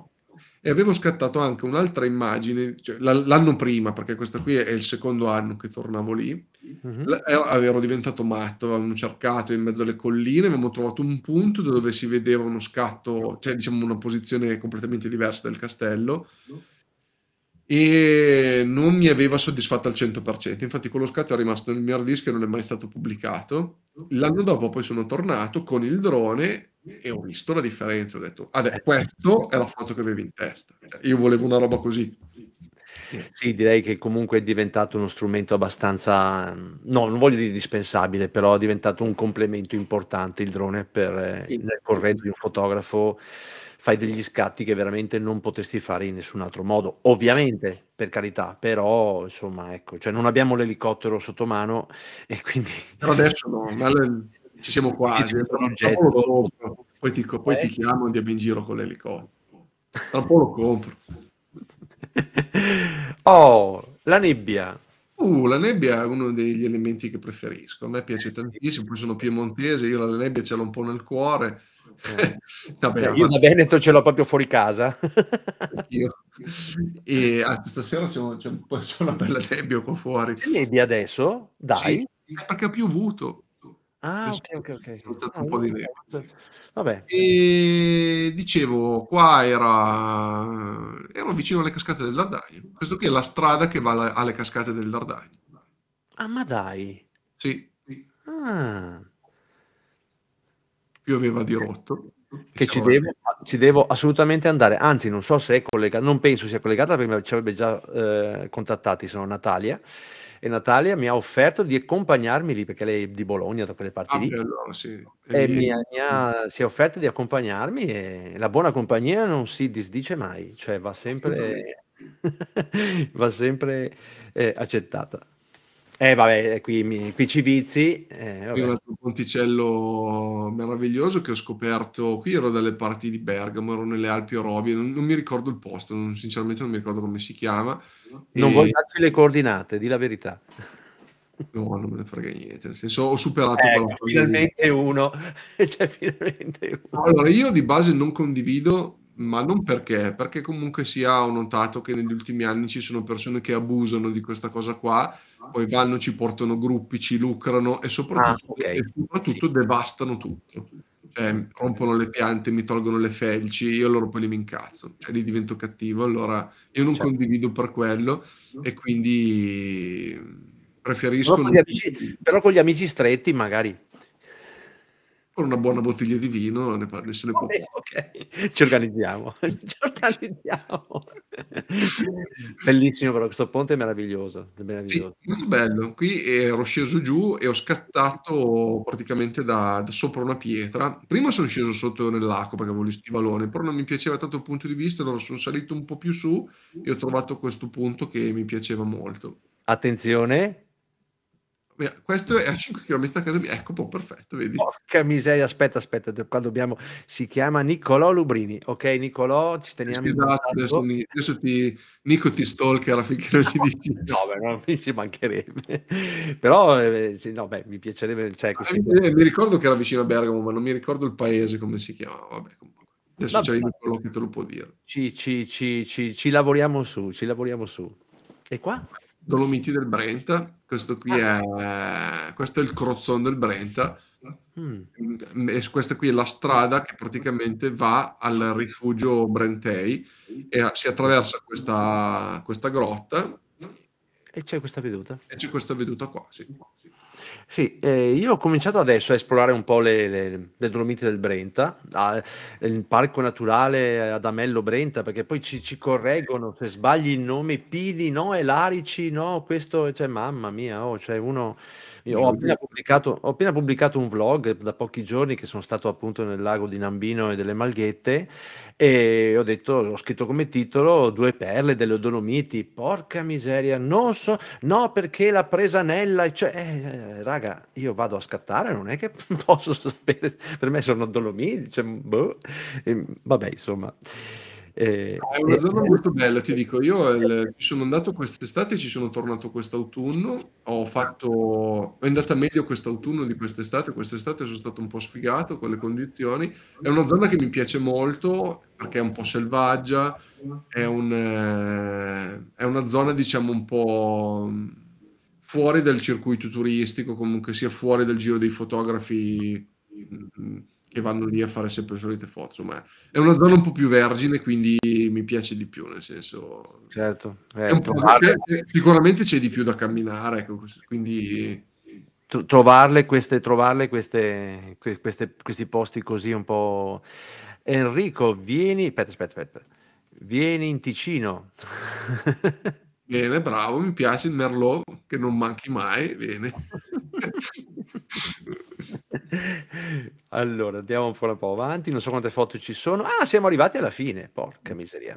e avevo scattato anche un'altra immagine cioè, l- l'anno prima, perché questa qui è il secondo anno che tornavo lì. Mm-hmm. ero diventato matto, avevamo cercato in mezzo alle colline, avevamo trovato un punto dove si vedeva uno scatto, cioè diciamo una posizione completamente diversa del castello. Mm e non mi aveva soddisfatto al 100%. Infatti quello scatto è rimasto nel mio hard disk e non è mai stato pubblicato. L'anno dopo poi sono tornato con il drone e ho visto la differenza. Ho detto, adesso eh. questo è la foto che avevi in testa. Cioè, io volevo una roba così. Sì, direi che comunque è diventato uno strumento abbastanza, no, non voglio dire indispensabile, però è diventato un complemento importante il drone per eh, il corrente di un fotografo fai degli scatti che veramente non potresti fare in nessun altro modo. Ovviamente, per carità, però insomma, ecco, cioè non abbiamo l'elicottero sotto mano e quindi... Però adesso no, ci siamo quasi. Dopo, poi, ti, poi eh. ti chiamo e andiamo in giro con l'elicottero. Tra un po' lo compro. oh, la nebbia. Uh, la nebbia è uno degli elementi che preferisco. A me piace eh tantissimo, poi sono piemontese, io la nebbia ce l'ho un po' nel cuore Vabbè, cioè, io da Veneto ce l'ho proprio fuori casa. io. E anzi, stasera c'è, c'è, c'è, una bella nebbia qua fuori. C'è nebbia adesso? Dai. Sì, perché ha piovuto. Ah, ok, ok, ok. Ah, un po' di nebbia. Vabbè. E dicevo, qua era... ero vicino alle cascate del Dardaio. Questo qui è la strada che va alle cascate del Dardaio. Ah, ma dai. Sì. Ah pioveva di rotto. Che ci diciamo, devo, ci devo, assolutamente andare, anzi non so se è collegata, non penso sia collegata perché ci avrebbe già eh, contattati, sono Natalia e Natalia mi ha offerto di accompagnarmi lì perché lei è di Bologna da quelle parti ah, lì allora, sì. e, mi, ha, mi ha, mm. si è offerta di accompagnarmi e la buona compagnia non si disdice mai cioè va sempre, va sempre eh, accettata eh vabbè, qui, mi, qui ci vizi. Eh, qui un altro ponticello meraviglioso che ho scoperto, qui ero dalle parti di Bergamo, ero nelle Alpi Orobie, non, non mi ricordo il posto, non, sinceramente non mi ricordo come si chiama. Non e... vuoi darci le coordinate, di la verità. No, non me ne frega niente. Nel senso, ho superato. Ecco, finalmente uno. cioè, finalmente uno. Allora, io di base non condivido ma non perché, perché comunque sia ho notato che negli ultimi anni ci sono persone che abusano di questa cosa qua, ah. poi vanno, ci portano gruppi, ci lucrano e soprattutto, ah, okay. e soprattutto sì. devastano tutto. Cioè, rompono le piante, mi tolgono le felci, io loro poi li mi incazzo, cioè li divento cattivo, allora io non certo. condivido per quello mm. e quindi preferisco... Però con, amici, però con gli amici stretti magari con una buona bottiglia di vino ne parli se ne può. Vabbè, ok, ci organizziamo, ci organizziamo. Bellissimo però, questo ponte è meraviglioso. È meraviglioso. Sì, molto bello. Qui ero sceso giù e ho scattato praticamente da, da, sopra una pietra. Prima sono sceso sotto nell'acqua perché avevo gli stivaloni, però non mi piaceva tanto il punto di vista, allora sono salito un po' più su e ho trovato questo punto che mi piaceva molto. Attenzione, questo è a 5 km da casa mia, ecco, boh, perfetto, vedi. Porca miseria, aspetta, aspetta, qua dobbiamo, si chiama Niccolò Lubrini, ok Niccolò, ci teniamo Scusate, esatto, adesso, adesso ti, Nico ti stalkerà finché non ci dici. No, beh, non mi ci mancherebbe, però eh, sì, no, beh, mi piacerebbe... Cioè, ah, mi, eh, mi, ricordo che era vicino a Bergamo, ma non mi ricordo il paese, come si chiamava, vabbè, Adesso c'è Nicolò che te lo può dire. Ci, ci, ci, ci lavoriamo su, ci lavoriamo su. E qua? Dolomiti del Brenta, questo qui ah. è, questo è il crozzone del Brenta, mm. questa qui è la strada che praticamente va al rifugio Brentei e si attraversa questa, questa grotta. E c'è questa veduta. E c'è questa veduta qua, sì. Sì, eh, io ho cominciato adesso a esplorare un po' le, le, le Dolomiti del Brenta, a, il parco naturale ad Amello Brenta, perché poi ci, ci correggono se sbagli il nome Pili, no, Elarici, no, questo, cioè mamma mia, oh, cioè uno io ho appena, ho appena, pubblicato, un vlog da pochi giorni che sono stato appunto nel lago di Nambino e delle Malghette e ho detto, ho scritto come titolo Due perle delle Dolomiti, porca miseria, non so, no perché la presanella, cioè, eh, eh, raga, io vado a scattare, non è che posso sapere, per me sono Dolomiti, cioè, boh. e, vabbè insomma. Eh, ah, è una eh, zona molto bella, ti dico. Io il, ci sono andato quest'estate, ci sono tornato quest'autunno. Ho fatto, è andata meglio quest'autunno di quest'estate. Quest'estate sono stato un po' sfigato con le condizioni. È una zona che mi piace molto perché è un po' selvaggia. È, un, eh, è una zona, diciamo, un po' fuori dal circuito turistico, comunque sia fuori dal giro dei fotografi. Mh, mm, mm, che vanno lì a fare sempre le solite foto. Insomma, è una zona un po' più vergine, quindi mi piace di più, nel senso... Certo, eh, trovare... Cioè, cioè, sicuramente c'è di più da camminare, ecco, quindi... Trovarle, queste, trovarle queste, queste, questi posti così un po'... Enrico, vieni... Aspetta, aspetta, aspetta. Vieni in Ticino. Bene, bravo, mi piace il merlot, che non manchi mai, bene. Allora, andiamo un po', avanti, non so quante foto ci sono. Ah, siamo arrivati alla fine, porca mm. miseria.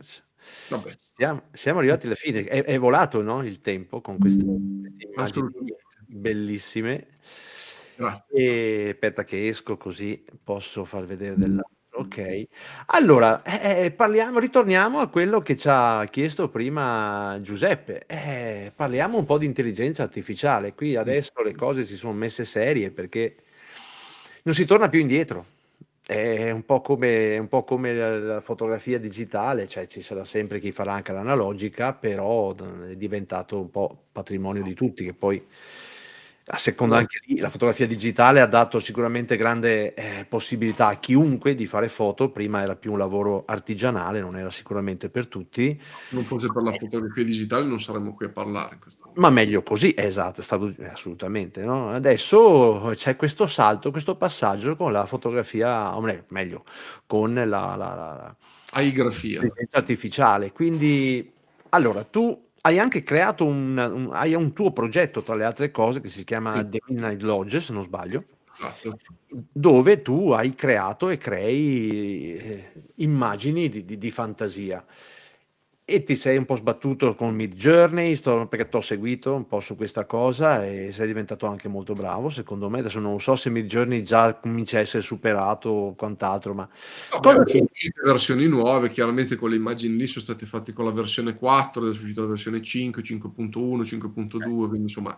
Siamo, siamo, arrivati alla fine, è, è volato no, il tempo con queste, immagini bellissime. E, aspetta che esco così posso far vedere dell'altro. Mm. Ok, allora eh, eh, eh, parliamo, ritorniamo a quello che ci ha chiesto prima Giuseppe. Eh, parliamo un po' di intelligenza artificiale. Qui mm. adesso le cose si sono messe serie perché non si torna più indietro. È un po' come, un po come la fotografia digitale, cioè ci sarà sempre chi farà anche l'analogica, però è diventato un po' patrimonio di tutti, che poi a seconda anche lì la fotografia digitale ha dato sicuramente grande eh, possibilità a chiunque di fare foto, prima era più un lavoro artigianale, non era sicuramente per tutti. Non fosse per la fotografia digitale non saremmo qui a parlare. questo ma meglio così, eh, esatto, stato, eh, assolutamente. No? Adesso c'è questo salto, questo passaggio con la fotografia, o meglio, con la, la, la, aigrafia artificiale. Quindi, allora, tu hai anche creato un, un, hai un tuo progetto, tra le altre cose, che si chiama sì. The Midnight Lodge, se non sbaglio esatto. dove tu hai creato e crei eh, immagini di, di, di fantasia. E ti sei un po' sbattuto con Mid Journey, sto, perché ti ho seguito un po' su questa cosa e sei diventato anche molto bravo, secondo me. Adesso non so se Mid Journey già comincia a essere superato o quant'altro, ma... No, sono uscite versioni nuove, chiaramente con le immagini lì sono state fatte con la versione 4, adesso è uscita la versione 5, 5.1, 5.2, eh. quindi insomma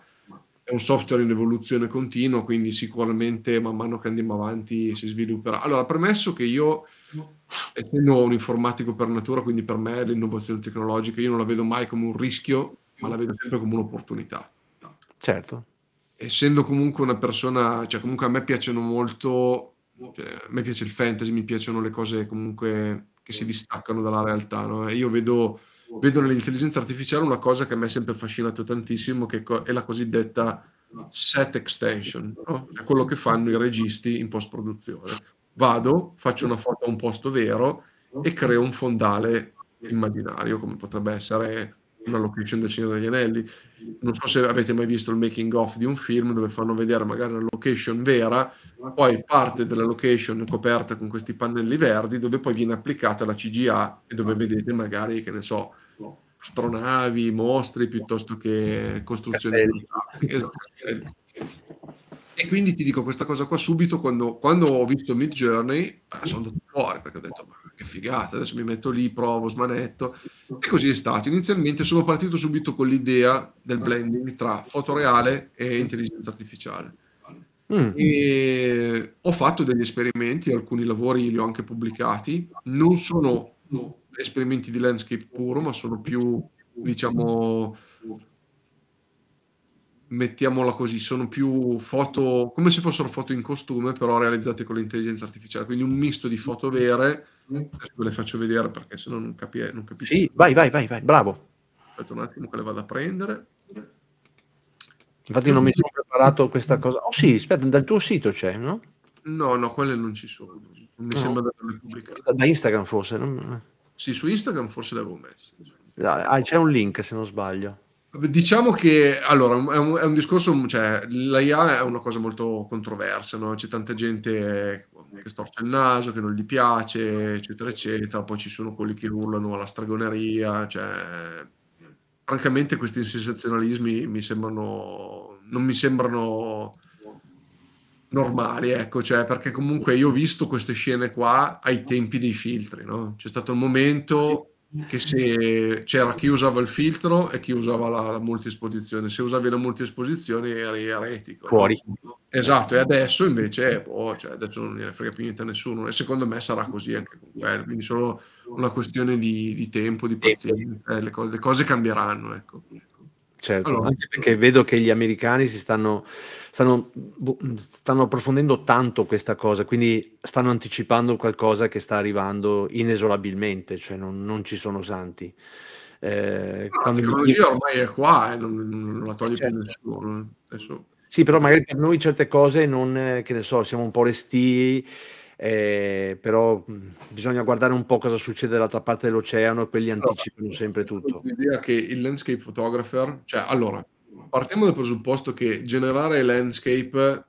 è un software in evoluzione continua, quindi sicuramente man mano che andiamo avanti si svilupperà. Allora, premesso che io essendo un informatico per natura, quindi per me l'innovazione tecnologica io non la vedo mai come un rischio, ma la vedo sempre come un'opportunità. Certo. Essendo comunque una persona, cioè comunque a me piacciono molto, cioè, a me piace il fantasy, mi piacciono le cose comunque che si distaccano dalla realtà, no? E io vedo, vedo nell'intelligenza artificiale una cosa che a me è sempre affascinato tantissimo, che è la cosiddetta set extension, no? è quello che fanno i registi in post-produzione vado, faccio una foto a un posto vero e creo un fondale immaginario, come potrebbe essere una location del Signore degli Anelli. Non so se avete mai visto il making of di un film dove fanno vedere magari una location vera, poi parte della location coperta con questi pannelli verdi, dove poi viene applicata la CGA e dove vedete magari, che ne so, astronavi, mostri piuttosto che costruzioni. Esatto. E quindi ti dico questa cosa qua subito quando, quando ho visto Mid Journey eh, sono andato fuori perché ho detto ma che figata, adesso mi metto lì, provo, smanetto e così è stato. Inizialmente sono partito subito con l'idea del blending tra fotoreale e intelligenza artificiale. Mm. E ho fatto degli esperimenti, alcuni lavori li ho anche pubblicati, non sono esperimenti di landscape puro ma sono più diciamo mettiamola così, sono più foto, come se fossero foto in costume, però realizzate con l'intelligenza artificiale, quindi un misto di foto vere, mm. adesso ve le faccio vedere perché sennò non, capi- non capisco. Sì, vai, vai, vai, vai, bravo. Aspetta un attimo che le vado a prendere. Infatti non mi sono preparato questa cosa. Oh sì, aspetta, dal tuo sito c'è, no? No, no, quelle non ci sono. Non mi no. sembra di averle Da Instagram forse? No? Sì, su Instagram forse le avevo messe. Ah, ah c'è un link se non sbaglio. Diciamo che allora è un, è un discorso, cioè l'IA è una cosa molto controversa, no? c'è tanta gente che storce il naso, che non gli piace, eccetera, eccetera, poi ci sono quelli che urlano alla stragoneria, cioè, francamente questi sensazionalismi mi sembrano, non mi sembrano normali, ecco, cioè, perché comunque io ho visto queste scene qua ai tempi dei filtri, no? c'è stato il momento che se c'era chi usava il filtro e chi usava la multiesposizione. Se usavi la multiesposizione eri eretico. Fuori. No? Esatto, e adesso invece, boh, cioè adesso non ne frega più niente a nessuno e secondo me sarà così anche con quello, quindi solo una questione di, di tempo, di pazienza, eh, le, cose, le cose, cambieranno. Ecco. Certo, allora, anche perché vedo che gli americani si stanno stanno, boh, stanno approfondendo tanto questa cosa, quindi stanno anticipando qualcosa che sta arrivando inesorabilmente, cioè non, non ci sono santi. Eh, no, la tecnologia dico... ormai è qua, eh, non, non, la toglie certo. più nessuno. Eh. Adesso... Sì, però magari per noi certe cose non, eh, che ne so, siamo un po' resti, eh, però mm, bisogna guardare un po' cosa succede dall'altra parte dell'oceano e quelli allora, anticipano sempre tutto. L'idea che il landscape photographer, cioè allora, partiamo dal presupposto che generare landscape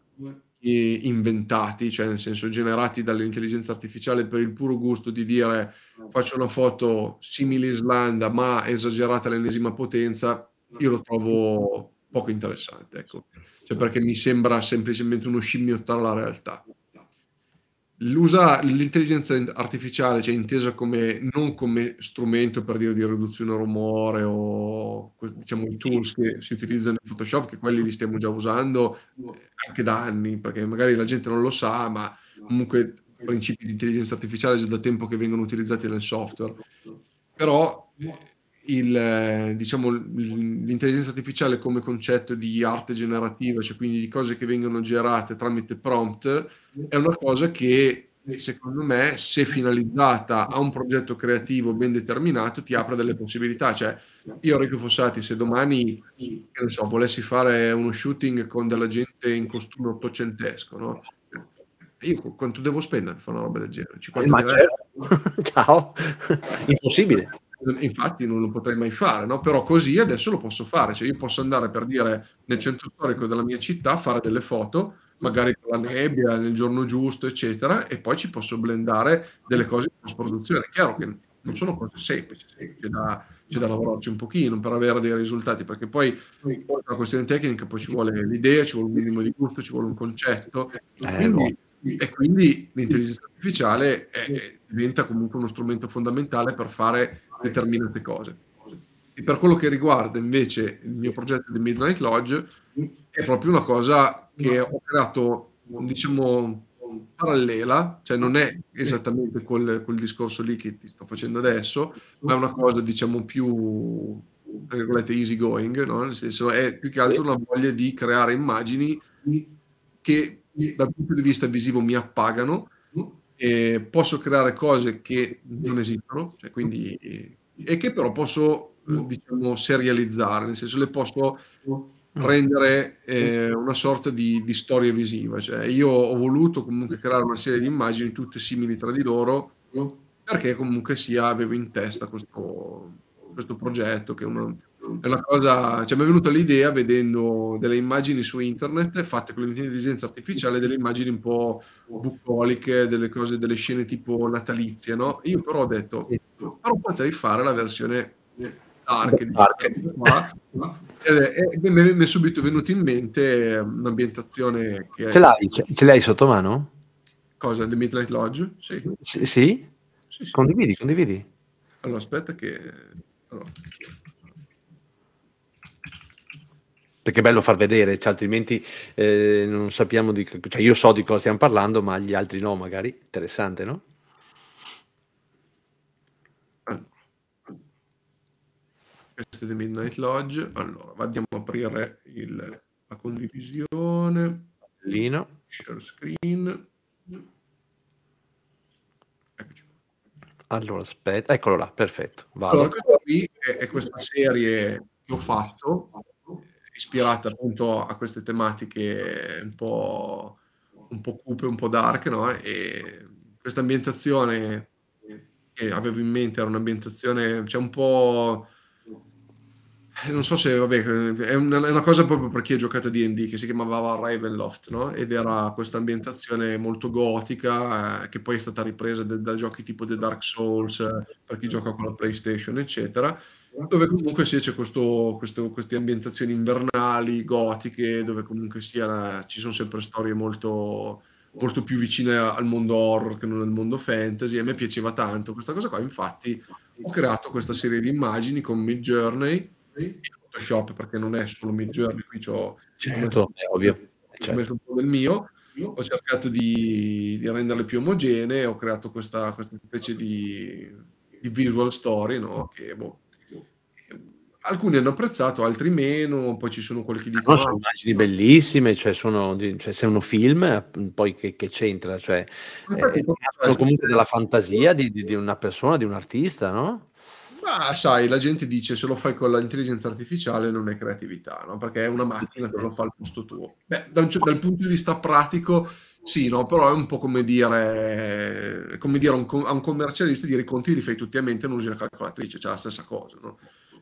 eh, inventati, cioè nel senso generati dall'intelligenza artificiale per il puro gusto di dire faccio una foto simile Islanda ma esagerata all'ennesima potenza, io lo trovo poco interessante, ecco. Cioè perché mi sembra semplicemente uno scimmiottare la realtà l'usa l'intelligenza artificiale, cioè intesa come, non come strumento per dire di riduzione rumore o diciamo i tools che si utilizzano in Photoshop, che quelli li stiamo già usando eh, anche da anni, perché magari la gente non lo sa, ma comunque principi di intelligenza artificiale già da tempo che vengono utilizzati nel software. Però eh, il, eh, diciamo, l'intelligenza artificiale come concetto di arte generativa, cioè quindi di cose che vengono generate tramite prompt, è una cosa che secondo me, se finalizzata a un progetto creativo ben determinato, ti apre delle possibilità. Cioè, io Enrico Fossati, se domani, so, volessi fare uno shooting con della gente in costume ottocentesco, no? Io quanto devo spendere per fare una roba del genere? 50 eh, ma certo. Ciao. Impossibile infatti non lo potrei mai fare, no? però così adesso lo posso fare, cioè io posso andare per dire nel centro storico della mia città, fare delle foto, magari con la nebbia, nel giorno giusto, eccetera, e poi ci posso blendare delle cose in post-produzione. chiaro che non sono cose semplici, c'è da, c'è da lavorarci un pochino per avere dei risultati, perché poi è una questione tecnica, poi ci vuole l'idea, ci vuole un minimo di gusto, ci vuole un concetto, eh, quindi, e quindi l'intelligenza artificiale è, diventa comunque uno strumento fondamentale per fare determinate cose. E per quello che riguarda invece il mio progetto di Midnight Lodge, è proprio una cosa che ho creato, diciamo, parallela, cioè non è esattamente quel, quel discorso lì che ti sto facendo adesso, ma è una cosa, diciamo, più tra easy going, no? nel senso è più che altro una voglia di creare immagini che dal punto di vista visivo mi appagano, eh, posso creare cose che non esistono, cioè quindi, eh, e che però posso, eh, diciamo, serializzare, nel senso le posso rendere eh, una sorta di, di storia visiva. Cioè, io ho voluto comunque creare una serie di immagini tutte simili tra di loro, perché comunque sia, avevo in testa questo, questo progetto che è una, è una cosa, cioè è venuta l'idea vedendo delle immagini su internet fatte con l'intelligenza artificiale, delle immagini un po' bucoliche, delle cose, delle scene tipo natalizie, no? Io però ho detto, però potrei fare la versione dark, dark. Diciamo, e mi è subito venuto in mente un'ambientazione ehm, che... Ce l'hai, ce l'hai sotto mano? Cosa? The Midnight Lodge? Sì. S- sì? sì, sì. Condividi, condividi. Allora, aspetta che... Allora perché è bello far vedere, cioè, altrimenti eh, non sappiamo di... Cioè, io so di cosa stiamo parlando, ma gli altri no, magari. Interessante, no? Questo è The Midnight Lodge. Allora, andiamo a aprire il, la condivisione. Lino. Share screen. Allora, aspetta, eccolo là, perfetto. Vado. Allora, questa qui è, è questa serie che ho fatto ispirata appunto a queste tematiche un po', un po cupe, un po' dark, no? E questa ambientazione che avevo in mente era un'ambientazione, cioè un po'... Eh, non so se, vabbè, è una, è una cosa proprio per chi ha giocato a D&D, che si chiamava Ravenloft, no? Ed era questa ambientazione molto gotica, eh, che poi è stata ripresa da, da giochi tipo The Dark Souls, eh, per chi gioca con la PlayStation, eccetera dove comunque sì, c'è questo, questo, queste ambientazioni invernali, gotiche, dove comunque sia, ci sono sempre storie molto, molto più vicine al mondo horror che non al mondo fantasy. A me piaceva tanto questa cosa qua, infatti ho creato questa serie di immagini con Mid Journey e Photoshop, perché non è solo Mid Journey, qui ho certo, messo, certo. messo un po' del mio. Ho cercato di, di renderle più omogenee, ho creato questa, questa specie di, di visual story, no? che boh, alcuni hanno apprezzato, altri meno, poi ci sono quelli che dicono... No, sono immagini bellissime, cioè, sono, cioè se uno film, poi che, che c'entra? Cioè, eh, sono eh, comunque della fantasia di, di, di, eh. una persona, di un artista, no? Ma sai, la gente dice se lo fai con l'intelligenza artificiale non è creatività, no? Perché è una macchina che lo fa al posto tuo. Beh, dal, dal punto di vista pratico... Sì, no, però è un po' come dire, come dire a, un, a un commercialista dire i conti li fai tutti a mente e non usi la calcolatrice, cioè la stessa cosa, no?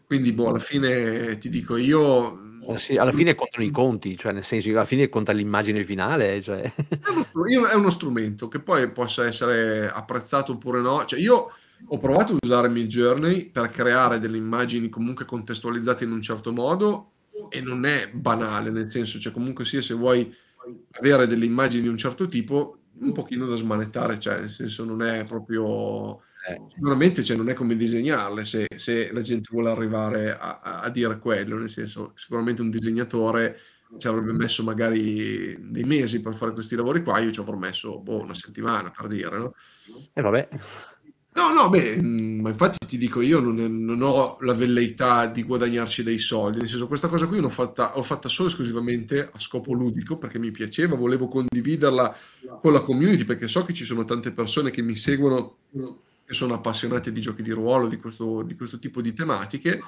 Quindi, boh, alla fine ti dico io. Eh, sì, alla fine contano i conti, cioè nel senso, alla fine conta l'immagine finale. Eh, cioè. È, uno, strumento che poi possa essere apprezzato oppure no. Cioè, io ho provato a usare Mid Journey per creare delle immagini comunque contestualizzate in un certo modo e non è banale, nel senso, cioè comunque sia se vuoi avere delle immagini di un certo tipo, un pochino da smanettare, cioè nel senso non è proprio eh. sicuramente cioè, non è come disegnarle se, se la gente vuole arrivare a, a, dire quello, nel senso sicuramente un disegnatore ci avrebbe messo magari dei mesi per fare questi lavori qua, io ci avrò messo boh, una settimana per dire, no? E eh, vabbè. No, no, beh, mm, ma infatti ti dico, io non, non, ho la velleità di guadagnarci dei soldi, nel senso questa cosa qui l'ho fatta, l'ho fatta solo esclusivamente a scopo ludico, perché mi piaceva, volevo condividerla con la community, perché so che ci sono tante persone che mi seguono che sono appassionati di giochi di ruolo, di questo, di questo tipo di tematiche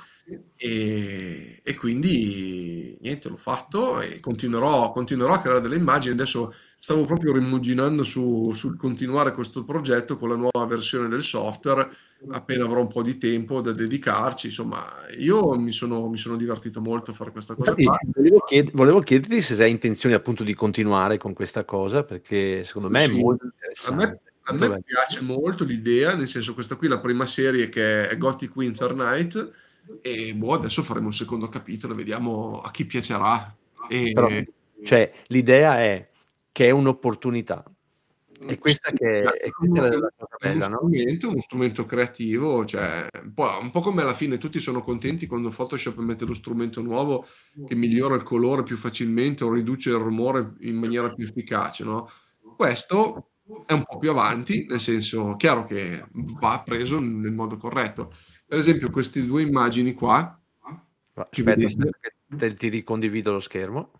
e, e, quindi niente, l'ho fatto e continuerò, continuerò, a creare delle immagini. Adesso stavo proprio rimuginando su, sul continuare questo progetto con la nuova versione del software, appena avrò un po' di tempo da dedicarci. Insomma, io mi sono, mi sono divertito molto a fare questa cosa. Infatti, volevo, chied- volevo, chiederti se hai intenzione appunto di continuare con questa cosa, perché secondo me sì, è molto interessante a me bello. piace molto l'idea, nel senso questa qui è la prima serie che è Gothic Winter Night e boh, adesso faremo un secondo capitolo, e vediamo a chi piacerà. E... Però, cioè, l'idea è che è un'opportunità. Mm, e questa che è, questa è, è bella, uno, strumento, no? uno strumento creativo, cioè, un, po', un po' come alla fine tutti sono contenti quando Photoshop mette lo strumento nuovo che migliora il colore più facilmente o riduce il rumore in maniera più efficace. No? Questo è un po' più avanti, nel senso chiaro che va preso nel modo corretto. Per esempio queste due immagini qua. Aspetta, vedete... ti ricondivido lo schermo.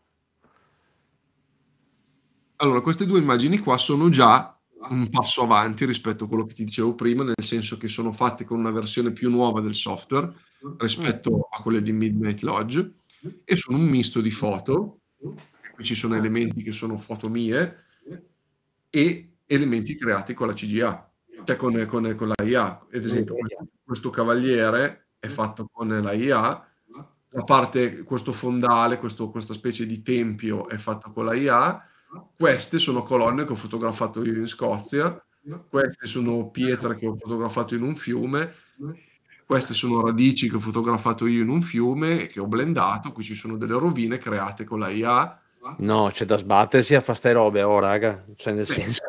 Allora, queste due immagini qua sono già un passo avanti rispetto a quello che ti dicevo prima, nel senso che sono fatte con una versione più nuova del software rispetto a quelle di Midnight Lodge e sono un misto di foto. Qui ci sono elementi che sono foto mie e elementi creati con la CGA, cioè con, con, con la IA. Ad esempio, questo cavaliere è fatto con la IA, la parte, questo fondale, questo, questa specie di tempio è fatto con la IA, queste sono colonne che ho fotografato io in Scozia, queste sono pietre che ho fotografato in un fiume, queste sono radici che ho fotografato io in un fiume e che ho blendato, qui ci sono delle rovine create con la IA, No, c'è da sbattersi a fare ste robe, oh raga, cioè nel senso,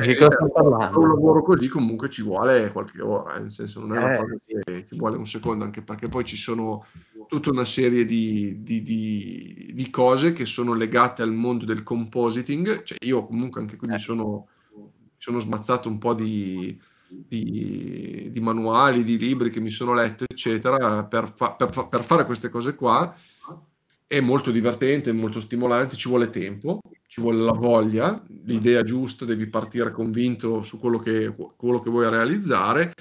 eh, di cosa sto parlando? Un lavoro così comunque ci vuole qualche ora, eh, nel senso non è una eh, cosa che ci vuole un secondo, anche perché poi ci sono tutta una serie di, di, di, di cose che sono legate al mondo del compositing, cioè io comunque anche qui mi eh. sono, sono smazzato un po' di... Di, di, manuali, di libri che mi sono letto, eccetera, per, fa, per, per, fare queste cose qua è molto divertente, molto stimolante, ci vuole tempo, ci vuole la voglia, l'idea giusta, devi partire convinto su quello che, quello che vuoi realizzare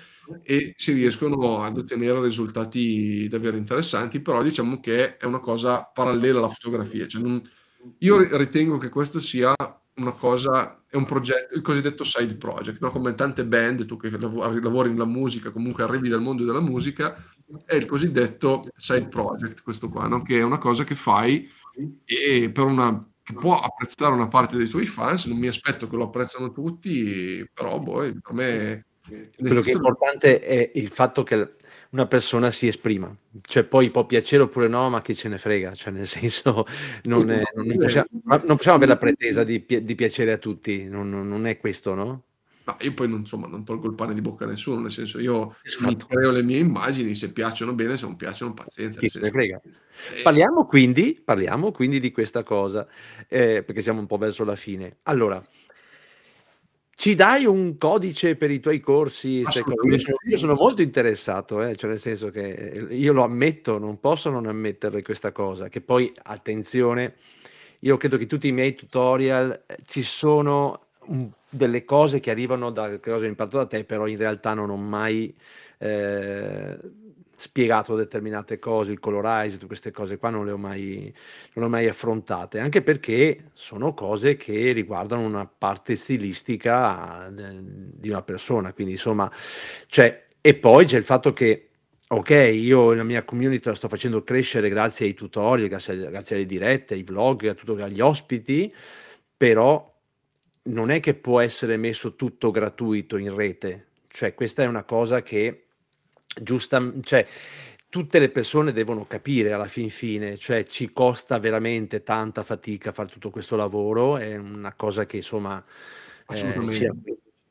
e si riescono ad ottenere risultati davvero interessanti, però diciamo che è una cosa parallela alla fotografia. Cioè non, io ritengo che questo sia una cosa, è un progetto, il cosiddetto side project, no? come tante band, tu che lavori nella musica, comunque arrivi dal mondo della musica, è il cosiddetto side project, questo qua, no? che è una cosa che fai e per una che può apprezzare una parte dei tuoi fans, non mi aspetto che lo apprezzano tutti, però boh, per me... Quello che è importante è il fatto che una persona si esprima, cioè poi può piacere oppure no, ma chi ce ne frega, cioè nel senso non, è, non, possiamo, non possiamo, avere la pretesa di, di piacere a tutti, non, non è questo, no? Ma io poi non, insomma, non tolgo il pane di bocca a nessuno, nel senso io esatto. creo le mie immagini, se piacciono bene, se non piacciono pazienza. Sì, senso, eh. parliamo, quindi, parliamo, quindi, di questa cosa, eh, perché siamo un po' verso la fine. Allora, ci dai un codice per i tuoi corsi? Io sono molto interessato, eh? cioè nel senso che eh, io lo ammetto, non posso non ammettere questa cosa, che poi, attenzione, io credo che tutti i miei tutorial eh, ci sono un delle cose che arrivano da che cosa da te, però in realtà non ho mai eh, spiegato determinate cose, il colorize, eyes, tutte queste cose qua non le, ho mai, non ho mai affrontate, anche perché sono cose che riguardano una parte stilistica eh, di una persona, quindi insomma, cioè, e poi c'è il fatto che ok, io la mia community la sto facendo crescere grazie ai tutorial, grazie, grazie alle dirette, ai vlog, a tutto, agli ospiti, però non è che può essere messo tutto gratuito in rete, cioè questa è una cosa che giustamente, cioè, tutte le persone devono capire alla fin fine, cioè ci costa veramente tanta fatica fare tutto questo lavoro, è una cosa che insomma eh, ci,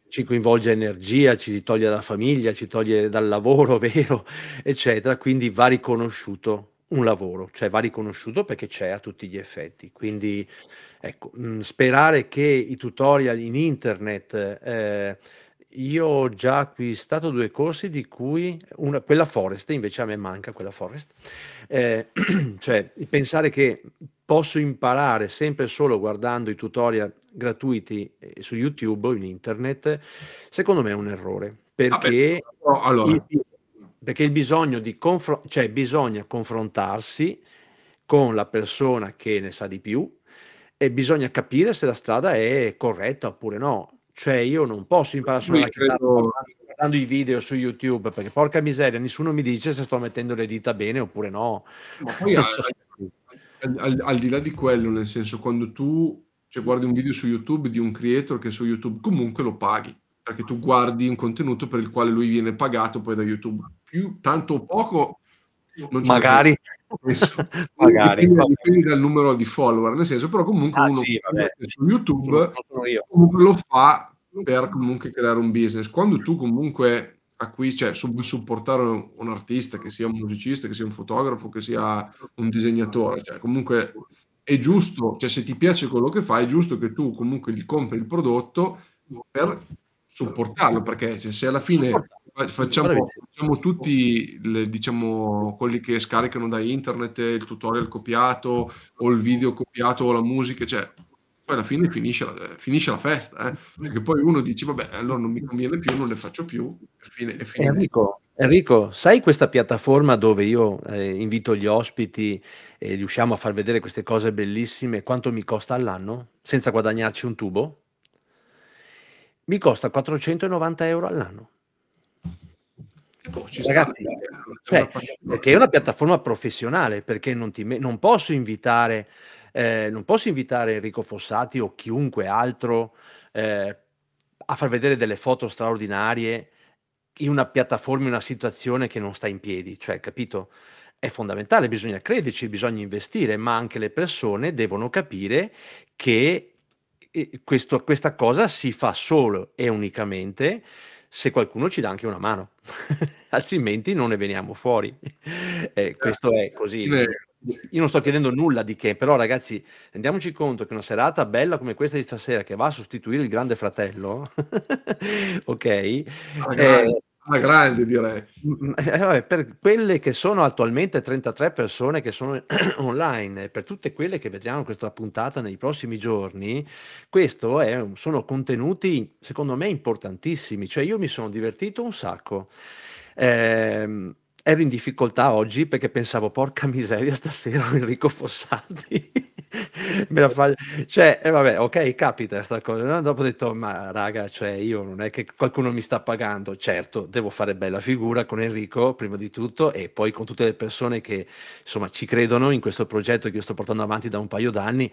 ci, coinvolge energia, ci toglie dalla famiglia, ci toglie dal lavoro vero, eccetera, quindi va riconosciuto un lavoro, cioè va riconosciuto perché c'è a tutti gli effetti, quindi Ecco, mh, mm, sperare che i tutorial in internet, eh, io ho già acquistato due corsi di cui una, quella Forest, invece a me manca quella Forest, eh, cioè pensare che posso imparare sempre solo guardando i tutorial gratuiti eh, su YouTube o in internet, secondo me è un errore, ah, perché, Vabbè, allora. il, perché il bisogno di confro- cioè bisogna confrontarsi con la persona che ne sa di più e bisogna capire se la strada è corretta oppure no. Cioè io non posso imparare solo la credo... guardando i video su YouTube, perché porca miseria, nessuno mi dice se sto mettendo le dita bene oppure no. Ma poi al, al, al, al, di là di quello, nel senso, quando tu cioè, guardi un video su YouTube di un creator che su YouTube comunque lo paghi, perché tu guardi un contenuto per il quale lui viene pagato poi da YouTube, più tanto o poco magari, magari dipende, dal numero di follower nel senso però comunque ah, uno sì, su youtube lo fa per comunque creare un business quando tu comunque a cui cioè, vuoi supportare un artista che sia un musicista che sia un fotografo che sia un disegnatore cioè comunque è giusto cioè se ti piace quello che fai è giusto che tu comunque gli compri il prodotto per supportarlo perché cioè, se alla fine facciamo, facciamo tutti le, diciamo, quelli che scaricano da internet il tutorial copiato o il video copiato o la musica cioè poi alla fine finisce la, finisce la festa eh? perché poi uno dice vabbè allora non mi conviene più non ne faccio più e fine, e fine. Enrico, Enrico, sai questa piattaforma dove io eh, invito gli ospiti e riusciamo a far vedere queste cose bellissime quanto mi costa all'anno senza guadagnarci un tubo? mi costa 490 euro all'anno. Boh, Ragazzi, eh, cioè, perché è una piattaforma professionale, perché non, ti, non, posso invitare, eh, non, posso invitare, Enrico Fossati o chiunque altro eh, a far vedere delle foto straordinarie in una piattaforma, in una situazione che non sta in piedi, cioè, capito? È fondamentale, bisogna crederci, bisogna investire, ma anche le persone devono capire che questo, questa cosa si fa solo e unicamente se qualcuno ci dà anche una mano, altrimenti non ne veniamo fuori. Eh, questo è così. Io non sto chiedendo nulla di che, però ragazzi, rendiamoci conto che una serata bella come questa di stasera che va a sostituire il Grande Fratello, ok? Ah, eh, alla ah, grande direi. Mm, mm, eh, per quelle che sono attualmente 33 persone che sono online, per tutte quelle che vedranno questa puntata nei prossimi giorni, questo è, sono contenuti secondo me importantissimi, cioè io mi sono divertito un sacco. Eh, ero in difficoltà oggi perché pensavo, porca miseria, stasera Enrico Fossati. Me la fa... Cioè, e eh, vabbè, ok, capita questa cosa. No? Dopo ho detto, ma raga, cioè, io non è che qualcuno mi sta pagando. Certo, devo fare bella figura con Enrico, prima di tutto, e poi con tutte le persone che, insomma, ci credono in questo progetto che io sto portando avanti da un paio d'anni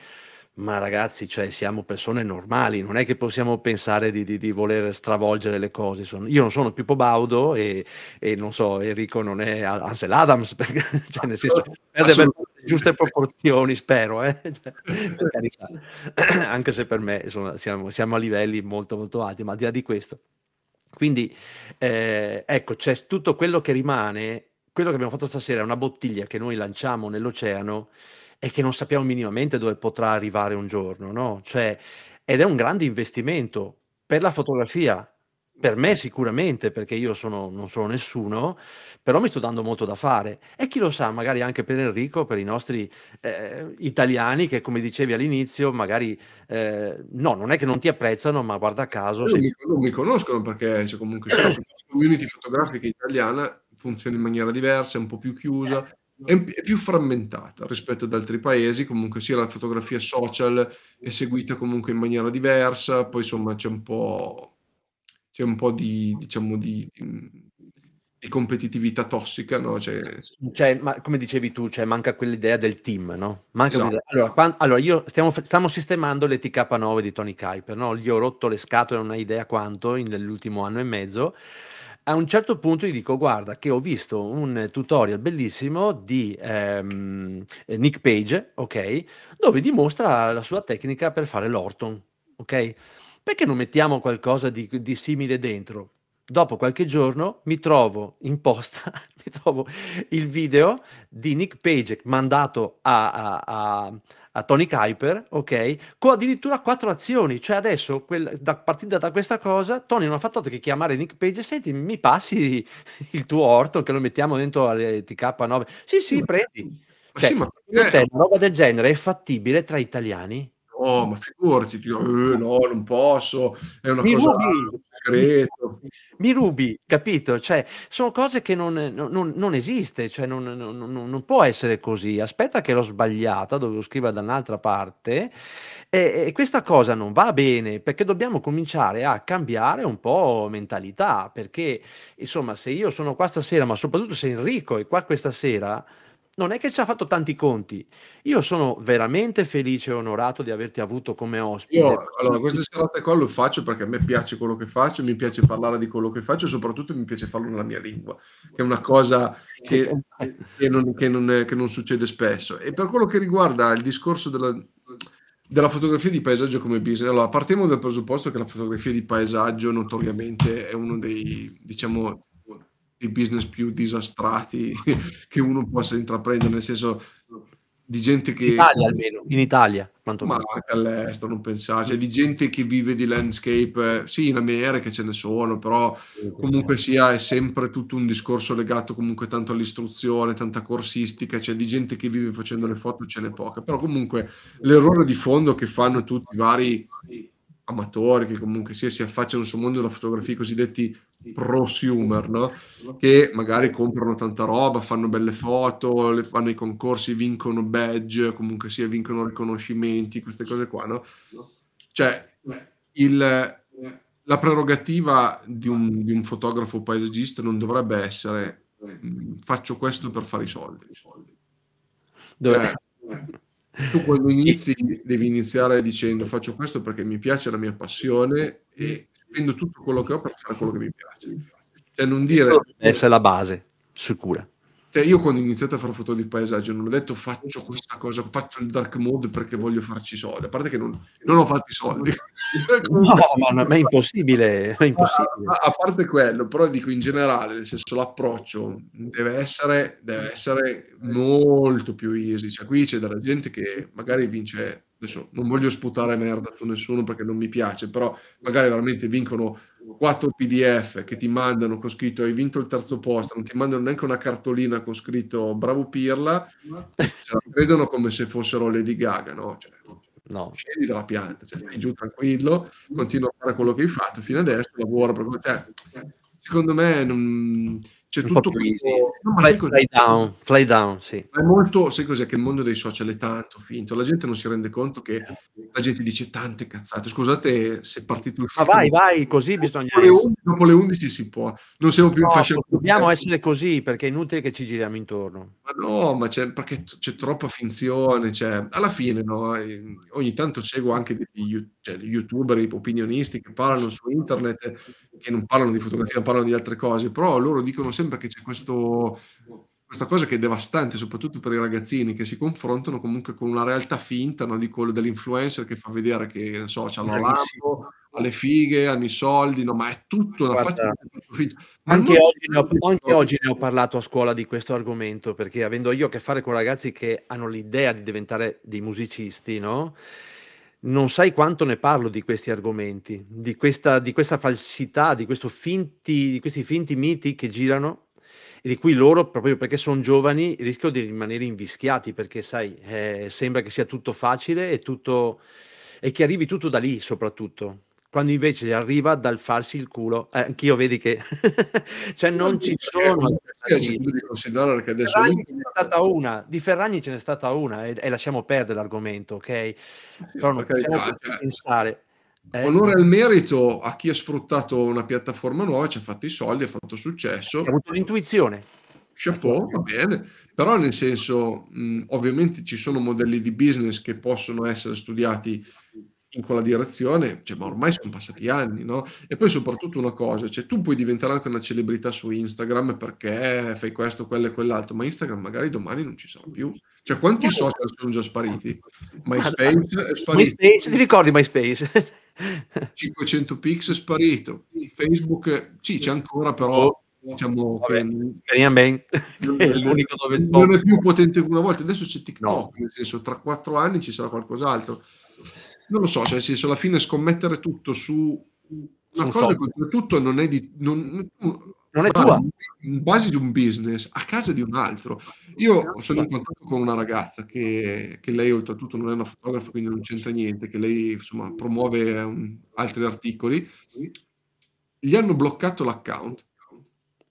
ma ragazzi, cioè, siamo persone normali, non è che possiamo pensare di, di, di voler stravolgere le cose. Sono, io non sono Pippo Baudo e, e, non so, Enrico non è Ansel Adams, perché, cioè, nel senso, perde per le giuste proporzioni, spero, eh? Cioè, anche se per me insomma, siamo, siamo a livelli molto molto alti, ma al di là di questo. Quindi eh, ecco, c'è cioè, tutto quello che rimane, quello che abbiamo fatto stasera è una bottiglia che noi lanciamo nell'oceano e che non sappiamo minimamente dove potrà arrivare un giorno, no? Cioè, ed è un grande investimento per la fotografia, per me sicuramente, perché io sono, non sono nessuno, però mi sto dando molto da fare. E chi lo sa, magari anche per Enrico, per i nostri eh, italiani che, come dicevi all'inizio, magari eh, no, non è che non ti apprezzano, ma guarda caso... Non, mi, non mi conoscono perché cioè, comunque la community fotografica italiana funziona in maniera diversa, è un po' più chiusa, eh è, più frammentata rispetto ad altri paesi, comunque sia la fotografia social è seguita comunque in maniera diversa, poi insomma c'è un po', c'è un po di, diciamo, di, di competitività tossica, no? Cioè... Cioè, ma, come dicevi tu, cioè, manca quell'idea del team, no? Esatto. Allora, quando, allora io stiamo, stiamo, sistemando l'ETK9 di Tony Kuiper, no? Gli ho rotto le scatole, non ho idea quanto, nell'ultimo anno e mezzo, a un certo punto gli dico guarda che ho visto un tutorial bellissimo di ehm, Nick Page, ok, dove dimostra la sua tecnica per fare l'Orton, ok? Perché non mettiamo qualcosa di, di simile dentro? dopo qualche giorno mi trovo in posta mi trovo il video di Nick Page mandato a, a, a, a Tony Kuiper, ok? Con addirittura quattro azioni, cioè adesso quel, da, partita da questa cosa, Tony non ha fatto altro che chiamare Nick Page e senti, mi passi il tuo Orton che lo mettiamo dentro alle TK9. Sì, sì, prendi. cioè, sì, ma... Eh. Te, una roba del genere è fattibile tra italiani? Oh, ma figurati, dico, eh, no, non posso, è una mi cosa rubi, segreto. Mi rubi, capito? Cioè, sono cose che non, non, non esiste, cioè non, non, può essere così. Aspetta che l'ho sbagliata, dovevo scrivere da un'altra parte e, e, questa cosa non va bene perché dobbiamo cominciare a cambiare un po' mentalità perché, insomma, se io sono qua stasera, ma soprattutto se Enrico è qua questa sera non è che ci ha fatto tanti conti. Io sono veramente felice e onorato di averti avuto come ospite. Io, allora, queste serate qua lo faccio perché a me piace quello che faccio, mi piace parlare di quello che faccio soprattutto mi piace farlo nella mia lingua, che è una cosa che, che, non, che, non, che non, succede spesso. E per quello che riguarda il discorso della, della fotografia di paesaggio come business, allora partiamo dal presupposto che la fotografia di paesaggio notoriamente è uno dei, diciamo, i business più disastrati che uno possa intraprendere, nel senso di gente che... In Italia almeno, in Italia. Ma anche all'estero, non pensare. cioè, di gente che vive di landscape, eh, sì in America ce ne sono, però comunque sia è sempre tutto un discorso legato comunque tanto all'istruzione, tanta corsistica, cioè di gente che vive facendo le foto ce n'è poca, però comunque l'errore di fondo che fanno tutti i vari amatori che comunque sia si affacciano sul mondo della fotografia, i cosiddetti prosumer, no? che magari comprano tanta roba, fanno belle foto, le, fanno i concorsi, vincono badge, comunque sia, vincono riconoscimenti, queste cose qua. No? Cioè, il, la prerogativa di un, di un, fotografo paesaggista non dovrebbe essere mm, faccio questo per fare i soldi. I soldi. Dove... Cioè, eh, tu quando inizi devi iniziare dicendo faccio questo perché mi piace la mia passione e spendo tutto quello che ho per fare quello che mi piace. Cioè, non dire... Questa è la base, sicura. Cioè, io quando ho iniziato a fare foto di paesaggio non ho detto faccio questa cosa, faccio il dark mode perché voglio farci soldi, a parte che non, non ho fatto i soldi. No, ma, ma, è impossibile. È impossibile. A, a, parte quello, però dico in generale, nel senso l'approccio deve essere, deve essere molto più easy. Cioè, qui c'è della gente che magari vince adesso non voglio sputare merda su nessuno perché non mi piace, però magari veramente vincono 4 PDF che ti mandano con scritto hai vinto il terzo posto, non ti mandano neanche una cartolina con scritto bravo Pirla, ce cioè, la credono come se fossero Lady Gaga, no? Cioè, no. Scendi dalla pianta, cioè, stai giù tranquillo, continua a fare quello che hai fatto fino adesso, lavoro, perché, cioè, secondo me non c'è un tutto questo no, fly, fly, down, fly down sì. è molto sai cos'è che il mondo dei social è tanto finto la gente non si rende conto che certo. la gente dice tante cazzate scusate se partite ma vai vai così dopo bisogna le 11, dopo le 11 si può non siamo più no, in fascia dobbiamo più. essere così perché è inutile che ci giriamo intorno ma no ma c'è, perché c'è troppa finzione cioè, alla fine no, ehm, ogni tanto seguo anche degli youtube cioè, eh, gli youtuber opinionisti che parlano su internet, che non parlano di fotografia, parlano di altre cose, però loro dicono sempre che c'è questo, questa cosa che è devastante, soprattutto per i ragazzini che si confrontano comunque con una realtà finta no? di quello dell'influencer che fa vedere che, non so, c'ha la lampo, ha le fighe, hanno i soldi, no, ma è tutto una faccia. Ma anche, non... oggi ho, anche, oggi ne ho parlato a scuola di questo argomento, perché avendo io a che fare con ragazzi che hanno l'idea di diventare dei musicisti, no? non sai quanto ne parlo di questi argomenti, di questa, di questa falsità, di, finti, di, questi finti miti che girano e di cui loro, proprio perché sono giovani, rischiano di rimanere invischiati perché, sai, eh, sembra che sia tutto facile e, tutto, e che arrivi tutto da lì soprattutto quando invece arriva dal farsi il culo. Eh, anch'io vedi che cioè non, non ci sono di considerare che adesso Ferragni ce n'è stata una, di Ferragni ce n'è stata una e, e lasciamo perdere l'argomento, ok? Sì, Però non possiamo no, cioè, pensare eh, Onore al merito a chi ha sfruttato una piattaforma nuova, ci ha fatto i soldi, ha fatto successo. Ha avuto l'intuizione. Chapeau, ecco. va bene, però nel senso, mh, ovviamente ci sono modelli di business che possono essere studiati in quella direzione, cioè, ma ormai sono passati anni, no? E poi soprattutto una cosa, cioè, tu puoi diventare anche una celebrità su Instagram perché fai questo, quello e quell'altro, ma Instagram magari domani non ci sarà più. Cioè, quanti no. social sono già spariti? MySpace è sparito. MySpace, ti ricordi MySpace? 500 pix è sparito. Facebook, sì, c'è ancora però... Oh, diciamo che non, è l'unico dove non è più potente come una volta adesso c'è TikTok no. nel senso tra quattro anni ci sarà qualcos'altro non lo so, cioè nel senso, alla fine scommettere tutto su una non cosa so. che oltretutto non è di... Non, non è tua. In base di un business, a casa di un altro. Io sono in esatto. contatto con una ragazza che, che lei oltretutto non è una fotografa, quindi non c'entra niente, che lei insomma promuove un, altri articoli. Gli hanno bloccato l'account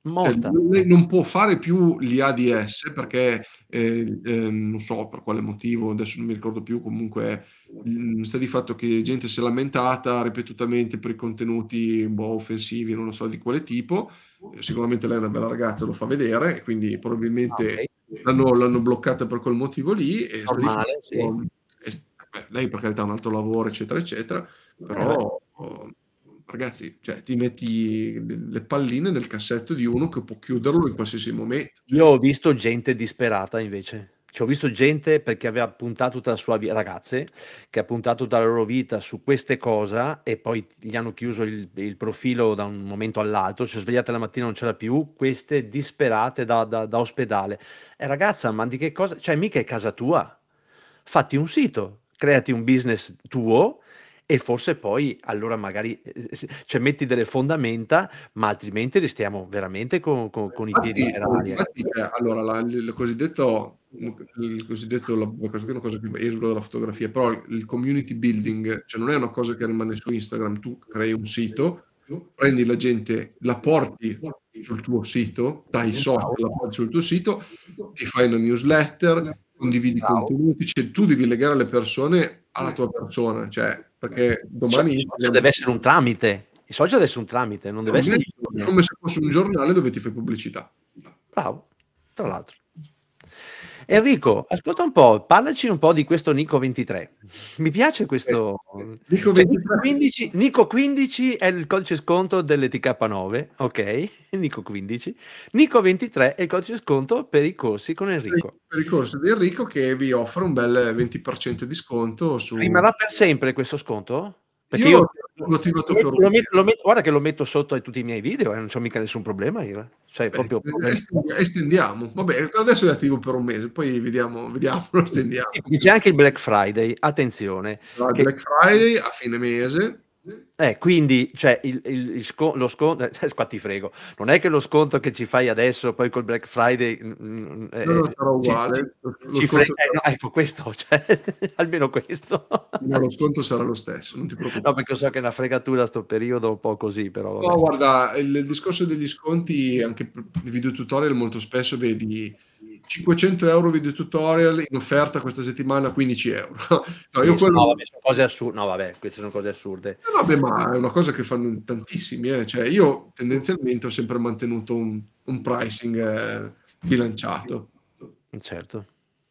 cioè, Morta. lei non può fare più gli ADS perché, eh, eh, non so per quale motivo, adesso non mi ricordo più, comunque mh, mhmm, sta di fatto che gente si è lamentata ripetutamente per i contenuti un boh, offensivi, non lo so di quale tipo. Sicuramente lei è una bella ragazza, lo fa vedere, quindi probabilmente ah, okay. l'hanno, l'hanno, bloccata per quel motivo lì. E Normale, sì. e, beh, lei per carità ha un altro lavoro, eccetera, eccetera, eh però... Eh ragazzi, cioè, ti metti le palline nel cassetto di uno che può chiuderlo in qualsiasi momento. Io ho visto gente disperata invece. Cioè, ho visto gente perché aveva puntato tutta la sua vita, ragazze che ha puntato tutta la loro vita su queste cose e poi gli hanno chiuso il, il profilo da un momento all'altro, si sono svegliate la mattina non c'era più, queste disperate da, da, da ospedale. E ragazza, ma di che cosa? Cioè mica è casa tua, fatti un sito, creati un business tuo e forse poi allora magari eh, cioè, metti delle fondamenta, ma altrimenti restiamo veramente con, con, con i piedi per aria. Ecco. Cioè, allora, la, il cosiddetto, il cosiddetto la, una cosa che esula dalla fotografia, però il community building, cioè non è una cosa che rimane su Instagram, tu crei un sito, prendi la gente, la porti sul tuo sito, dai social, la porti sul tuo sito, ti fai una newsletter, condividi wow. contenuti, cioè tu devi legare le persone alla tua persona, cioè perché domani... Il socio deve essere un tramite. Il socio deve essere un tramite, non deve essere... Come se fosse un giornale dove ti fai pubblicità. Bravo, tra l'altro. Enrico, ascolta un po', parlaci un po' di questo Nico 23. Mi piace questo. Eh, Nico, cioè, Nico, 15, Nico, 15, è il codice sconto dell'ETK9, ok? Nico 15. Nico 23 è il codice sconto per i corsi con Enrico. Per i corsi di Enrico che vi offre un bel 20% di sconto su... Rimarrà per sempre questo sconto? Perché io, io lo, tengo tutto lo, metto, lo metto, Guarda che lo metto sotto a tutti i miei video e eh, non c'è mica nessun problema io. Eh. Cioè, Beh, eh, eh, estendiamo. Vabbè, adesso è attivo per un mese, poi vediamo, vediamo lo estendiamo. C'è anche il Black Friday, attenzione. Il che... Black Friday a fine mese eh, quindi cioè, il, il, il sco- lo sconto, eh, qua ti frego, non è che lo sconto che ci fai adesso, poi col Black Friday... Mh, mm, mm, eh, eh, sarà uguale. Ci, ci frega, sarà... eh, ecco questo, cioè, almeno questo. No, lo sconto sarà lo stesso, non ti preoccupare. No, perché so che è una fregatura sto periodo, un po' così però. No, guarda, il, il discorso degli sconti, anche nei video tutorial molto spesso vedi 500 euro video tutorial in offerta questa settimana 15 euro. No, io quello... no, vabbè, sono cose assur- no, vabbè, queste sono cose assurde. No, eh, vabbè, ma è una cosa che fanno tantissimi. Eh. Cioè, io tendenzialmente ho sempre mantenuto un, un pricing eh, bilanciato. Certo.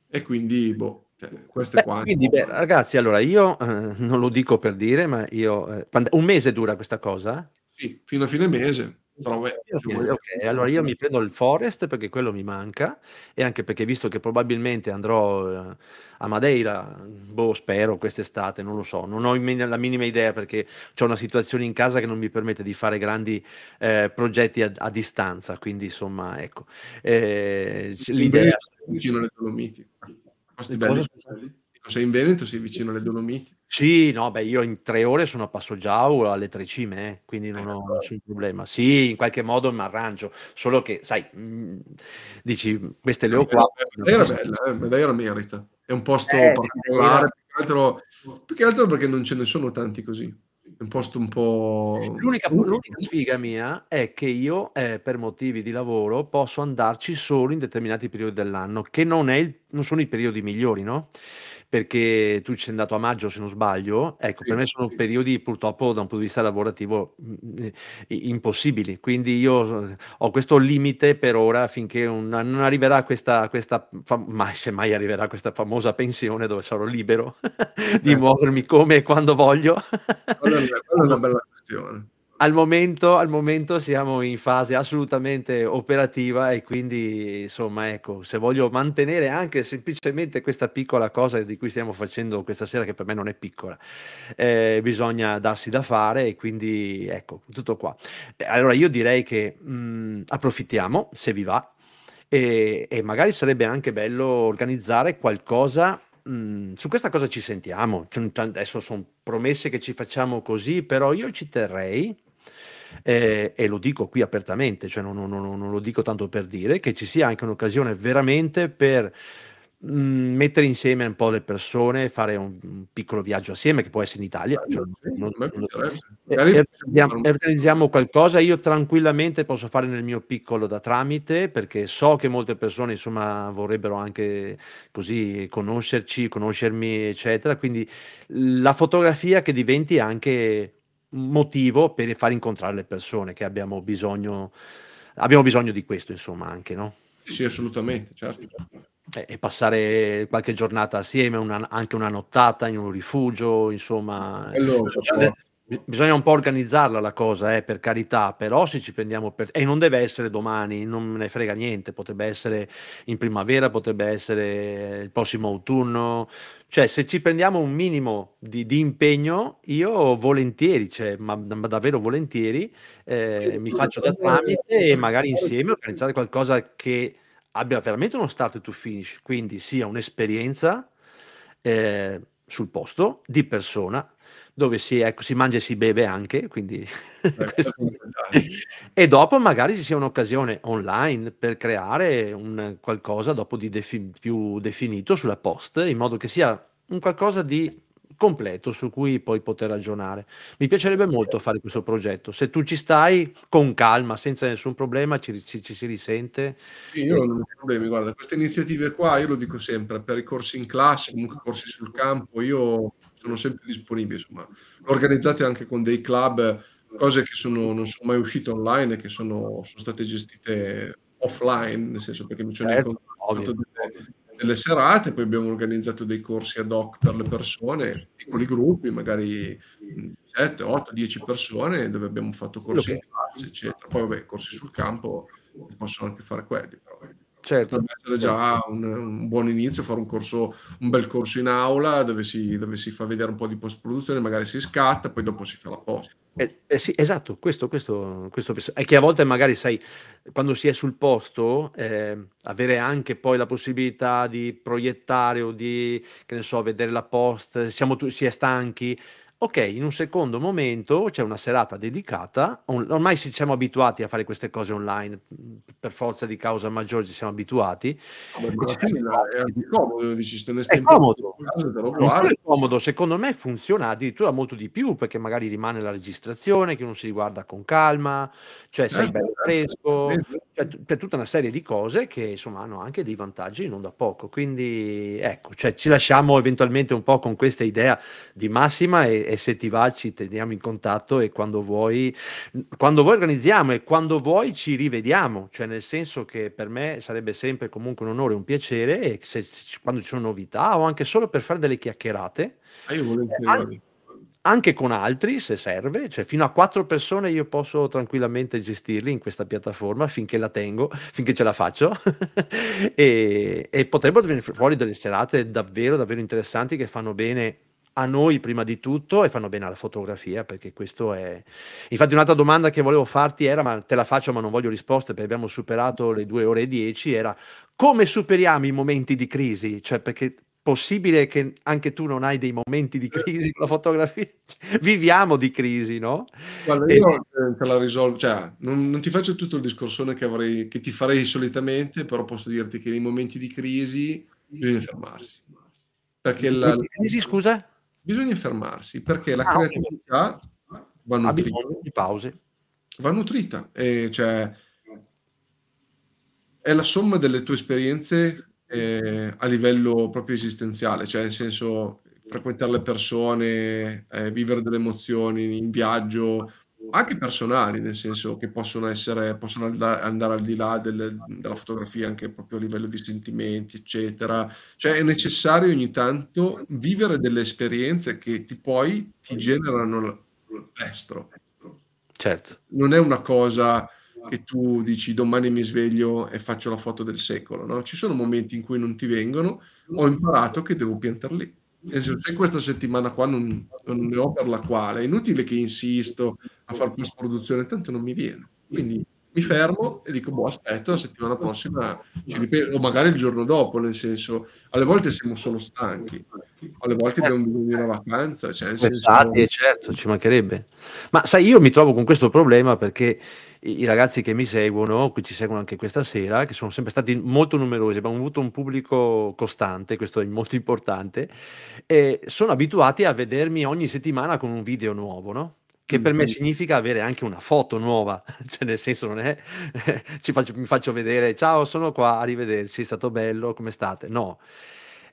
E quindi, boh, cioè, questo è quanto. Quindi, beh, ragazzi, allora io eh, non lo dico per dire, ma io... Eh, un mese dura questa cosa? Sì, fino a fine mese. Esatto. Okay, allora io mi prendo il Forest perché quello mi manca e anche perché visto che probabilmente andrò eh, a Madeira, boh, spero quest'estate, non lo so, non ho la minima idea perché ho una situazione in casa che non mi permette di fare grandi eh, progetti a, a, distanza, quindi insomma, ecco. Eh, l'idea... Vicino alle Dolomiti. Posti belli. Cosa? Sei in Veneto, sei vicino alle Dolomiti? Sì, no, beh, io in tre ore sono a Passo Giau alle tre cime, eh, quindi non ho eh, nessun problema. Sì, in qualche modo mi arrangio, solo che, sai, mh, dici, queste le ho qua. Madeira è bella, eh, Madeira merita. È un posto eh, particolare, più che, altro, più che, altro, perché non ce ne sono tanti così. È un posto un po'... L'unica, l'unica sfiga mia è che io, eh, per motivi di lavoro, posso andarci solo in determinati periodi dell'anno, che non, il, non sono i periodi migliori, no? perché tu ci sei andato a maggio se non sbaglio, ecco, per me sono periodi purtroppo da un punto di vista lavorativo mm, eh, impossibili, quindi io eh, ho questo limite per ora finché una, non arriverà questa, questa ma se mai arriverà questa famosa pensione dove sarò libero di eh. muovermi come e quando voglio. Quella è una bella questione al momento, al momento siamo in fase assolutamente operativa e quindi insomma ecco se voglio mantenere anche semplicemente questa piccola cosa di cui stiamo facendo questa sera che per me non è piccola eh, bisogna darsi da fare e quindi ecco tutto qua eh, allora io direi che mh, mm, approfittiamo se vi va e, e magari sarebbe anche bello organizzare qualcosa Mm, su questa cosa ci sentiamo. Adesso sono promesse che ci facciamo così, però io ci terrei eh, e lo dico qui apertamente, cioè non, non, non, lo dico tanto per dire, che ci sia anche un'occasione veramente per mh, mm, mettere insieme un po' le persone, fare un, un, piccolo viaggio assieme che può essere in Italia cioè, non, e, e eh, eh, organizziamo qualcosa io tranquillamente posso fare nel mio piccolo da tramite perché so che molte persone insomma vorrebbero anche così conoscerci conoscermi eccetera quindi la fotografia che diventi anche motivo per far incontrare le persone che abbiamo bisogno, abbiamo bisogno di questo, insomma, anche, no? Sì, assolutamente, certo. E, eh, e passare qualche giornata assieme, una, anche una nottata in un rifugio, insomma, allora, cioè, eh, Bisogna un po' organizzarla la cosa, eh, per carità, però se ci prendiamo per... E non deve essere domani, non me ne frega niente, potrebbe essere in primavera, potrebbe essere il prossimo autunno, cioè se ci prendiamo un minimo di, di impegno, io volentieri, cioè, ma, ma, davvero volentieri, eh, mi faccio da tramite e magari insieme organizzare qualcosa che abbia veramente uno start to finish, quindi sia un'esperienza eh, sul posto, di persona, dove si, ecco, si, mangia e si beve anche, quindi... e dopo magari ci sia un'occasione online per creare un qualcosa dopo di defi- più definito sulla post, in modo che sia un qualcosa di completo su cui poi poter ragionare. Mi piacerebbe molto fare questo progetto. Se tu ci stai con calma, senza nessun problema, ci, ci, ci si risente. Sì, io non ho problemi. Guarda, queste iniziative qua, io lo dico sempre, per i corsi in classe, comunque corsi sul campo, io sono sempre disponibili, insomma, organizzate anche con dei club, cose che sono, non sono mai uscite online e che sono, sono, state gestite offline, nel senso perché mi sono certo, incontrato delle, delle, serate, poi abbiamo organizzato dei corsi ad hoc per le persone, piccoli gruppi, magari 7, 8, 10 persone, dove abbiamo fatto corsi okay. in classe, eccetera. Poi vabbè, corsi sul campo possono anche fare quelli certo. potrebbe già un, un, buon inizio fare un, corso, un bel corso in aula dove si, dove si, fa vedere un po' di post produzione, magari si scatta, poi dopo si fa la post. Eh, eh sì, esatto, questo, questo, questo, è che a volte magari sai, quando si è sul posto, eh, avere anche poi la possibilità di proiettare o di, che ne so, vedere la post, siamo, si è stanchi, Ok, in un secondo momento c'è una serata dedicata, ormai ci siamo abituati a fare queste cose online, mhmm, per forza di causa maggiore ci siamo abituati. Ma è, è comodo, dici, è comodo. Casa, è comodo, secondo me funziona addirittura molto di più, perché magari rimane la registrazione, che uno si riguarda con calma, cioè sei eh, bello certo, fresco, eh, cioè, c'è tutta una serie di cose che insomma hanno anche dei vantaggi non da poco, quindi ecco, cioè, ci lasciamo eventualmente un po' con questa idea di massima e e se ti va ci teniamo in contatto e quando vuoi, quando vuoi organizziamo e quando vuoi ci rivediamo, cioè nel senso che per me sarebbe sempre comunque un onore, un piacere e se, quando ci sono novità o anche solo per fare delle chiacchierate. Ah, eh, anche con altri se serve, cioè fino a quattro persone io posso tranquillamente gestirli in questa piattaforma finché la tengo, finché ce la faccio e, e potrebbero venire fuori delle serate davvero, davvero interessanti che fanno bene a noi prima di tutto e fanno bene alla fotografia perché questo è... Infatti un'altra domanda che volevo farti era, ma te la faccio ma non voglio risposte perché abbiamo superato le due ore e dieci, era come superiamo i momenti di crisi? Cioè perché possibile che anche tu non hai dei momenti di crisi con la fotografia? Viviamo di crisi, no? Guarda, io e... Eh, te la risolvo, cioè non, non, ti faccio tutto il discorsone che, avrei, che ti farei solitamente, però posso dirti che nei momenti di crisi bisogna fermarsi. Perché la... Crisi, scusa? bisogna fermarsi perché la ah, creatività okay. va nutrita. bisogno di pause. Va nutrita, e cioè, è la somma delle tue esperienze eh, a livello proprio esistenziale, cioè nel senso frequentare le persone, eh, vivere delle emozioni in viaggio, anche personali, nel senso che possono, essere, possono andare al di là del, della fotografia anche proprio a livello di sentimenti, eccetera. Cioè è necessario ogni tanto vivere delle esperienze che ti poi ti generano l'estro. Certo. Non è una cosa che tu dici domani mi sveglio e faccio la foto del secolo, no? Ci sono momenti in cui non ti vengono, ho imparato che devo piantarli se questa settimana qua non, non, ne ho per la quale, è inutile che insisto, a fare post produzione, tanto non mi viene. Quindi mi fermo e dico, boh, aspetto la settimana prossima ci ripeto, o magari il giorno dopo, nel senso, alle volte siamo solo stanchi, alle volte abbiamo bisogno di una vacanza. Cioè, Pensati, senso... Esatto, eh, certo, ci mancherebbe. Ma sai, io mi trovo con questo problema perché i ragazzi che mi seguono, che ci seguono anche questa sera, che sono sempre stati molto numerosi, abbiamo avuto un pubblico costante, questo è molto importante, e sono abituati a vedermi ogni settimana con un video nuovo, no? che per me mm-hmm. significa avere anche una foto nuova, cioè nel senso non è faccio, mi faccio vedere, ciao sono qua, arrivederci, è stato bello, come state? No.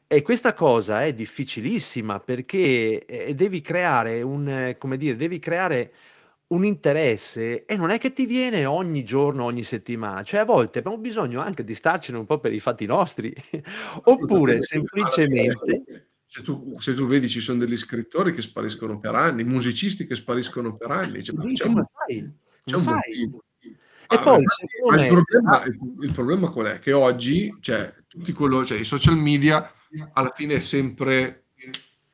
E questa cosa è difficilissima perché eh, devi creare un, come dire, devi creare un interesse e non è che ti viene ogni giorno, ogni settimana, cioè a volte abbiamo bisogno anche di starcene un po' per i fatti nostri, oppure semplicemente se tu, se tu, vedi ci sono degli scrittori che spariscono per anni, musicisti che spariscono per anni. Cioè, Dì, c'è, un, c'è un, motivo. Ah, poi, ma il, problema, ah il, il, problema, qual è? Che oggi cioè, tutti quello, cioè, i social media alla fine è sempre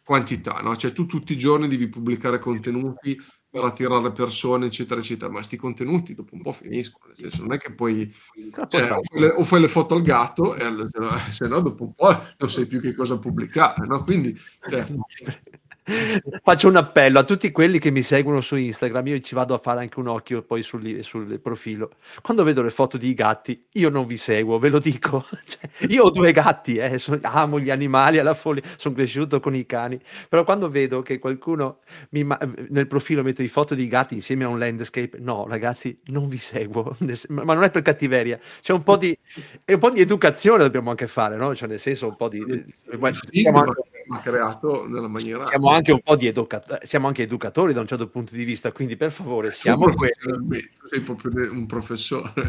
quantità, no? cioè tu tutti i giorni devi pubblicare contenuti per attirare persone, eccetera, eccetera, ma questi contenuti dopo un po' finiscono, nel senso non è che poi cioè, cioè o, fai le, o, fai le, foto al gatto, e, eh, se no dopo un po' non sai più che cosa pubblicare, no? Quindi cioè, Faccio un appello a tutti quelli che mi seguono su Instagram, io ci vado a fare anche un occhio poi sul, sul profilo. Quando vedo le foto di gatti, io non vi seguo, ve lo dico. Cioè, io ho due gatti, eh, so, amo gli animali alla follia, sono cresciuto con i cani, però quando vedo che qualcuno mi nel profilo mette foto di gatti insieme a un landscape, no ragazzi, non vi seguo, ma non è per cattiveria, c'è un po' di, un po di educazione dobbiamo anche fare, no? cioè, nel senso un po' di... di, di, di ha creato nella maniera... Siamo anche un po' di educatori, siamo anche educatori da un certo punto di vista, quindi per favore siamo... Tu sei proprio un professore.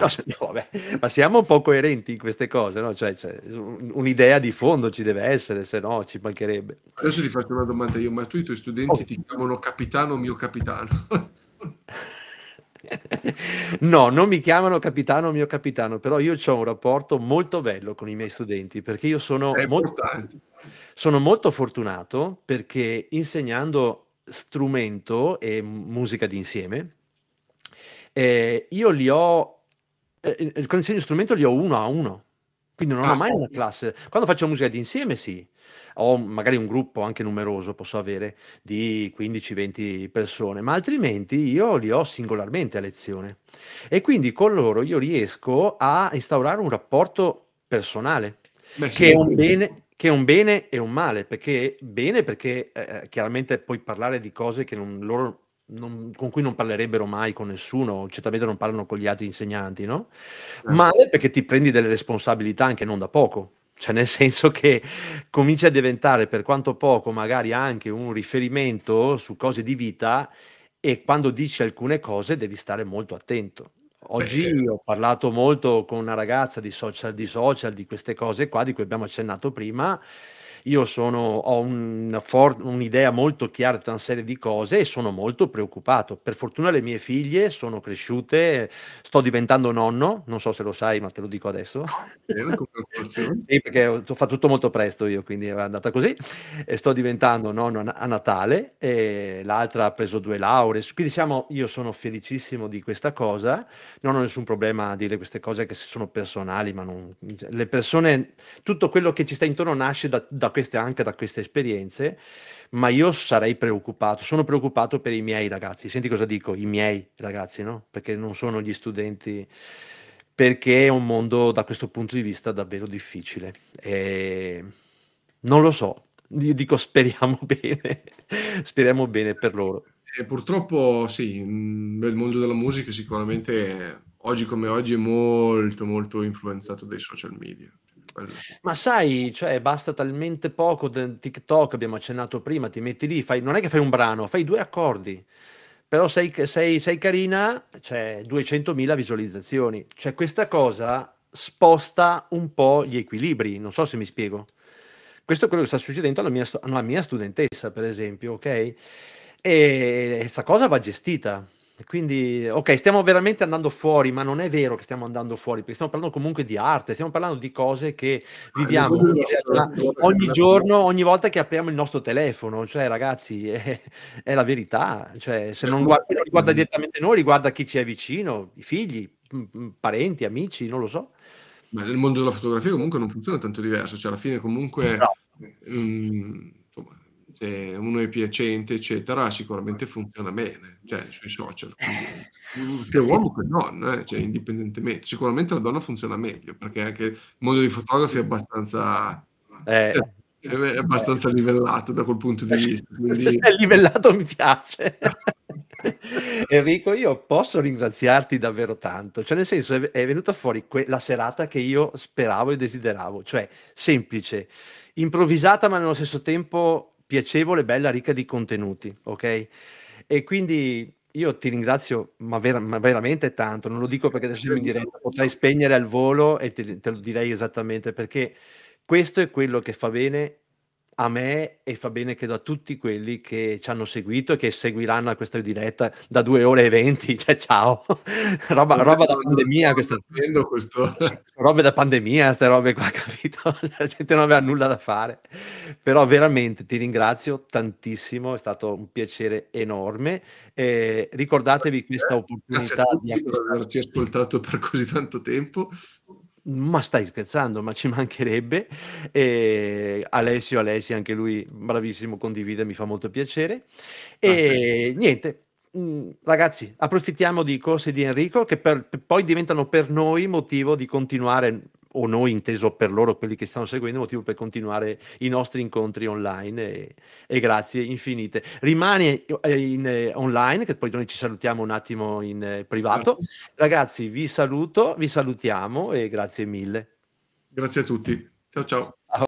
No, no, vabbè, ma siamo un po' coerenti in queste cose, no? Cioè, cioè, un'idea di fondo ci deve essere, se no ci mancherebbe. Adesso ti faccio una domanda io, ma tu i tuoi studenti oh. ti chiamano capitano o mio capitano? No, non mi chiamano capitano o mio capitano, però io ho un rapporto molto bello con i miei studenti perché io sono È molto... Importante. Sono molto fortunato perché insegnando strumento e musica d'insieme, eh, io li ho, eh, quando eh, insegno strumento li ho uno a uno, quindi non ah, ho mai una classe. Quando faccio musica d'insieme sì, ho magari un gruppo anche numeroso, posso avere di 15-20 persone, ma altrimenti io li ho singolarmente a lezione e quindi con loro io riesco a instaurare un rapporto personale. Beh, che, è un bene, che è un bene e un male, perché bene perché eh, eh, chiaramente puoi parlare di cose che non, loro non, con cui non parlerebbero mai con nessuno, certamente non parlano con gli altri insegnanti, no? Eh. Male perché ti prendi delle responsabilità anche non da poco, cioè nel senso che cominci a diventare per quanto poco magari anche un riferimento su cose di vita e quando dici alcune cose devi stare molto attento. Oggi Perché? ho parlato molto con una ragazza di social, di social, di queste cose qua, di cui abbiamo accennato prima, io sono, ho un for- un'idea molto chiara di una serie di cose e sono molto preoccupato. Per fortuna le mie figlie sono cresciute, sto diventando nonno, non so se lo sai, ma te lo dico adesso. sì, perché ho fatto tutto molto presto io, quindi è andata così. E sto diventando nonno a Natale e l'altra ha preso due lauree. Quindi diciamo, io sono felicissimo di questa cosa, non ho nessun problema a dire queste cose che sono personali, ma non, le persone, tutto quello che ci sta intorno nasce da, da queste, anche da queste esperienze, ma io sarei preoccupato, sono preoccupato per i miei ragazzi, senti cosa dico, i miei ragazzi, no? Perché non sono gli studenti, perché è un mondo da questo punto di vista davvero difficile. E... Non lo so, io dico speriamo bene, speriamo bene per loro. E eh, purtroppo sì, il mondo della musica sicuramente oggi come oggi è molto molto influenzato dai social media. Ma sai, cioè, basta talmente poco del TikTok, abbiamo accennato prima, ti metti lì, fai, non è che fai un brano, fai due accordi, però sei, sei, sei carina, c'è cioè 200.000 visualizzazioni. Cioè, questa cosa sposta un po' gli equilibri, non so se mi spiego. Questo è quello che sta succedendo alla mia, alla mia studentessa, per esempio, ok? E questa cosa va gestita quindi, ok, stiamo veramente andando fuori, ma non è vero che stiamo andando fuori, perché stiamo parlando comunque di arte, stiamo parlando di cose che viviamo realtà, ah, cioè, ogni giorno, ogni volta che apriamo il nostro telefono. Cioè, ragazzi, è, è la verità. Cioè, se non certo. guarda, riguarda direttamente noi, riguarda chi ci è vicino, i figli, parenti, amici, non lo so. Ma nel mondo della fotografia comunque non funziona tanto diverso, cioè alla fine comunque... No. Mh, ehm, se eh, uno è piacente, eccetera, sicuramente funziona bene, cioè sui social. Eh. Quindi, sia uomo che donna, eh, cioè, indipendentemente. Sicuramente la donna funziona meglio, perché anche il mondo dei fotografi è abbastanza... Eh, eh è abbastanza eh. livellato da quel punto di vista. Quindi... livellato mi piace. Enrico, io posso ringraziarti davvero tanto, cioè nel senso è, è venuta fuori que- la serata che io speravo e desideravo, cioè semplice, improvvisata ma nello stesso tempo piacevole, bella, ricca di contenuti, ok? E quindi io ti ringrazio, ma, ver- ma veramente tanto, non lo dico perché adesso siamo in diretta, potrei spegnere al volo e te, te lo direi esattamente perché questo è quello che fa bene a me e fa bene credo a tutti quelli che ci hanno seguito e che seguiranno questa diretta da due ore e venti. Cioè, ciao, roba, roba da pandemia. Questa... Questo. Robe da pandemia, queste robe qua, capito? La gente non aveva nulla da fare. Però veramente ti ringrazio tantissimo, è stato un piacere enorme. Eh, ricordatevi questa opportunità. Grazie a tutti di acquistare... averci ascoltato per così tanto tempo ma stai scherzando, ma ci mancherebbe. E Alessio, Alessi, anche lui bravissimo, condivide, mi fa molto piacere. E ah, niente, mm, ragazzi, approfittiamo di corsi di Enrico che per, poi diventano per noi motivo di continuare o noi inteso per loro, quelli che stanno seguendo, motivo per continuare i nostri incontri online e, e grazie infinite. Rimani eh, in, in, eh, online, che poi noi ci salutiamo un attimo in eh, privato. Ragazzi, vi saluto, vi salutiamo e grazie mille. Grazie a tutti. Ciao ciao.